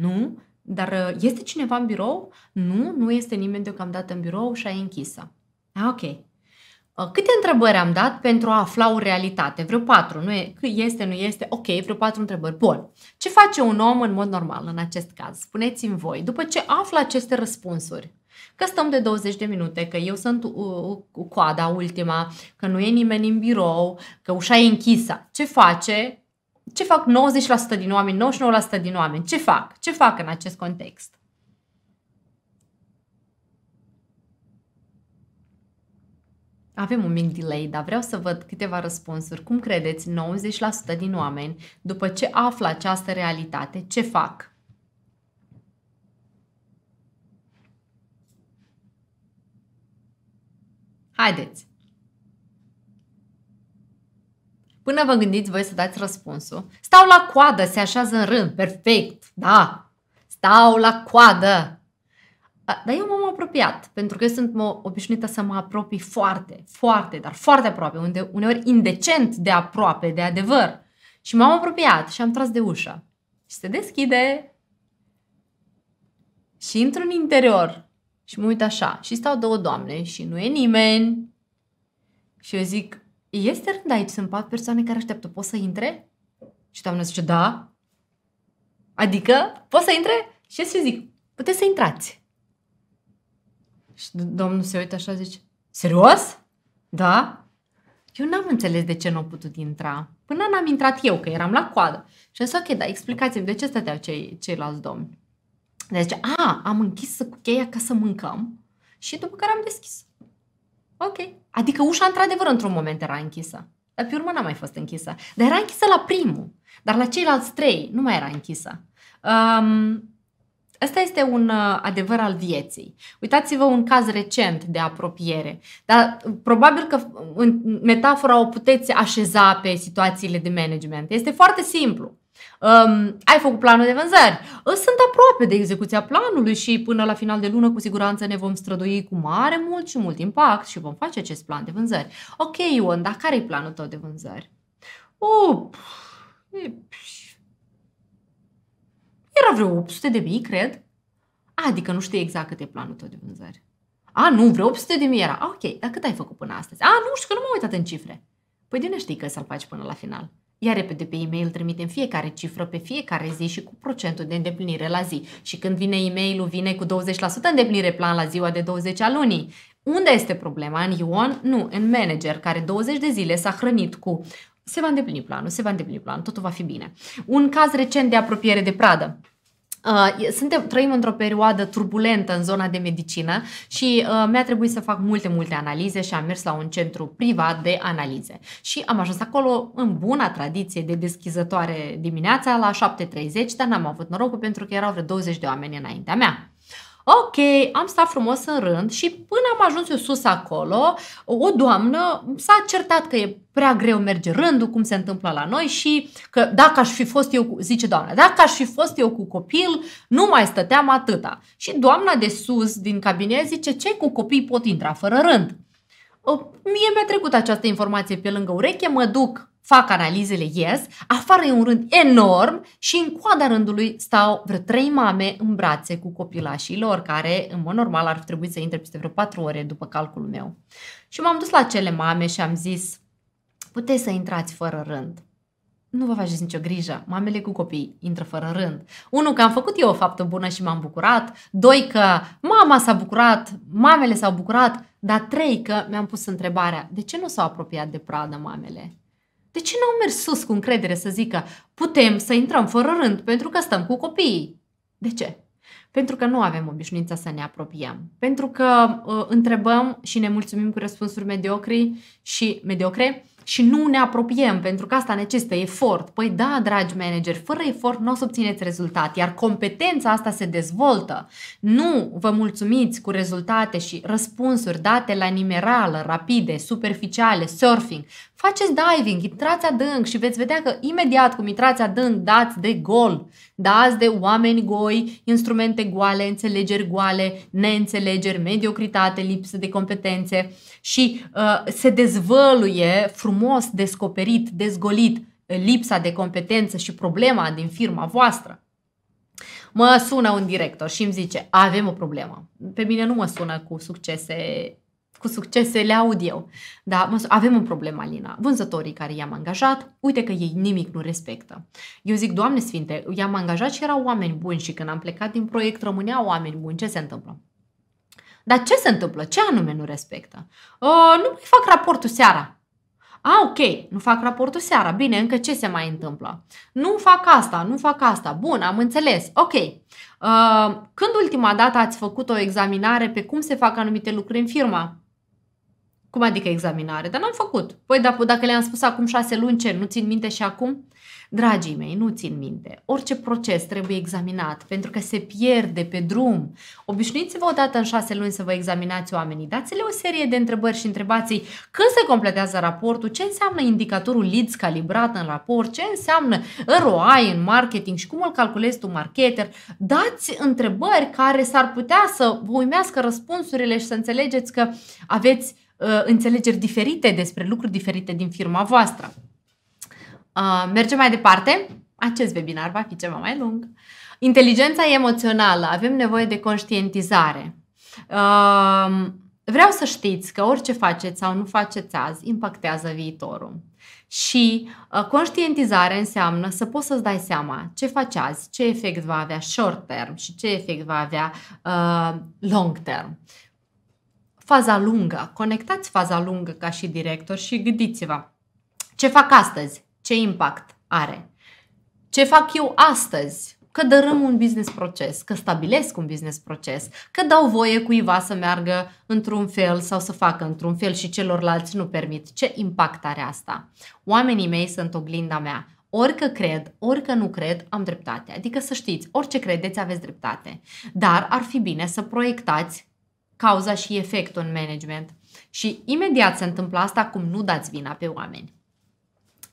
Nu. Dar este cineva în birou? Nu, nu este nimeni deocamdată în birou, și a închisă. ok. Uh, câte întrebări am dat pentru a afla o realitate? Vreo patru, nu e, este, nu este, ok, vreo patru întrebări. Bun. Ce face un om în mod normal în acest caz? Spuneți-mi voi, după ce află aceste răspunsuri, că stăm de 20 de minute, că eu sunt cu coada ultima, că nu e nimeni în birou, că ușa e închisă, ce face? Ce fac 90% din oameni, 99% din oameni? Ce fac? Ce fac în acest context? Avem un mic delay, dar vreau să văd câteva răspunsuri. Cum credeți 90% din oameni, după ce află această realitate, ce fac? Haideți! Până vă gândiți voi să dați răspunsul, stau la coadă, se așează în rând, perfect, da! Stau la coadă! Dar eu m-am apropiat, pentru că eu sunt obișnuită să mă apropii foarte, foarte, dar foarte aproape, unde uneori indecent de aproape, de adevăr. Și m-am apropiat și am tras de ușă. Și se deschide și intru în interior și mă uit așa. Și stau două doamne și nu e nimeni. Și eu zic, este rând aici, sunt patru persoane care așteaptă, poți să intre? Și doamna zice, da. Adică, poți să intre? Și eu zic, puteți să intrați. Și domnul se uită așa zice, serios? Da? Eu n-am înțeles de ce nu au putut intra. Până n-am intrat eu, că eram la coadă. Și am zis, ok, dar explicați-mi, de ce stăteau cei, ceilalți domni? Deci, a, am închis cu cheia ca să mâncăm și după care am deschis. Ok. Adică ușa, într-adevăr, într-un moment era închisă. Dar pe urmă n-a mai fost închisă. Dar era închisă la primul. Dar la ceilalți trei nu mai era închisă. Um, Asta este un uh, adevăr al vieții. Uitați-vă un caz recent de apropiere, dar uh, probabil că uh, metafora o puteți așeza pe situațiile de management. Este foarte simplu. Um, ai făcut planul de vânzări. Sunt aproape de execuția planului și până la final de lună cu siguranță ne vom strădui cu mare mult și mult impact și vom face acest plan de vânzări. Ok, Ion, dar care e planul tău de vânzări? Uh, era vreo 800 de mii, cred. Adică nu știu exact cât e planul tău de vânzări. A, nu, vreo 800 de mii era. ok, dar cât ai făcut până astăzi? A, nu știu, că nu m-am uitat în cifre. Păi de unde știi că să-l faci până la final? Ia repede pe e-mail trimitem fiecare cifră pe fiecare zi și cu procentul de îndeplinire la zi. Și când vine e-mailul, vine cu 20% îndeplinire plan la ziua de 20 a lunii. Unde este problema? În Ion? Nu, în manager, care 20 de zile s-a hrănit cu se va îndeplini planul, se va îndeplini planul, totul va fi bine. Un caz recent de apropiere de pradă. Uh, suntem, trăim într-o perioadă turbulentă în zona de medicină și uh, mi-a trebuit să fac multe, multe analize și am mers la un centru privat de analize. Și am ajuns acolo în buna tradiție de deschizătoare dimineața la 7.30, dar n-am avut norocul pentru că erau vreo 20 de oameni înaintea mea. Ok, am stat frumos în rând și până am ajuns eu sus acolo, o doamnă s-a certat că e prea greu merge rândul, cum se întâmplă la noi și că dacă aș fi fost eu, cu, zice doamna, dacă aș fi fost eu cu copil, nu mai stăteam atâta. Și doamna de sus din cabinet zice, ce cu copii pot intra fără rând? Mie mi-a trecut această informație pe lângă ureche, mă duc fac analizele ies, afară e un rând enorm și în coada rândului stau vreo trei mame în brațe cu copilașii lor, care în mod normal ar trebui să intre peste vreo patru ore după calculul meu. Și m-am dus la cele mame și am zis, puteți să intrați fără rând. Nu vă faceți nicio grijă, mamele cu copii intră fără rând. Unu, că am făcut eu o faptă bună și m-am bucurat. Doi, că mama s-a bucurat, mamele s-au bucurat. Dar trei, că mi-am pus întrebarea, de ce nu s-au apropiat de pradă mamele? De ce n-au mers sus cu încredere să zică putem să intrăm fără rând pentru că stăm cu copiii? De ce? Pentru că nu avem obișnuința să ne apropiem. Pentru că uh, întrebăm și ne mulțumim cu răspunsuri mediocri și mediocre și nu ne apropiem, pentru că asta necesită efort. Păi da, dragi manageri, fără efort nu o să obțineți rezultat, iar competența asta se dezvoltă. Nu vă mulțumiți cu rezultate și răspunsuri date la nimerală, rapide, superficiale, surfing faceți diving, intrați adânc și veți vedea că imediat cum intrați adânc dați de gol, dați de oameni goi, instrumente goale, înțelegeri goale, neînțelegeri, mediocritate, lipsă de competențe și uh, se dezvăluie frumos descoperit, dezgolit lipsa de competență și problema din firma voastră. Mă sună un director și îmi zice, avem o problemă. Pe mine nu mă sună cu succese cu succese le aud eu. Dar avem o problemă, Alina. Vânzătorii care i-am angajat, uite că ei nimic nu respectă. Eu zic, Doamne Sfinte, i-am angajat și erau oameni buni și când am plecat din proiect rămâneau oameni buni. Ce se întâmplă? Dar ce se întâmplă? Ce anume nu respectă? O, ă, nu mai fac raportul seara. A, ok, nu fac raportul seara. Bine, încă ce se mai întâmplă? Nu fac asta, nu fac asta. Bun, am înțeles. Ok. Uh, când ultima dată ați făcut o examinare pe cum se fac anumite lucruri în firma? Cum adică examinare? Dar n-am făcut. Păi dacă le-am spus acum șase luni, ce, nu țin minte și acum? Dragii mei, nu țin minte. Orice proces trebuie examinat, pentru că se pierde pe drum. Obișnuiți-vă odată în șase luni să vă examinați oamenii. Dați-le o serie de întrebări și întrebați-i când se completează raportul, ce înseamnă indicatorul leads calibrat în raport, ce înseamnă ROI în marketing și cum îl calculezi tu marketer. Dați întrebări care s-ar putea să vă uimească răspunsurile și să înțelegeți că aveți Uh, înțelegeri diferite despre lucruri diferite din firma voastră. Uh, mergem mai departe. Acest webinar va fi ceva mai lung. Inteligența emoțională. Avem nevoie de conștientizare. Uh, vreau să știți că orice faceți sau nu faceți azi impactează viitorul. Și conștientizarea conștientizare înseamnă să poți să-ți dai seama ce faci azi, ce efect va avea short term și ce efect va avea uh, long term faza lungă. Conectați faza lungă ca și director și gândiți-vă ce fac astăzi, ce impact are, ce fac eu astăzi, că dărâm un business proces, că stabilesc un business proces, că dau voie cuiva să meargă într-un fel sau să facă într-un fel și celorlalți nu permit. Ce impact are asta? Oamenii mei sunt oglinda mea. Orică cred, orică nu cred, am dreptate. Adică să știți, orice credeți, aveți dreptate. Dar ar fi bine să proiectați cauza și efectul în management. Și imediat se întâmplă asta cum nu dați vina pe oameni.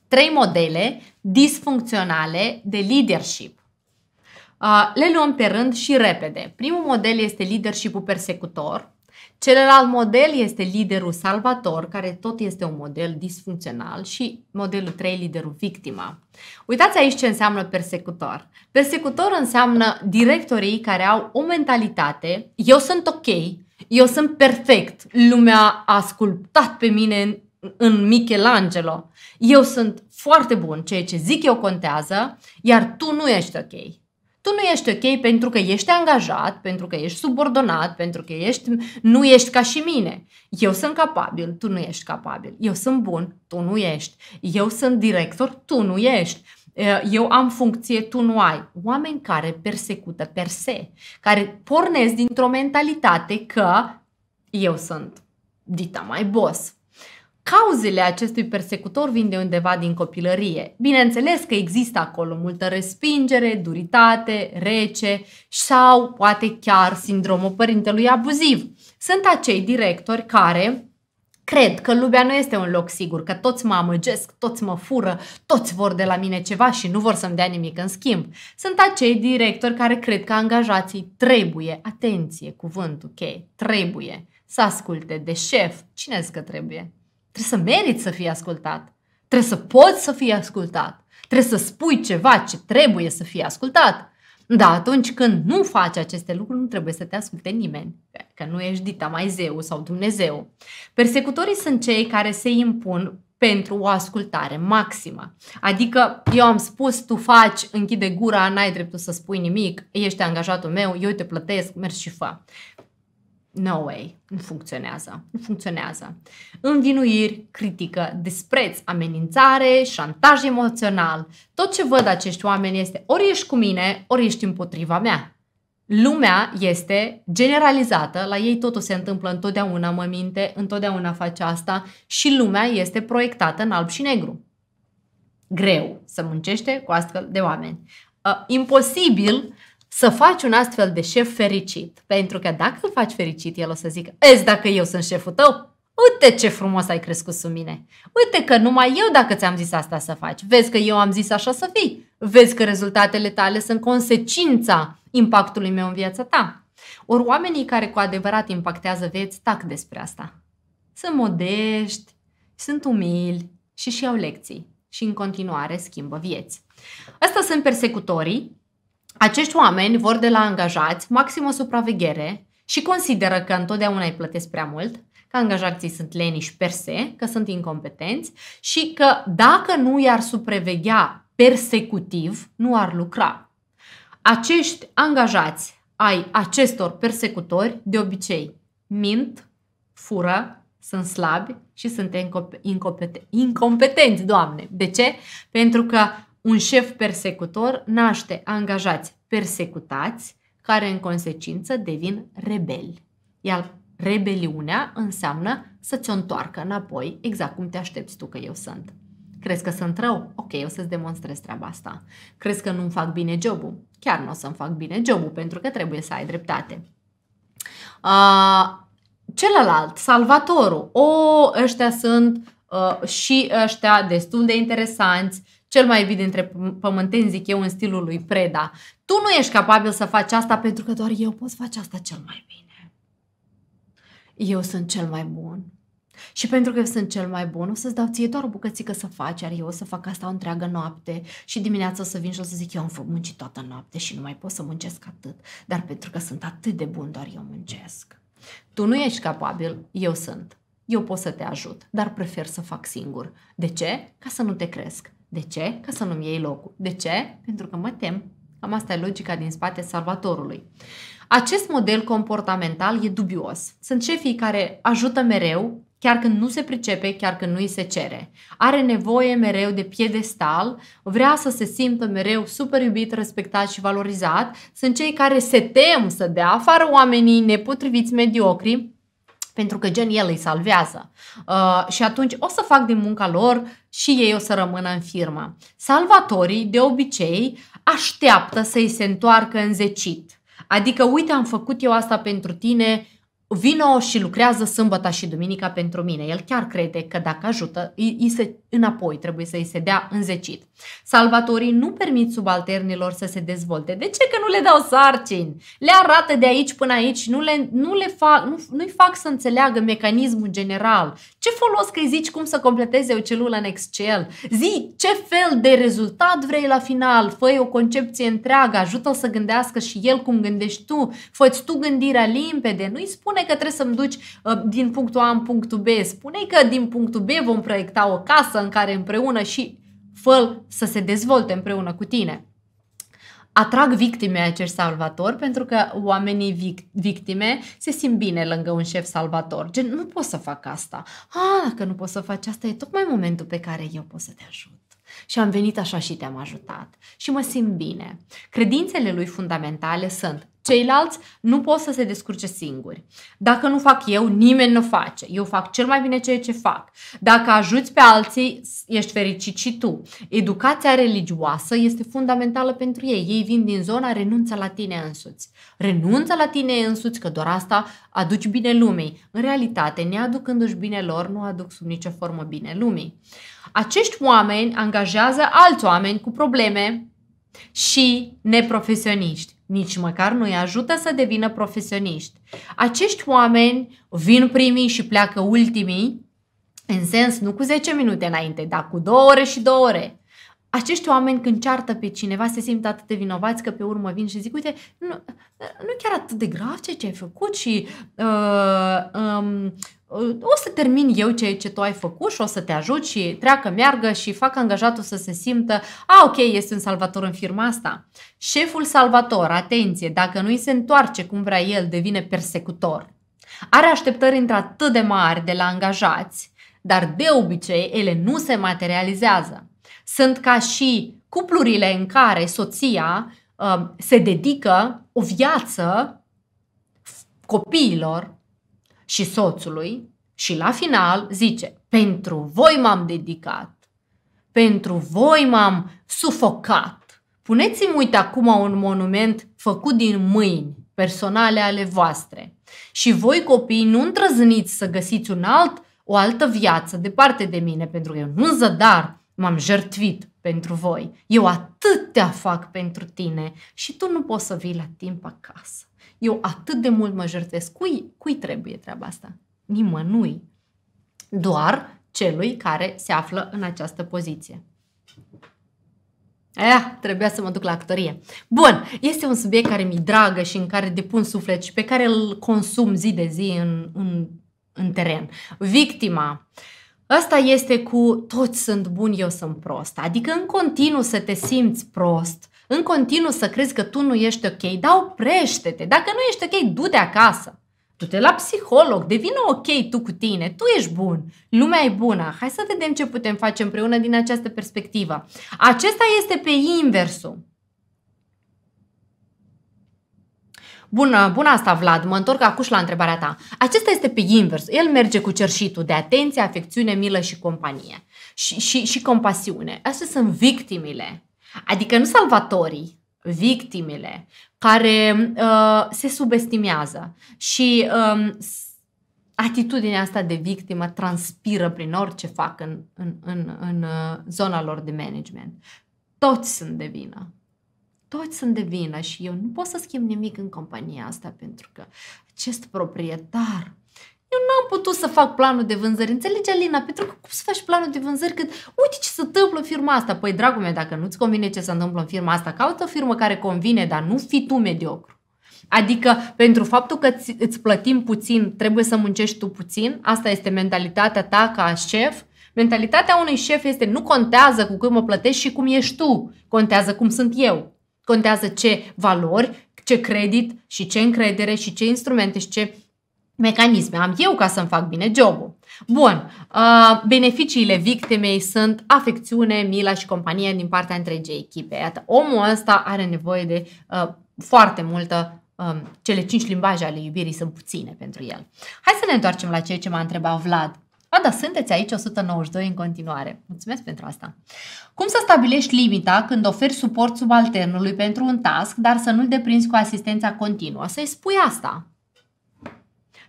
Trei modele disfuncționale de leadership. Uh, le luăm pe rând și repede. Primul model este leadershipul persecutor, Celălalt model este liderul salvator, care tot este un model disfuncțional și modelul 3, liderul victima. Uitați aici ce înseamnă persecutor. Persecutor înseamnă directorii care au o mentalitate, eu sunt ok, eu sunt perfect. Lumea a sculptat pe mine în, în Michelangelo. Eu sunt foarte bun, ceea ce zic eu contează, iar tu nu ești ok. Tu nu ești ok pentru că ești angajat, pentru că ești subordonat, pentru că ești, nu ești ca și mine. Eu sunt capabil, tu nu ești capabil. Eu sunt bun, tu nu ești. Eu sunt director, tu nu ești Eh, eu am funcție, tu nu ai. Oameni care persecută per se, care pornesc dintr-o mentalitate că eu sunt dita mai boss. Cauzele acestui persecutor vin de undeva din copilărie. Bineînțeles că există acolo multă respingere, duritate, rece sau poate chiar sindromul părintelui abuziv. Sunt acei directori care cred că lumea nu este un loc sigur, că toți mă amăgesc, toți mă fură, toți vor de la mine ceva și nu vor să-mi dea nimic în schimb. Sunt acei directori care cred că angajații trebuie, atenție, cuvântul ok, trebuie să asculte de șef. Cine zic că trebuie? Trebuie să meriți să fii ascultat. Trebuie să poți să fii ascultat. Trebuie să spui ceva ce trebuie să fie ascultat. Da, atunci când nu faci aceste lucruri, nu trebuie să te asculte nimeni, că nu ești dita mai zeu sau Dumnezeu. Persecutorii sunt cei care se impun pentru o ascultare maximă. Adică eu am spus, tu faci, închide gura, n-ai dreptul să spui nimic, ești angajatul meu, eu te plătesc, mergi și fă no way, nu funcționează, nu funcționează. Învinuiri, critică, dispreț, amenințare, șantaj emoțional. Tot ce văd acești oameni este ori ești cu mine, ori ești împotriva mea. Lumea este generalizată, la ei totul se întâmplă întotdeauna, mă minte, întotdeauna face asta și lumea este proiectată în alb și negru. Greu să muncește cu astfel de oameni. Uh, imposibil uh, să faci un astfel de șef fericit. Pentru că dacă îl faci fericit, el o să zică, Ești dacă eu sunt șeful tău, uite ce frumos ai crescut sub mine. Uite că numai eu dacă ți-am zis asta să faci. Vezi că eu am zis așa să fii. Vezi că rezultatele tale sunt consecința impactului meu în viața ta. Ori oamenii care cu adevărat impactează vieți tac despre asta. Sunt modești, sunt umili și și au lecții și în continuare schimbă vieți. Asta sunt persecutorii acești oameni vor de la angajați maximă supraveghere și consideră că întotdeauna îi plătesc prea mult, că angajații sunt leniși per se, că sunt incompetenți și că dacă nu i-ar supraveghea persecutiv, nu ar lucra. Acești angajați ai acestor persecutori de obicei mint, fură, sunt slabi și sunt incompetenți, doamne. De ce? Pentru că un șef persecutor naște angajați persecutați, care în consecință devin rebeli. Iar rebeliunea înseamnă să ți-o întoarcă înapoi, exact cum te aștepți tu că eu sunt. Crezi că sunt rău? Ok, o să-ți demonstrez treaba asta. Crezi că nu-mi fac bine jobul? Chiar nu o să-mi fac bine jobul, pentru că trebuie să ai dreptate. Uh, celălalt, salvatorul. O, ăștia sunt uh, și ăștia destul de interesanți cel mai evident dintre pământeni, zic eu, în stilul lui Preda. Tu nu ești capabil să faci asta pentru că doar eu pot face asta cel mai bine. Eu sunt cel mai bun. Și pentru că eu sunt cel mai bun, o să-ți dau ție doar o bucățică să faci, iar eu o să fac asta o întreagă noapte și dimineața o să vin și o să zic eu am muncit toată noapte și nu mai pot să muncesc atât, dar pentru că sunt atât de bun, doar eu muncesc. Tu nu ești capabil, eu sunt. Eu pot să te ajut, dar prefer să fac singur. De ce? Ca să nu te cresc. De ce? Ca să nu-mi iei locul. De ce? Pentru că mă tem. Cam asta e logica din spate salvatorului. Acest model comportamental e dubios. Sunt șefii care ajută mereu, chiar când nu se pricepe, chiar când nu îi se cere. Are nevoie mereu de piedestal, vrea să se simtă mereu super iubit, respectat și valorizat. Sunt cei care se tem să dea afară oamenii nepotriviți mediocri, pentru că gen el îi salvează. Uh, și atunci o să fac din munca lor și ei o să rămână în firmă. Salvatorii, de obicei, așteaptă să-i se întoarcă înzecit. Adică, uite, am făcut eu asta pentru tine, vino și lucrează sâmbăta și duminica pentru mine. El chiar crede că dacă ajută, îi se, înapoi trebuie să îi se dea înzecit. Salvatorii nu permit subalternilor să se dezvolte. De ce? Că nu le dau sarcini. Le arată de aici până aici, nu le, nu le fac, nu, nu-i fac să înțeleagă mecanismul general. Ce folos că îi zici cum să completeze o celulă în Excel? Zi ce fel de rezultat vrei la final, fă o concepție întreagă, ajută-l să gândească și el cum gândești tu, fă tu gândirea limpede, nu-i spune spune că trebuie să-mi duci uh, din punctul A în punctul B, spune că din punctul B vom proiecta o casă în care împreună și fă să se dezvolte împreună cu tine atrag victime acești salvatori pentru că oamenii victime se simt bine lângă un șef salvator. Gen, nu pot să fac asta. Ah, dacă nu pot să fac asta, e tocmai momentul pe care eu pot să te ajut. Și am venit așa și te-am ajutat. Și mă simt bine. Credințele lui fundamentale sunt Ceilalți nu pot să se descurce singuri. Dacă nu fac eu, nimeni nu face. Eu fac cel mai bine ceea ce fac. Dacă ajuți pe alții, ești fericit și tu. Educația religioasă este fundamentală pentru ei. Ei vin din zona renunță la tine însuți. Renunță la tine însuți că doar asta aduci bine lumii. În realitate, neaducându-și bine lor, nu aduc sub nicio formă bine lumii. Acești oameni angajează alți oameni cu probleme și neprofesioniști nici măcar nu îi ajută să devină profesioniști. Acești oameni vin primii și pleacă ultimii, în sens nu cu 10 minute înainte, dar cu 2 ore și 2 ore acești oameni când ceartă pe cineva se simt atât de vinovați că pe urmă vin și zic, uite, nu, nu chiar atât de grav ce ai făcut și uh, um, uh, o să termin eu ce, ce tu ai făcut și o să te ajut și treacă, meargă și fac angajatul să se simtă, a, ok, este un salvator în firma asta. Șeful salvator, atenție, dacă nu îi se întoarce cum vrea el, devine persecutor. Are așteptări într-atât de mari de la angajați, dar de obicei ele nu se materializează sunt ca și cuplurile în care soția um, se dedică o viață copiilor și soțului și la final zice, pentru voi m-am dedicat, pentru voi m-am sufocat. Puneți-mi, uite, acum un monument făcut din mâini personale ale voastre. Și voi, copii, nu îndrăzniți să găsiți un alt, o altă viață departe de mine, pentru că eu nu zădar m-am jertvit pentru voi, eu atâtea fac pentru tine și tu nu poți să vii la timp acasă. Eu atât de mult mă jertesc. Cui, cui trebuie treaba asta? Nimănui. Doar celui care se află în această poziție. Aia, trebuia să mă duc la actorie. Bun, este un subiect care mi-i dragă și în care depun suflet și pe care îl consum zi de zi în, în, în teren. Victima. Uh, Asta este cu toți sunt buni, eu sunt prost. Adică în continuu să te simți prost, în continuu să crezi că tu nu ești ok, dar oprește-te. Dacă nu ești ok, du-te acasă. Du-te la psiholog, devină ok tu cu tine, tu ești bun, lumea e bună. Hai să vedem ce putem face împreună din această perspectivă. Acesta este pe inversul. Bună, bună asta, Vlad. Mă întorc acuș la întrebarea ta. Acesta este pe invers. El merge cu cerșitul de atenție, afecțiune, milă și companie. Și, și, și compasiune. Astea sunt victimile. Adică nu salvatorii, victimele care uh, se subestimează și uh, atitudinea asta de victimă transpiră prin orice fac în, în, în, în uh, zona lor de management. Toți sunt de vină toți sunt de vină și eu nu pot să schimb nimic în compania asta pentru că acest proprietar eu n-am putut să fac planul de vânzări. Înțelegi, Alina? Pentru că cum să faci planul de vânzări când uite ce se întâmplă în firma asta? Păi, dragul meu, dacă nu-ți convine ce se întâmplă în firma asta, caută o firmă care convine, dar nu fi tu mediocru. Adică, pentru faptul că îți plătim puțin, trebuie să muncești tu puțin. Asta este mentalitatea ta ca șef. Mentalitatea unui șef este nu contează cu cât mă plătești și cum ești tu, contează cum sunt eu. Contează ce valori, ce credit și ce încredere și ce instrumente și ce mecanisme am eu ca să-mi fac bine jobul. Bun, uh, beneficiile victimei sunt afecțiune, mila și companie din partea întregii echipe. Iată, omul ăsta are nevoie de uh, foarte multă um, cele cinci limbaje ale iubirii sunt puține pentru el. Hai să ne întoarcem la ceea ce m-a întrebat Vlad. A, da, sunteți aici 192 în continuare. Mulțumesc pentru asta. Cum să stabilești limita când oferi suport subalternului pentru un task, dar să nu-l deprinzi cu asistența continuă? Să-i spui asta.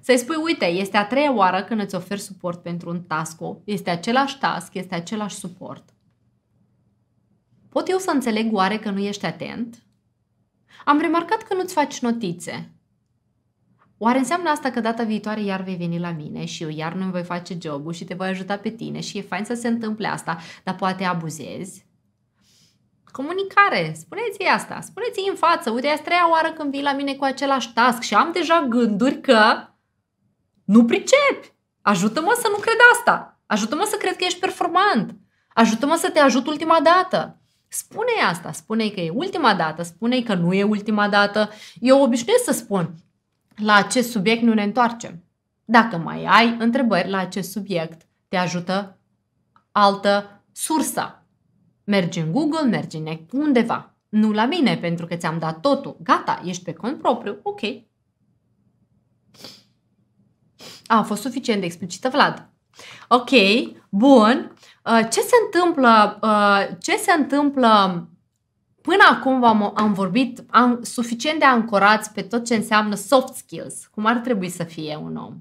Să-i spui, uite, este a treia oară când îți oferi suport pentru un task este același task, este același suport. Pot eu să înțeleg oare că nu ești atent? Am remarcat că nu-ți faci notițe. Oare înseamnă asta că data viitoare iar vei veni la mine și eu iar nu-mi voi face jobul și te voi ajuta pe tine și e fain să se întâmple asta, dar poate abuzezi? Comunicare, spuneți-i asta, spuneți-i în față, uite, asta treia oară când vii la mine cu același task și am deja gânduri că nu pricep. Ajută-mă să nu cred asta. Ajută-mă să cred că ești performant. Ajută-mă să te ajut ultima dată. Spune asta, spune că e ultima dată, spune că nu e ultima dată. Eu obișnuiesc să spun, la acest subiect nu ne întoarcem. Dacă mai ai întrebări la acest subiect, te ajută altă sursă. Mergi în Google, mergi în undeva. Nu la mine, pentru că ți-am dat totul. Gata, ești pe cont propriu, ok. A, a fost suficient de explicită, Vlad. Ok, bun. Uh, ce se întâmplă, uh, ce se întâmplă Până acum am, am vorbit am, suficient de ancorați pe tot ce înseamnă soft skills, cum ar trebui să fie un om.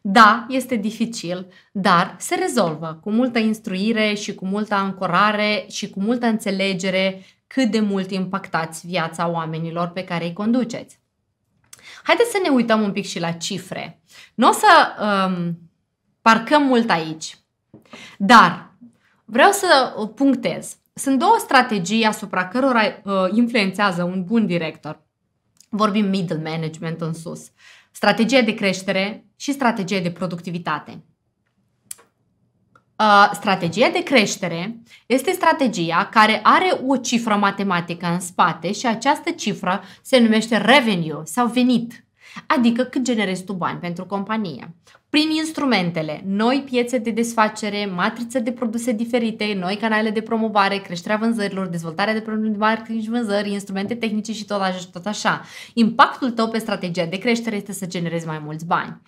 Da, este dificil, dar se rezolvă cu multă instruire și cu multă ancorare și cu multă înțelegere cât de mult impactați viața oamenilor pe care îi conduceți. Haideți să ne uităm un pic și la cifre. Nu o să um, parcăm mult aici, dar vreau să punctez. Sunt două strategii asupra cărora uh, influențează un bun director. Vorbim middle management în sus. Strategia de creștere și strategia de productivitate. Uh, strategia de creștere este strategia care are o cifră matematică în spate și această cifră se numește revenue sau venit. Adică cât generezi tu bani pentru companie. Prin instrumentele, noi piețe de desfacere, matriță de produse diferite, noi canale de promovare, creșterea vânzărilor, dezvoltarea de produse de marketing și vânzări, instrumente tehnice și tot așa, tot așa. Impactul tău pe strategia de creștere este să generezi mai mulți bani.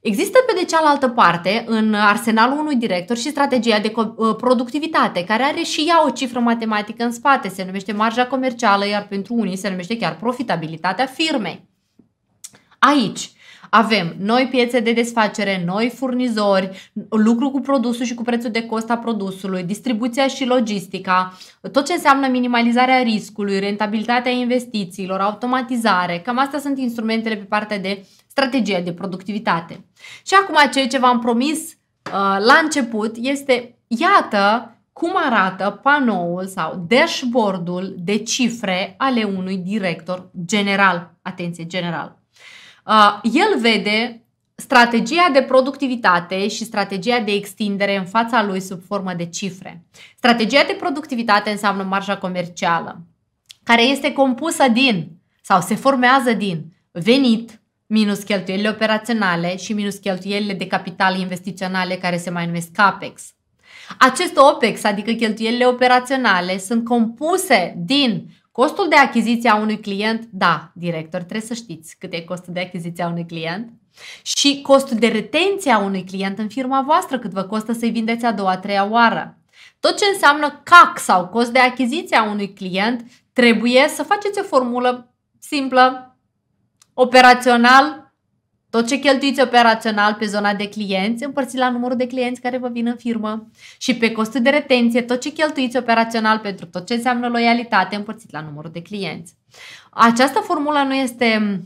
Există pe de cealaltă parte în arsenalul unui director și strategia de uh, productivitate, care are și ea o cifră matematică în spate, se numește marja comercială, iar pentru unii se numește chiar profitabilitatea firmei aici avem noi piețe de desfacere, noi furnizori, lucru cu produsul și cu prețul de cost a produsului, distribuția și logistica, tot ce înseamnă minimalizarea riscului, rentabilitatea investițiilor, automatizare. Cam astea sunt instrumentele pe partea de strategia de productivitate. Și acum ceea ce v-am promis uh, la început este, iată cum arată panoul sau dashboardul de cifre ale unui director general. Atenție, general. Uh, el vede strategia de productivitate și strategia de extindere în fața lui sub formă de cifre. Strategia de productivitate înseamnă marja comercială, care este compusă din sau se formează din venit minus cheltuielile operaționale și minus cheltuielile de capital investiționale care se mai numesc CAPEX. Acest OPEX, adică cheltuielile operaționale, sunt compuse din Costul de achiziție a unui client, da, director, trebuie să știți cât e costul de achiziție a unui client. Și costul de retenție a unui client în firma voastră, cât vă costă să-i vindeți a doua, a treia oară. Tot ce înseamnă CAC sau cost de achiziție a unui client, trebuie să faceți o formulă simplă, operațional, tot ce cheltuiți operațional pe zona de clienți, împărțit la numărul de clienți care vă vin în firmă și pe costul de retenție, tot ce cheltuiți operațional pentru tot ce înseamnă loialitate, împărțit la numărul de clienți. Această formulă nu este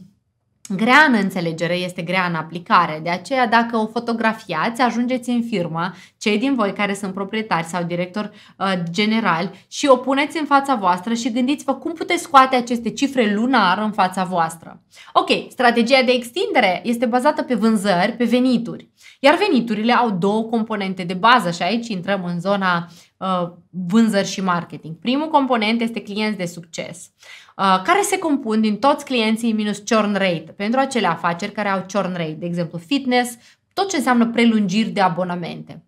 grea în înțelegere, este grea în aplicare. De aceea, dacă o fotografiați, ajungeți în firmă, cei din voi care sunt proprietari sau director uh, general și o puneți în fața voastră și gândiți-vă cum puteți scoate aceste cifre lunar în fața voastră. Ok, strategia de extindere este bazată pe vânzări, pe venituri. Iar veniturile au două componente de bază și aici intrăm în zona Uh, vânzări și marketing. Primul component este clienți de succes, uh, care se compun din toți clienții minus churn rate, pentru acele afaceri care au churn rate, de exemplu fitness, tot ce înseamnă prelungiri de abonamente.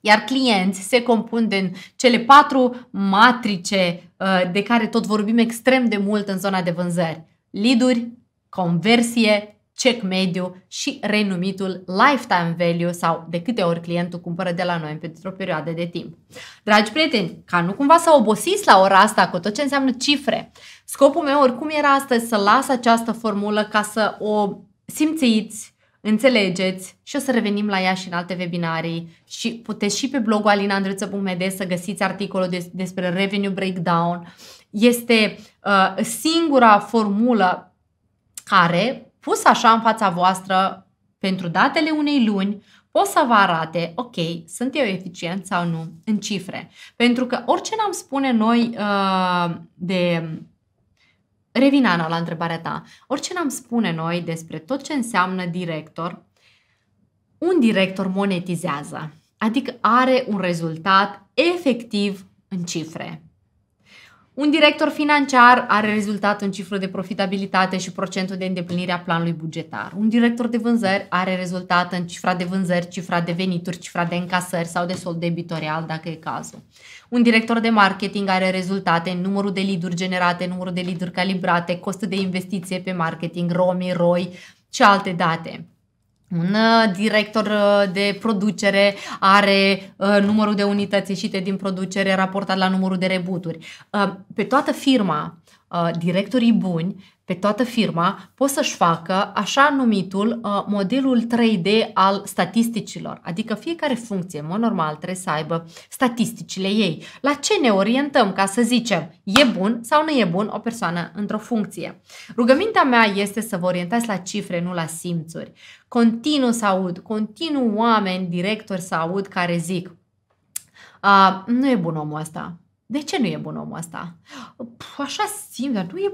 Iar clienți se compun din cele patru matrice uh, de care tot vorbim extrem de mult în zona de vânzări. Liduri, conversie, check mediu și renumitul lifetime value sau de câte ori clientul cumpără de la noi pentru o perioadă de timp. Dragi prieteni, ca nu cumva să obosiți la ora asta cu tot ce înseamnă cifre, scopul meu oricum era astăzi să las această formulă ca să o simțiți, înțelegeți și o să revenim la ea și în alte webinarii și puteți și pe blogul alinandruță.md să găsiți articolul despre revenue breakdown. Este uh, singura formulă care pus așa în fața voastră pentru datele unei luni, pot să vă arate, ok, sunt eu eficient sau nu, în cifre. Pentru că orice n-am spune noi uh, de Revin, Ana, la întrebarea ta. Orice n-am spune noi despre tot ce înseamnă director, un director monetizează, adică are un rezultat efectiv în cifre. Un director financiar are rezultat în cifră de profitabilitate și procentul de îndeplinire a planului bugetar. Un director de vânzări are rezultat în cifra de vânzări, cifra de venituri, cifra de încasări sau de sold debitorial, dacă e cazul. Un director de marketing are rezultate în numărul de lead-uri generate, numărul de lead-uri calibrate, costul de investiție pe marketing, ROMI, ROI și alte date un uh, director uh, de producere are uh, numărul de unități ieșite din producere raportat la numărul de rebuturi. Pe toată firma Uh, directorii buni pe toată firma pot să-și facă așa numitul uh, modelul 3D al statisticilor. Adică fiecare funcție, în mod normal, trebuie să aibă statisticile ei. La ce ne orientăm ca să zicem e bun sau nu e bun o persoană într-o funcție. Rugămintea mea este să vă orientați la cifre, nu la simțuri. Continu să aud, continu oameni, directori să aud care zic Uh, nu e bun omul ăsta. De ce nu e bun omul ăsta? Puh, așa simt, dar nu e,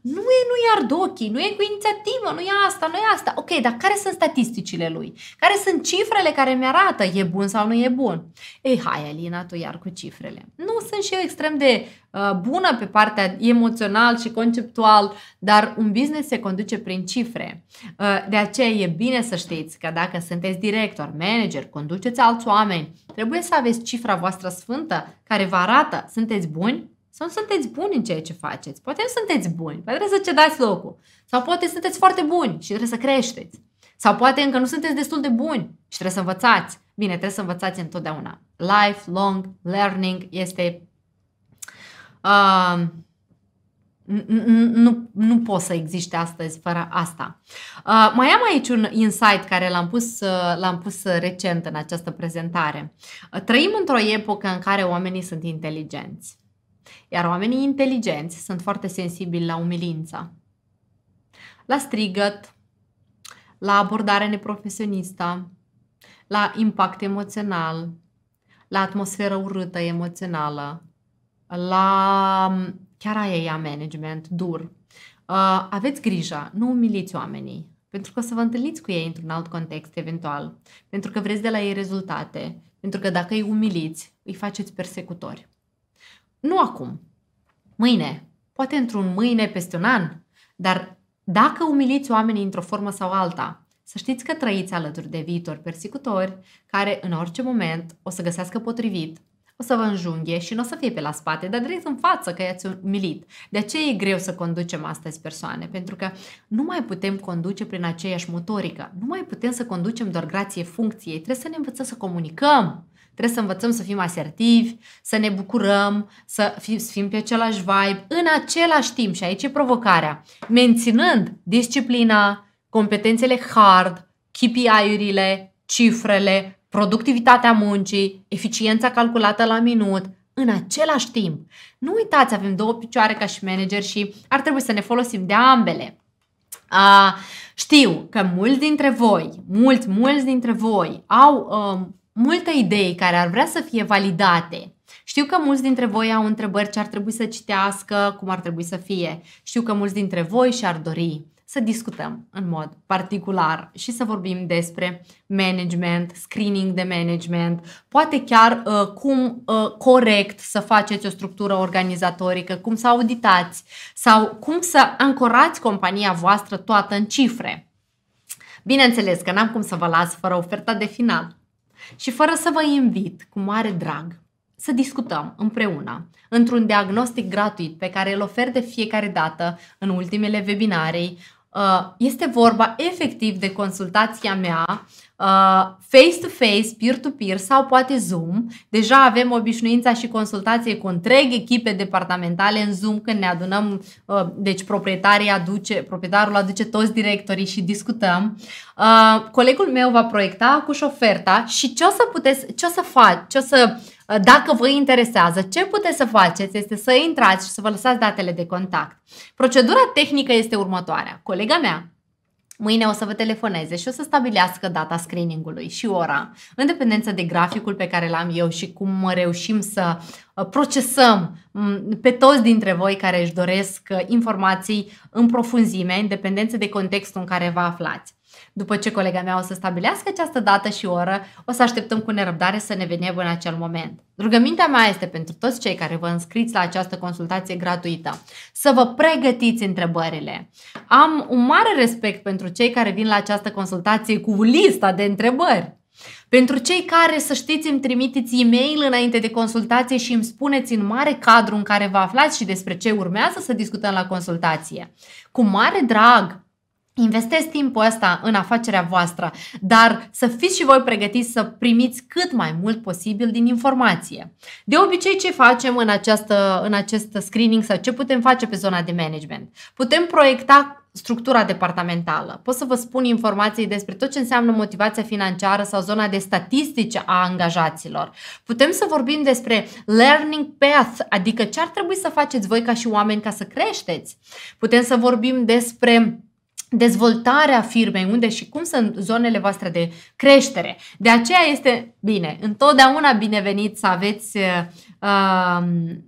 nu e, nu e ard ochii, nu e cu inițiativă, nu e asta, nu e asta. Ok, dar care sunt statisticile lui? Care sunt cifrele care mi arată e bun sau nu e bun? Ei, hai, Alina, tu iar cu cifrele. Nu sunt și eu extrem de Uh, bună pe partea emoțional și conceptual, dar un business se conduce prin cifre. Uh, de aceea e bine să știți că dacă sunteți director, manager, conduceți alți oameni, trebuie să aveți cifra voastră sfântă care vă arată sunteți buni sau nu sunteți buni în ceea ce faceți. Poate nu sunteți buni, poate trebuie să cedați locul. Sau poate sunteți foarte buni și trebuie să creșteți. Sau poate încă nu sunteți destul de buni și trebuie să învățați. Bine, trebuie să învățați întotdeauna. Lifelong learning este Uh, nu, nu pot să existe astăzi fără asta. Uh, mai am aici un insight care l-am pus, l-am pus recent în această prezentare. trăim într-o epocă în care oamenii sunt inteligenți. Iar oamenii inteligenți sunt foarte sensibili la umilință, la strigăt, la abordare neprofesionistă, la impact emoțional, la atmosferă urâtă emoțională, la mm, chiar ea management, dur. Uh, aveți grijă, nu umiliți oamenii, pentru că o să vă întâlniți cu ei într-un alt context eventual, pentru că vreți de la ei rezultate, pentru că dacă îi umiliți, îi faceți persecutori. Nu acum, mâine, poate într-un mâine, peste un an, dar dacă umiliți oamenii într-o formă sau alta, să știți că trăiți alături de viitori persecutori care în orice moment o să găsească potrivit o să vă înjunghe și nu o să fie pe la spate, dar direct în față că i-ați umilit. De aceea e greu să conducem astăzi persoane, pentru că nu mai putem conduce prin aceeași motorică. Nu mai putem să conducem doar grație funcției. Trebuie să ne învățăm să comunicăm. Trebuie să învățăm să fim asertivi, să ne bucurăm, să fim, să fim pe același vibe, în același timp, și aici e provocarea, menținând disciplina, competențele hard, KPI-urile, cifrele, productivitatea muncii, eficiența calculată la minut, în același timp. Nu uitați, avem două picioare ca și manager și ar trebui să ne folosim de ambele. A, știu că mulți dintre voi, mulți, mulți dintre voi au a, um, multe idei care ar vrea să fie validate. Știu că mulți dintre voi au întrebări ce ar trebui să citească, cum ar trebui să fie. Știu că mulți dintre voi și-ar dori să discutăm în mod particular și să vorbim despre management, screening de management, poate chiar uh, cum uh, corect să faceți o structură organizatorică, cum să auditați sau cum să ancorați compania voastră toată în cifre. Bineînțeles că n-am cum să vă las fără oferta de final și fără să vă invit cu mare drag să discutăm împreună într-un diagnostic gratuit pe care îl ofer de fiecare dată în ultimele webinarii Uh, este vorba efectiv de consultația mea uh, face-to-face, peer-to-peer sau poate Zoom. Deja avem obișnuința și consultație cu întreg echipe departamentale în Zoom când ne adunăm, uh, deci proprietarii aduce, proprietarul aduce toți directorii și discutăm. Colegul meu va proiecta cu și oferta și ce o să puteți, ce o să faci, ce o să Uh, dacă vă interesează, ce puteți să faceți este să intrați și să vă lăsați datele de contact. Procedura tehnică este următoarea. Colega mea, Mâine o să vă telefoneze și o să stabilească data screeningului și ora, în dependență de graficul pe care l-am eu și cum reușim să uh, procesăm pe toți dintre voi care își doresc uh, informații în profunzime, în dependență de contextul în care vă aflați. După ce colega mea o să stabilească această dată și oră, o să așteptăm cu nerăbdare să ne venim în acel moment. Rugămintea mea este pentru toți cei care vă înscriți la această consultație gratuită să vă pregătiți întrebările. Am un mare respect pentru cei care vin la această consultație cu lista de întrebări. Pentru cei care, să știți, îmi trimiteți e-mail înainte de consultație și îmi spuneți în mare cadru în care vă aflați și despre ce urmează să discutăm la consultație. Cu mare drag Investesc timpul ăsta în afacerea voastră, dar să fiți și voi pregătiți să primiți cât mai mult posibil din informație. De obicei, ce facem în, această, în acest screening sau ce putem face pe zona de management? Putem proiecta structura departamentală. Pot să vă spun informații despre tot ce înseamnă motivația financiară sau zona de statistici a angajaților. Putem să vorbim despre learning path, adică ce ar trebui să faceți voi ca și oameni ca să creșteți. Putem să vorbim despre dezvoltarea firmei, unde și cum sunt zonele voastre de creștere. De aceea este bine, întotdeauna binevenit să aveți uh, um,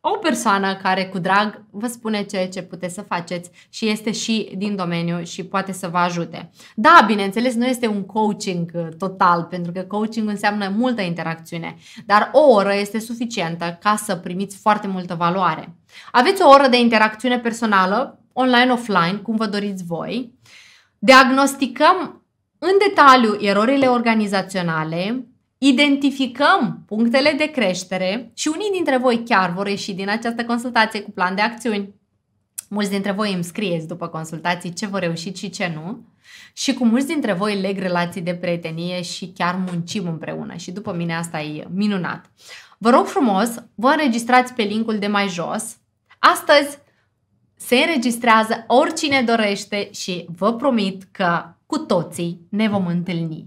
o persoană care cu drag vă spune ceea ce puteți să faceți și este și din domeniu și poate să vă ajute. Da, bineînțeles, nu este un coaching uh, total, pentru că coaching înseamnă multă interacțiune, dar o oră este suficientă ca să primiți foarte multă valoare. Aveți o oră de interacțiune personală online, offline, cum vă doriți voi. Diagnosticăm în detaliu erorile organizaționale, identificăm punctele de creștere și unii dintre voi chiar vor ieși din această consultație cu plan de acțiuni. Mulți dintre voi îmi scrieți după consultații ce vor reușit și ce nu. Și cu mulți dintre voi leg relații de prietenie și chiar muncim împreună și după mine asta e minunat. Vă rog frumos, vă înregistrați pe linkul de mai jos. Astăzi se înregistrează oricine dorește și vă promit că cu toții ne vom întâlni.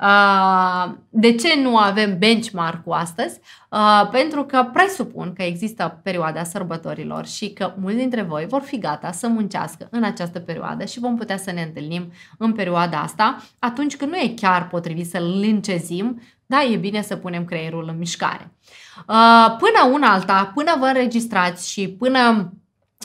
Uh, de ce nu avem benchmark-ul astăzi? Uh, pentru că presupun că există perioada sărbătorilor și că mulți dintre voi vor fi gata să muncească în această perioadă și vom putea să ne întâlnim în perioada asta atunci când nu e chiar potrivit să-l încezim, da, e bine să punem creierul în mișcare. Uh, până una alta, până vă înregistrați și până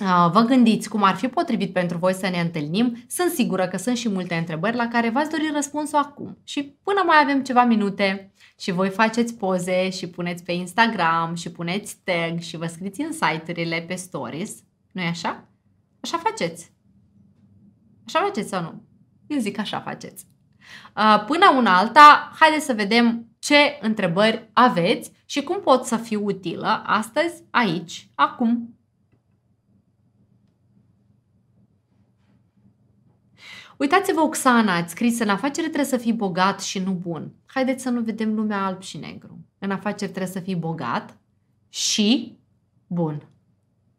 Ah, vă gândiți cum ar fi potrivit pentru voi să ne întâlnim, sunt sigură că sunt și multe întrebări la care v-ați dori răspunsul acum. Și până mai avem ceva minute și voi faceți poze și puneți pe Instagram și puneți tag și vă scriți în site-urile pe stories, nu-i așa? Așa faceți. Așa faceți sau nu? Eu zic așa faceți. Ah, până una alta, haideți să vedem ce întrebări aveți și cum pot să fiu utilă astăzi, aici, acum. Uitați-vă, Oxana, ați scris, în afacere trebuie să fii bogat și nu bun. Haideți să nu vedem lumea alb și negru. În afaceri trebuie să fii bogat și bun.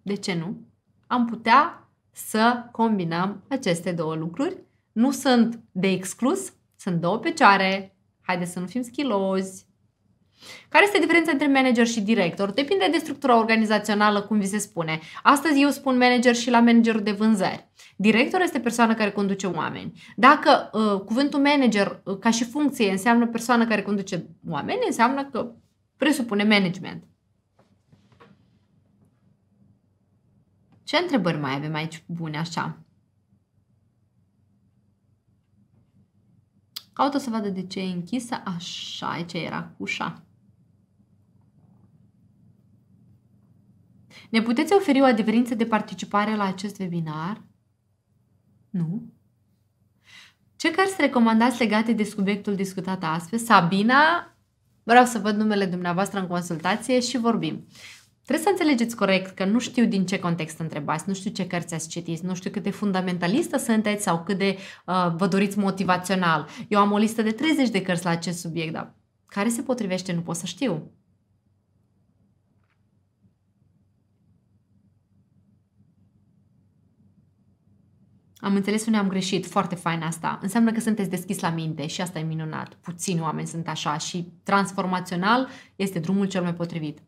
De ce nu? Am putea să combinăm aceste două lucruri. Nu sunt de exclus, sunt două pecioare. Haideți să nu fim schilozi. Care este diferența între manager și director? Depinde de structura organizațională, cum vi se spune. Astăzi eu spun manager și la managerul de vânzări. Director este persoana care conduce oameni. Dacă uh, cuvântul manager uh, ca și funcție înseamnă persoana care conduce oameni, înseamnă că presupune management. Ce întrebări mai avem aici bune așa? Caută să vadă de ce e închisă. Așa, aici era cu ușa. Ne puteți oferi o adeverință de participare la acest webinar? Nu? Ce cărți recomandați legate de subiectul discutat astăzi? Sabina, vreau să văd numele dumneavoastră în consultație și vorbim. Trebuie să înțelegeți corect că nu știu din ce context întrebați, nu știu ce cărți ați citit, nu știu cât de fundamentalistă sunteți sau cât de uh, vă doriți motivațional. Eu am o listă de 30 de cărți la acest subiect, dar care se potrivește nu pot să știu. Am înțeles unde am greșit, foarte fain asta. Înseamnă că sunteți deschis la minte și asta e minunat. Puțini oameni sunt așa și transformațional este drumul cel mai potrivit.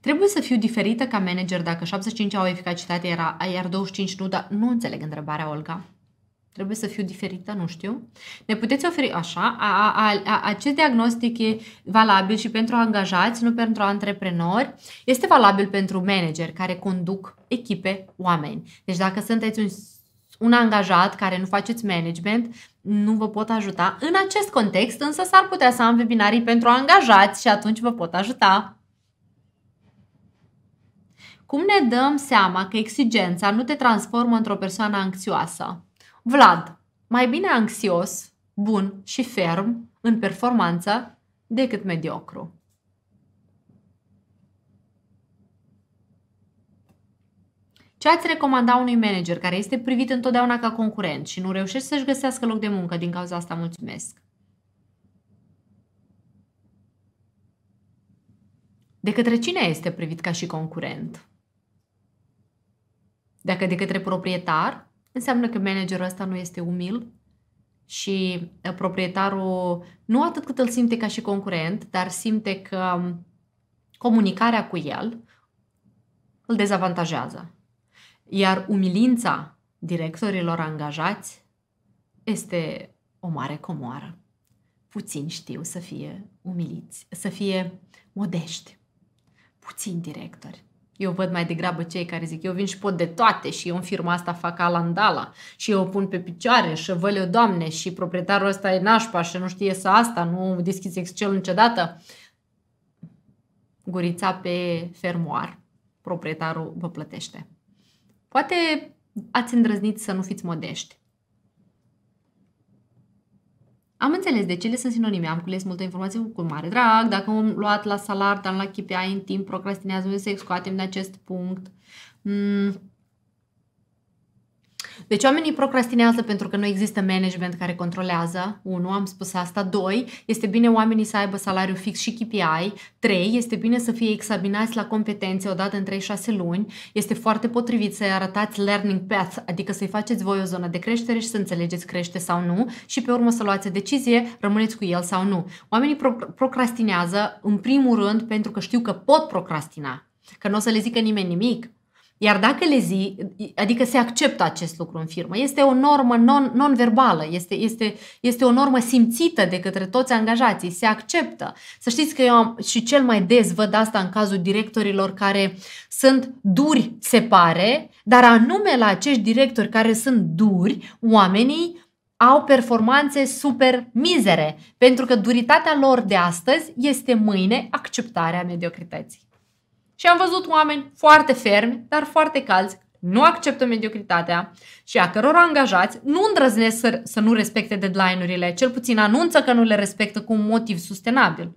Trebuie să fiu diferită ca manager dacă 75 au eficacitate, era, iar 25 nu, dar nu înțeleg întrebarea, Olga. Trebuie să fiu diferită, nu știu. Ne puteți oferi așa. A, a, a, acest diagnostic e valabil și pentru angajați, nu pentru antreprenori. Este valabil pentru manageri care conduc echipe, oameni. Deci dacă sunteți un, un angajat care nu faceți management, nu vă pot ajuta. În acest context, însă s-ar putea să am webinarii pentru angajați și atunci vă pot ajuta. Cum ne dăm seama că exigența nu te transformă într-o persoană anxioasă? Vlad, mai bine anxios, bun și ferm în performanță decât mediocru. Ce ați recomanda unui manager care este privit întotdeauna ca concurent și nu reușește să-și găsească loc de muncă din cauza asta? Mulțumesc! De către cine este privit ca și concurent? Dacă de către proprietar, înseamnă că managerul ăsta nu este umil și uh, proprietarul nu atât cât îl simte ca și concurent, dar simte că um, comunicarea cu el îl dezavantajează. Iar umilința directorilor angajați este o mare comoară. Puțin știu să fie umiliți, să fie modești. Puțin directori. Eu văd mai degrabă cei care zic, eu vin și pot de toate și eu în firma asta fac alandala și eu o pun pe picioare și o doamne și proprietarul ăsta e nașpa și nu știe să asta, nu deschizi Excel niciodată. Gurița pe fermoar, proprietarul vă plătește. Poate ați îndrăznit să nu fiți modești am înțeles de ce le sunt sinonime, am cules multă informație cu mare drag, dacă am luat la salar, dar la chipea în timp, procrastinează, unde să scoatem de acest punct. Mm, deci oamenii procrastinează pentru că nu există management care controlează. 1. Am spus asta. 2. Este bine oamenii să aibă salariu fix și KPI. 3. Este bine să fie examinați la competențe odată în 3-6 luni. Este foarte potrivit să i arătați learning path, adică să-i faceți voi o zonă de creștere și să înțelegeți crește sau nu și pe urmă să luați o decizie, rămâneți cu el sau nu. Oamenii pro- procrastinează în primul rând pentru că știu că pot procrastina, că nu o să le zică nimeni nimic, iar dacă le zi, adică se acceptă acest lucru în firmă, este o normă non, non-verbală, este, este, este o normă simțită de către toți angajații, se acceptă. Să știți că eu am, și cel mai des văd asta în cazul directorilor care sunt duri, se pare, dar anume la acești directori care sunt duri, oamenii au performanțe super mizere, pentru că duritatea lor de astăzi este mâine acceptarea mediocrității. Și am văzut oameni foarte fermi, dar foarte calzi, nu acceptă mediocritatea și a căror angajați nu îndrăznesc să, să nu respecte deadline-urile, cel puțin anunță că nu le respectă cu un motiv sustenabil.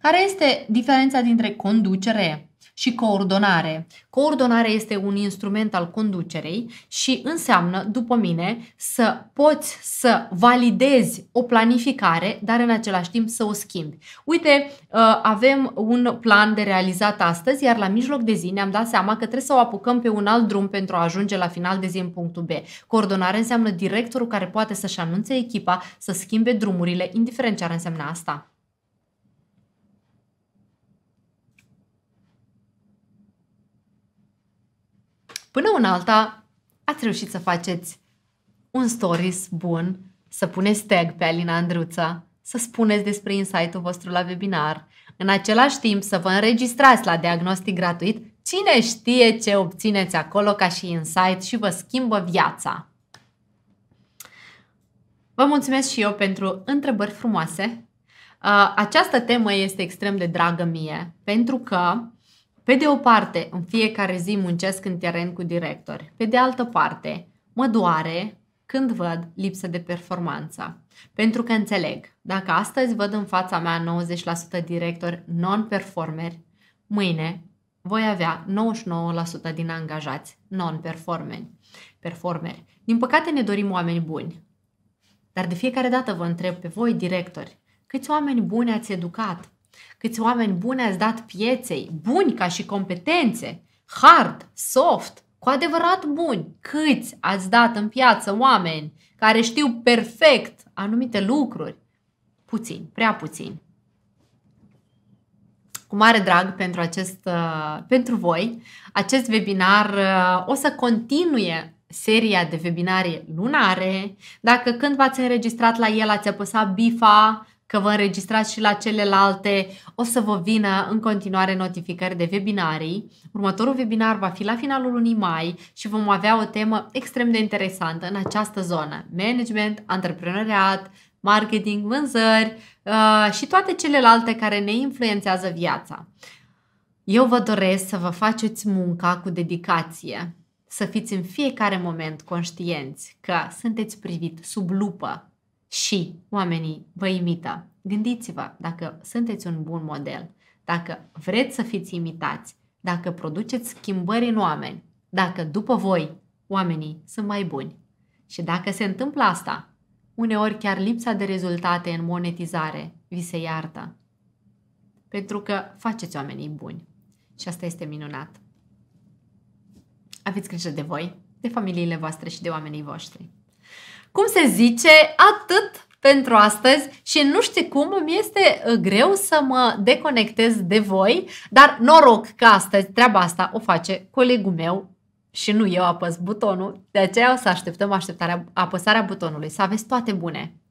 Care este diferența dintre conducere și coordonare. Coordonare este un instrument al conducerei și înseamnă, după mine, să poți să validezi o planificare, dar în același timp să o schimbi. Uite, uh, avem un plan de realizat astăzi, iar la mijloc de zi ne-am dat seama că trebuie să o apucăm pe un alt drum pentru a ajunge la final de zi în punctul B. Coordonare înseamnă directorul care poate să-și anunțe echipa să schimbe drumurile, indiferent ce ar însemna asta. Până una alta, ați reușit să faceți un stories bun, să puneți tag pe Alina Andruța, să spuneți despre insight-ul vostru la webinar, în același timp să vă înregistrați la diagnostic gratuit, cine știe ce obțineți acolo ca și insight și vă schimbă viața. Vă mulțumesc și eu pentru întrebări frumoase. Uh, această temă este extrem de dragă mie, pentru că pe de o parte, în fiecare zi muncesc în teren cu directori. Pe de altă parte, mă doare când văd lipsă de performanță. Pentru că înțeleg, dacă astăzi văd în fața mea 90% directori non-performeri, mâine voi avea 99% din angajați non-performeri. Performeri. Din păcate ne dorim oameni buni. Dar de fiecare dată vă întreb pe voi, directori, câți oameni buni ați educat? Câți oameni buni ați dat pieței, buni ca și competențe, hard, soft, cu adevărat buni. Câți ați dat în piață oameni care știu perfect anumite lucruri? Puțin, prea puțin. Cu mare drag pentru, acest, uh, pentru voi, acest webinar uh, o să continue seria de webinare lunare. Dacă când v-ați înregistrat la el ați apăsat bifa, că vă înregistrați și la celelalte, o să vă vină în continuare notificări de webinarii. Următorul webinar va fi la finalul lunii mai și vom avea o temă extrem de interesantă în această zonă. Management, antreprenoriat, marketing, vânzări uh, și toate celelalte care ne influențează viața. Eu vă doresc să vă faceți munca cu dedicație, să fiți în fiecare moment conștienți că sunteți privit sub lupă și oamenii vă imită. Gândiți-vă dacă sunteți un bun model, dacă vreți să fiți imitați, dacă produceți schimbări în oameni, dacă după voi oamenii sunt mai buni. Și dacă se întâmplă asta, uneori chiar lipsa de rezultate în monetizare vi se iartă. Pentru că faceți oamenii buni. Și asta este minunat. Aveți grijă de voi, de familiile voastre și de oamenii voștri cum se zice, atât pentru astăzi și nu știu cum, mi este uh, greu să mă deconectez de voi, dar noroc că astăzi treaba asta o face colegul meu și nu eu apăs butonul, de aceea o să așteptăm așteptarea, apăsarea butonului, să aveți toate bune!